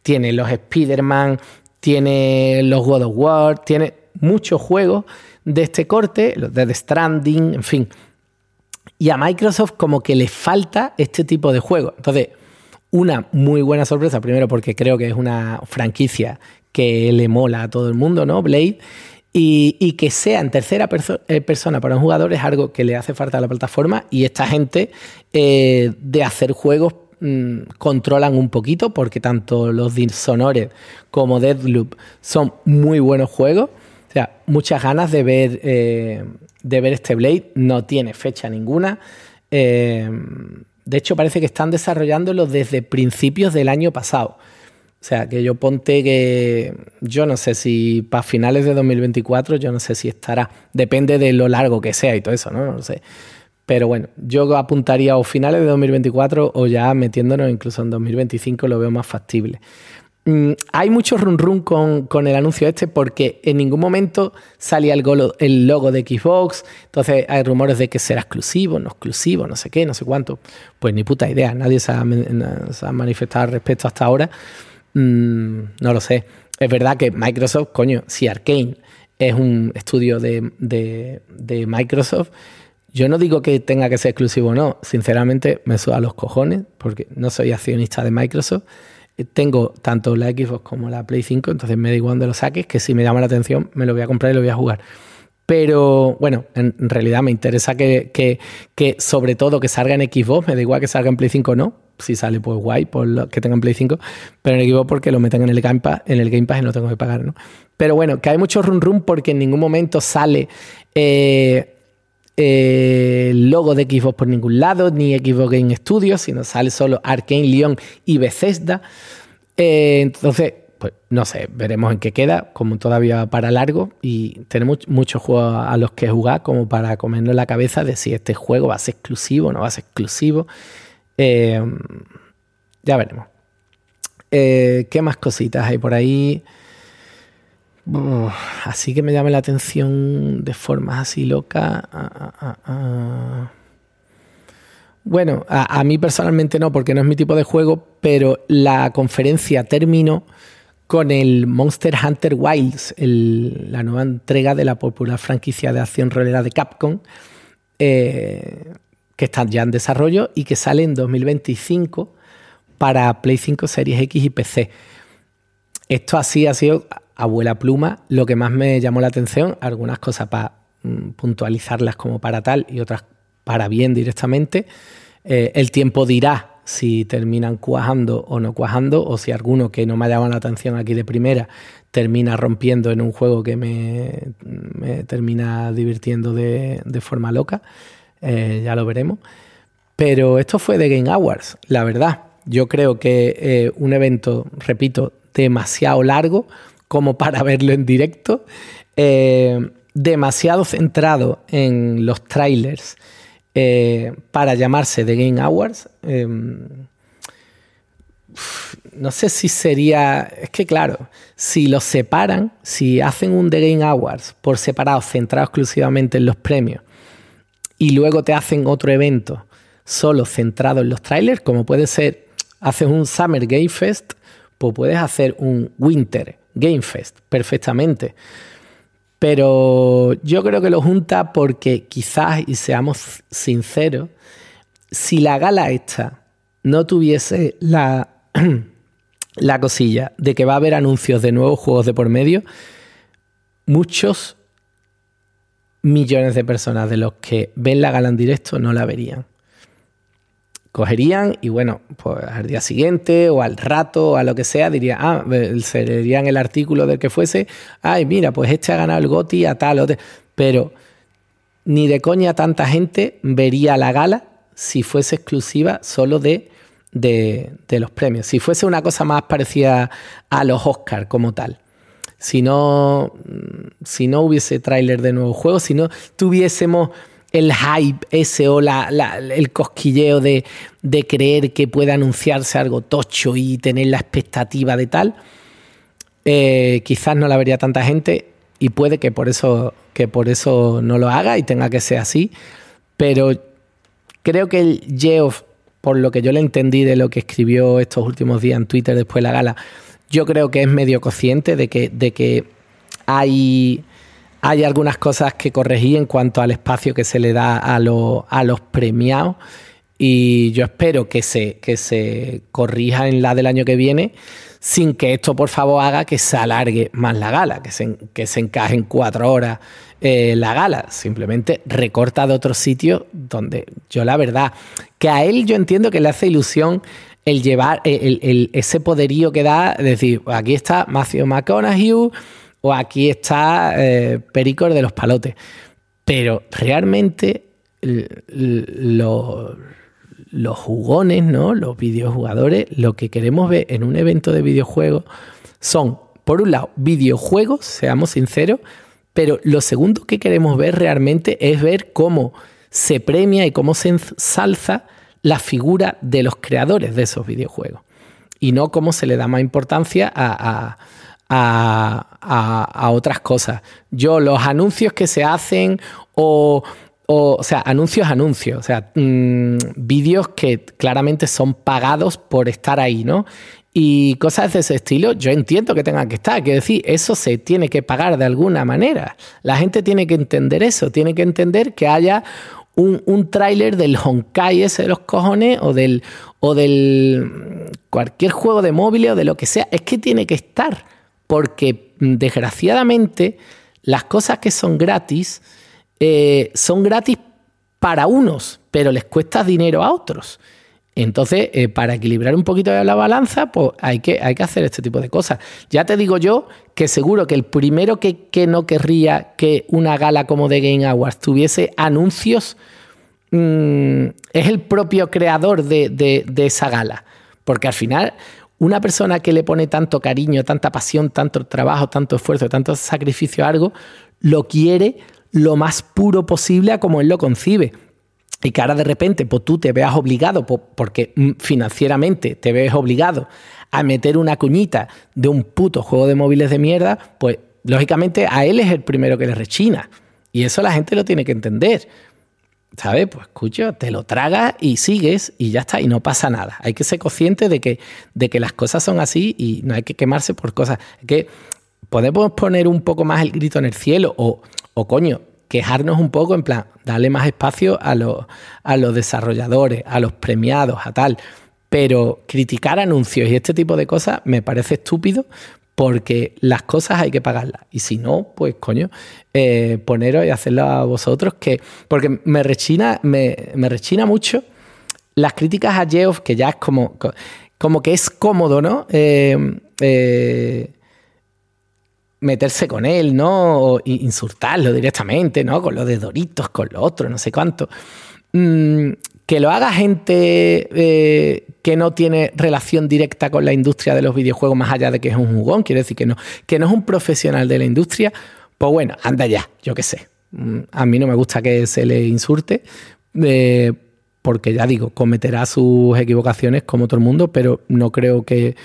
tiene los Spider-Man, tiene los God of War, tiene muchos juegos de este corte, los de The Stranding, en fin. Y a Microsoft como que le falta este tipo de juegos. Entonces, una muy buena sorpresa, primero porque creo que es una franquicia que le mola a todo el mundo, ¿no? Blade. Y, que sea en tercera eh, persona para un jugador es algo que le hace falta a la plataforma y esta gente eh, de hacer juegos mm, controlan un poquito porque tanto los Dishonored como Deadloop son muy buenos juegos. O sea, muchas ganas de ver, eh, de ver este Blade, no tiene fecha ninguna. de hecho, parece que están desarrollándolo desde principios del año pasado. O sea, que yo ponte que yo no sé si para finales de 2024, yo no sé si estará, depende de lo largo que sea y todo eso, ¿no? No lo sé. Pero bueno, yo apuntaría o finales de 2024 o ya metiéndonos incluso en 2025 lo veo más factible. Mm, hay mucho run run con, con, el anuncio este porque en ningún momento salía el, el logo de Xbox, entonces hay rumores de que será exclusivo, no exclusivo, no sé qué, no sé cuánto. Pues ni puta idea, nadie se ha, se ha manifestado al respecto hasta ahora. Mm, no lo sé. Es verdad que Microsoft, coño, si Arkane es un estudio de, de, de Microsoft, yo no digo que tenga que ser exclusivo o no. Sinceramente, me suda los cojones porque no soy accionista de Microsoft. Tengo tanto la Xbox como la Play 5, entonces me da igual donde lo saques, que si me llama la atención me lo voy a comprar y lo voy a jugar. Pero bueno, en realidad me interesa que, sobre todo que salga en Xbox, me da igual que salga en Play 5 o no. Si sale, pues guay, por lo que tenga en Play 5, pero en Xbox porque lo metan en el Game Pass, en el Game y no tengo que pagar, ¿no? Pero bueno, que hay mucho run run porque en ningún momento sale el eh, eh, logo de Xbox por ningún lado, ni Xbox Game Studios, sino sale solo Arkane Lyon y Bethesda. Eh, entonces, pues no sé, veremos en qué queda, como todavía para largo, y tenemos muchos juegos a los que jugar como para comernos la cabeza de si este juego va a ser exclusivo o no va a ser exclusivo. Em, ya veremos. Eh, ¿Qué más cositas hay por ahí? así que me llame la atención de forma así loca ah, ah, ah, bueno, a, a, mí personalmente no, porque no es mi tipo de juego, pero la conferencia terminó con el Monster Hunter Wilds, la nueva entrega de la popular franquicia de acción rolera de Capcom, eh, que está ya en desarrollo y que sale en 2025 para Play 5, Series X y PC. Esto así ha sido abuela pluma lo que más me llamó la atención, algunas cosas para mm, puntualizarlas como para tal y otras para bien directamente. Eh, el tiempo dirá si terminan cuajando o no cuajando, o si alguno que no me ha llamado la atención aquí de primera termina rompiendo en un juego que me, termina divirtiendo de, forma loca. Eh, ya lo veremos. Pero esto fue de Game Awards, la verdad. Yo creo que eh, un evento, repito, demasiado largo como para verlo en directo, eh, demasiado centrado en los trailers eh, para llamarse The Game Awards. Em, no sé si sería. Es que, claro, si los separan, si hacen un The Game Awards por separado, centrado exclusivamente en los premios, y luego te hacen otro evento solo centrado en los trailers, como puede ser, haces un Summer Game Fest, pues puedes hacer un Winter Game Fest perfectamente. Pero yo creo que lo junta porque quizás, y seamos sinceros, si la gala esta no tuviese la, la cosilla de que va a haber anuncios de nuevos juegos de por medio, muchos millones de personas de los que ven la gala en directo no la verían cogerían y bueno, pues al día siguiente o al rato o a lo que sea, diría: ah, leerían el artículo del que fuese, ay, mira, pues este ha ganado el GOTI a tal o tal. Pero ni de coña tanta gente vería la gala si fuese exclusiva solo de, de, los premios, si fuese una cosa más parecida a los Oscars como tal. Si no, mm, si no hubiese tráiler de nuevo juego, si no tuviésemos el hype ese o el cosquilleo de, creer que puede anunciarse algo tocho y tener la expectativa de tal, eh, quizás no la vería tanta gente y puede que por, eso, que por eso no lo haga y tenga que ser así, pero creo que el Geoff, por lo que yo le entendí de lo que escribió estos últimos días en Twitter después de la gala, yo creo que es medio consciente de que, de que hay hay algunas cosas que corregí en cuanto al espacio que se le da a, los premiados y yo espero que se, que se corrija en la del año que viene sin que esto por favor haga que se alargue más la gala, que se, que se encaje en cuatro horas eh, la gala, simplemente recorta de otro sitio donde yo la verdad, que a él yo entiendo que le hace ilusión el llevar eh, ese poderío que da, es decir, aquí está Matthew McConaughey, o aquí está eh, Pericor de los Palotes. Pero realmente los, jugones, ¿no? los videojugadores, lo que queremos ver en un evento de videojuegos son, por un lado, videojuegos, seamos sinceros, pero lo segundo que queremos ver realmente es ver cómo se premia y cómo se ensalza la figura de los creadores de esos videojuegos y no cómo se le da más importancia a a, otras cosas. Yo, los anuncios que se hacen o o, sea, anuncios, anuncios, o sea, mm, vídeos que claramente son pagados por estar ahí, ¿no? Y cosas de ese estilo, yo entiendo que tengan que estar, que decir, eso se tiene que pagar de alguna manera. La gente tiene que entender eso, tiene que entender que haya un, un tráiler del Honkai ese de los cojones o del, o del cualquier juego de móvil o de lo que sea, es que tiene que estar porque mm, desgraciadamente las cosas que son gratis eh, son gratis para unos, pero les cuesta dinero a otros. Entonces, eh, para equilibrar un poquito la balanza, pues hay que, hay que, hacer este tipo de cosas. Ya te digo yo que seguro que el primero que, no querría que una gala como The Game Awards tuviese anuncios mm, es el propio creador de esa gala. Porque al final, una persona que le pone tanto cariño, tanta pasión, tanto trabajo, tanto esfuerzo, tanto sacrificio a algo, lo quiere lo más puro posible a como él lo concibe. Y que ahora de repente pues, tú te veas obligado, pues, porque mm, financieramente te ves obligado a meter una cuñita de un puto juego de móviles de mierda, pues lógicamente a él es el primero que le rechina. Y eso la gente lo tiene que entender. ¿sabes? Pues escucho, te lo tragas y sigues y ya está, y no pasa nada. Hay que ser consciente de que, de que las cosas son así y no hay que quemarse por cosas. Que podemos poner un poco más el grito en el cielo o, o coño, quejarnos un poco en plan, darle más espacio a los, a los desarrolladores, a los premiados, a tal. Pero criticar anuncios y este tipo de cosas me parece estúpido porque las cosas hay que pagarlas. Y si no, pues coño, eh, poneros y hacerlo a vosotros, que, porque me rechina, me, rechina mucho las críticas a Jeff que ya es como, como que es cómodo, ¿no? Eh, eh, meterse con él, ¿no? O insultarlo directamente, ¿no? Con lo de Doritos, con lo otro, no sé cuánto. Mm, que lo haga gente eh, que no tiene relación directa con la industria de los videojuegos, más allá de que es un jugón, quiere decir que no, que no es un profesional de la industria, pues bueno, anda ya, yo qué sé. Mm, a mí no me gusta que se le insulte, eh, porque ya digo, cometerá sus equivocaciones como todo el mundo, pero no creo que.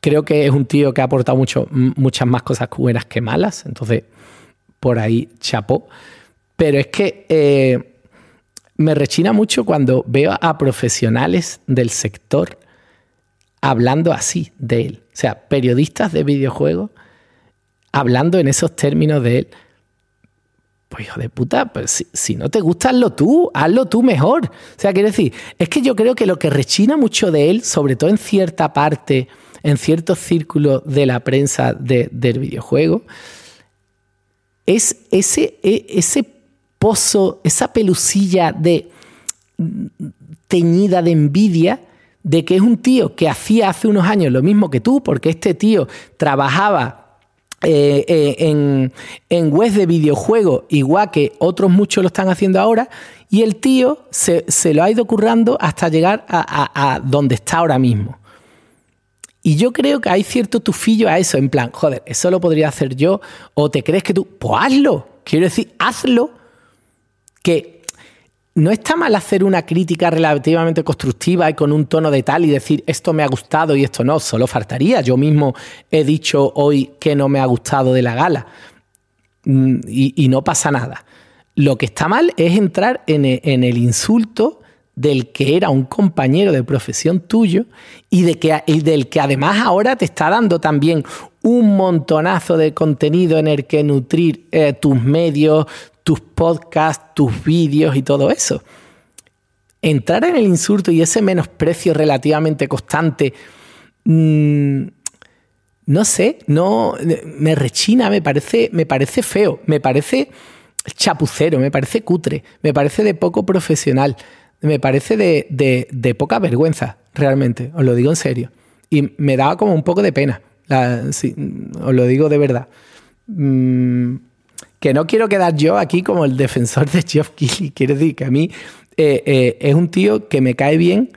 Creo que es un tío que ha aportado mucho, muchas más cosas buenas que malas, entonces por ahí chapó. Pero es que. Eh, me rechina mucho cuando veo a profesionales del sector hablando así de él. O sea, periodistas de videojuegos hablando en esos términos de él. Pues hijo de puta, pues, si, no te gusta, hazlo tú, hazlo tú mejor. O sea, quiero decir, es que yo creo que lo que rechina mucho de él, sobre todo en cierta parte, en ciertos círculos de la prensa del videojuego, es ese, e, ese esa pelusilla de teñida de envidia de que es un tío que hacía hace unos años lo mismo que tú, porque este tío trabajaba eh, eh, en, en de videojuegos, igual que otros muchos lo están haciendo ahora, y el tío se, lo ha ido currando hasta llegar a, a, donde está ahora mismo. Y yo creo que hay cierto tufillo a eso, en plan, joder, eso lo podría hacer yo, o te crees que tú, pues hazlo, quiero decir, hazlo que no está mal hacer una crítica relativamente constructiva y con un tono de tal y decir esto me ha gustado y esto no, solo faltaría. Yo mismo he dicho hoy que no me ha gustado de la gala mm, y, no pasa nada. Lo que está mal es entrar e, en, el insulto del que era un compañero de profesión tuyo y, de que, del que además ahora te está dando también un montonazo de contenido en el que nutrir eh, tus medios, tus podcasts, tus vídeos y todo eso. Entrar en el insulto y ese menosprecio relativamente constante, mm, no sé, no me rechina, me parece, me parece feo, me parece chapucero, me parece cutre, me parece de poco profesional, me parece de, poca vergüenza, realmente, os lo digo en serio. Y me daba como un poco de pena, os lo digo de verdad. Mm, que no quiero quedar yo aquí como el defensor de Jeff Keighley. Quiero decir que a mí eh, eh, es un tío que me cae bien.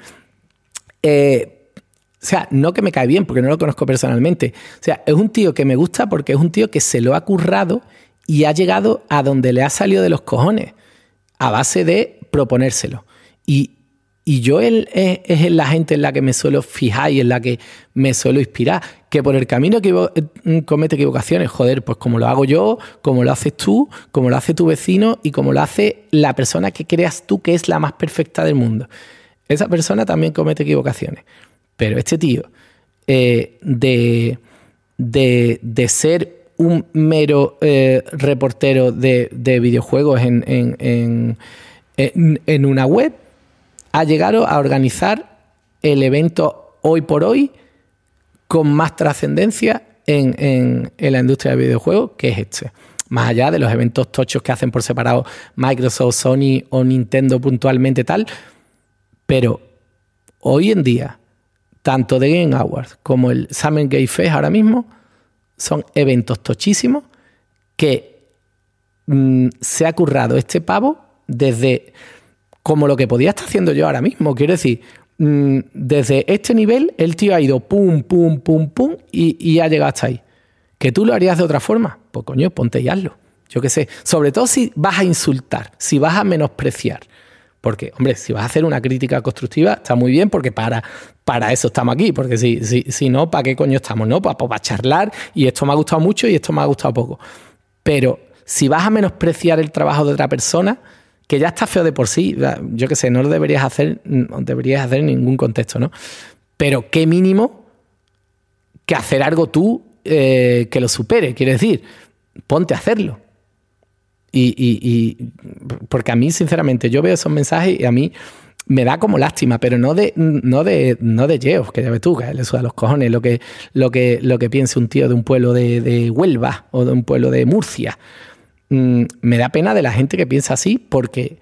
Eh, o sea, no que me cae bien, porque no lo conozco personalmente. O sea, es un tío que me gusta porque es un tío que se lo ha currado y ha llegado a donde le ha salido de los cojones, a base de proponérselo. Y, yo él, es, es la gente en la que me suelo fijar y en la que me suelo inspirar que por el camino que eh, comete equivocaciones, joder, pues como lo hago yo, como lo haces tú, como lo hace tu vecino y como lo hace la persona que creas tú que es la más perfecta del mundo. Esa persona también comete equivocaciones. Pero este tío, eh, de, ser un mero eh, reportero de, videojuegos en una web, ha llegado a organizar el evento hoy por hoy con más trascendencia en, la industria de videojuegos, que es este. Más allá de los eventos tochos que hacen por separado Microsoft, Sony o Nintendo puntualmente tal. Pero hoy en día, tanto The Game Awards como el Summer Game Fest ahora mismo son eventos tochísimos que mm, se ha currado este pavo desde como lo que podía estar haciendo yo ahora mismo. Quiero decir, Mm, desde este nivel, el tío ha ido pum, pum, pum, pum y, ha llegado hasta ahí. ¿Que tú lo harías de otra forma? Pues coño, ponte y hazlo. Yo qué sé. Sobre todo si vas a insultar, si vas a menospreciar. Porque, hombre, si vas a hacer una crítica constructiva, está muy bien, porque para, para eso estamos aquí. Porque si, si, si no, ¿para qué coño estamos? No, para, para charlar y esto me ha gustado mucho y esto me ha gustado poco. Pero si vas a menospreciar el trabajo de otra persona, que ya está feo de por sí, yo qué sé, no lo deberías hacer, no deberías hacer en ningún contexto, ¿no? Pero qué mínimo que hacer algo tú eh, que lo supere, quiere decir, ponte a hacerlo. Y, y, porque a mí, sinceramente, yo veo esos mensajes y a mí me da como lástima, pero no de, no de, no de Yeos, que ya ves tú, que le suda los cojones lo que, lo que, lo que piense un tío de un pueblo de, de Huelva o de un pueblo de Murcia. Mm, me da pena de la gente que piensa así porque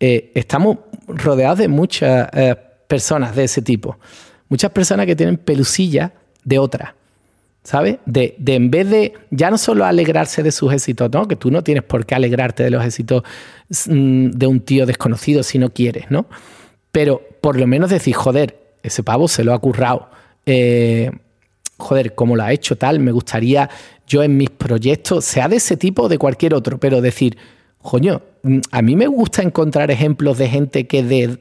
eh, estamos rodeados de muchas eh, personas de ese tipo. Muchas personas que tienen pelusilla de otra. ¿Sabes? De, en vez de ya no solo alegrarse de sus éxitos, ¿no? Que tú no tienes por qué alegrarte de los éxitos mm, de un tío desconocido si no quieres, ¿no? Pero por lo menos decir, joder, ese pavo se lo ha currado. Eh, joder, cómo lo ha hecho tal, me gustaría yo en mis proyectos, sea de ese tipo o de cualquier otro, pero decir, coño, mm, a mí me gusta encontrar ejemplos de gente que de,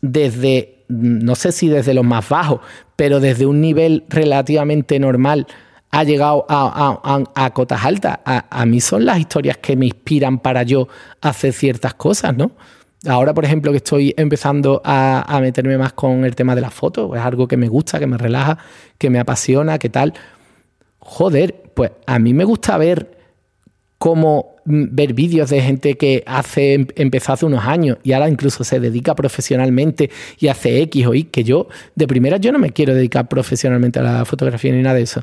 desde, mm, no sé si desde los más bajos, pero desde un nivel relativamente normal ha llegado a, a, cotas altas. a mí son las historias que me inspiran para yo hacer ciertas cosas, ¿no? Ahora, por ejemplo, que estoy empezando a, meterme más con el tema de las foto, pues es algo que me gusta, que me relaja, que me apasiona, que tal. Joder, pues a mí me gusta ver cómo mm, ver vídeos de gente que hace, em, empezó hace unos años y ahora incluso se dedica profesionalmente y hace X o Y, que yo de primera yo no me quiero dedicar profesionalmente a la fotografía ni nada de eso,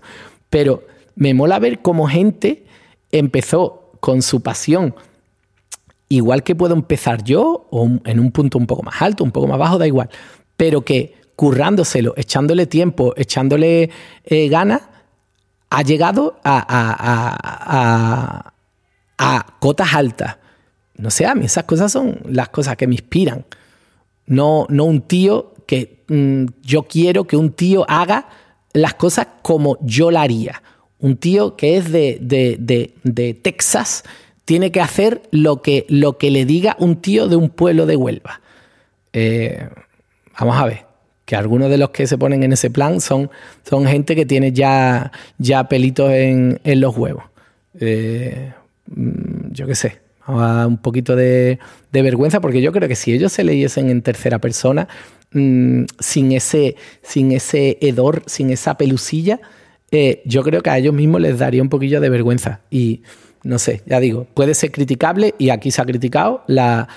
pero me mola ver cómo gente empezó con su pasión igual que puedo empezar yo o en un punto un poco más alto, un poco más bajo, da igual, pero que currándoselo, echándole tiempo, echándole eh, ganas, ha llegado a, a, cotas altas. No sé, a mí esas cosas son las cosas que me inspiran. No, no un tío que mm, yo quiero que un tío haga las cosas como yo la haría. Un tío que es de, de, de Texas, tiene que hacer lo que, lo que le diga un tío de un pueblo de Huelva. Eh, vamos a ver, que algunos de los que se ponen en ese plan son, son gente que tiene ya, ya pelitos en, los huevos. Eh, mm, yo qué sé, un poquito de, vergüenza, porque yo creo que si ellos se leyesen en tercera persona, mm, sin, ese, sin ese hedor, sin esa pelusilla, eh, yo creo que a ellos mismos les daría un poquillo de vergüenza. Y no sé, ya digo, puede ser criticable y aquí se ha criticado la,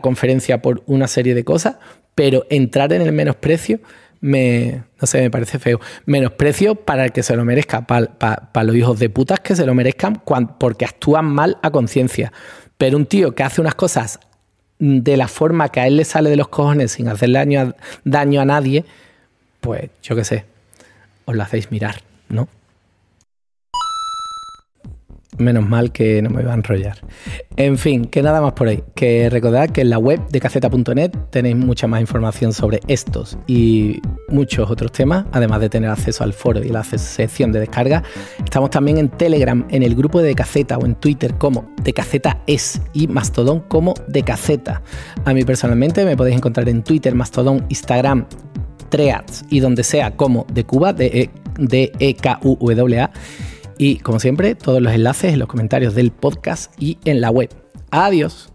conferencia por una serie de cosas, pero entrar en el menosprecio me, no sé, me parece feo. Menosprecio para el que se lo merezca, para, los hijos de putas que se lo merezcan porque actúan mal a conciencia. Pero un tío que hace unas cosas de la forma que a él le sale de los cojones sin hacerle daño a, daño a nadie, pues yo qué sé, os lo hacéis mirar, ¿no? Menos mal que no me iba a enrollar. En fin, que nada más por ahí. Que recordad que en la web de caceta.net tenéis mucha más información sobre estos y muchos otros temas, además de tener acceso al foro y la sección de descarga. Estamos también en Telegram, en el grupo de Caceta o en Twitter como de Caceta es y Mastodon como de Caceta. A mí personalmente me podéis encontrar en Twitter, Mastodon, Instagram, Treads y donde sea como de Cuba, de, e, e k u w a y como siempre, todos los enlaces en los comentarios del podcast y en la web. Adiós.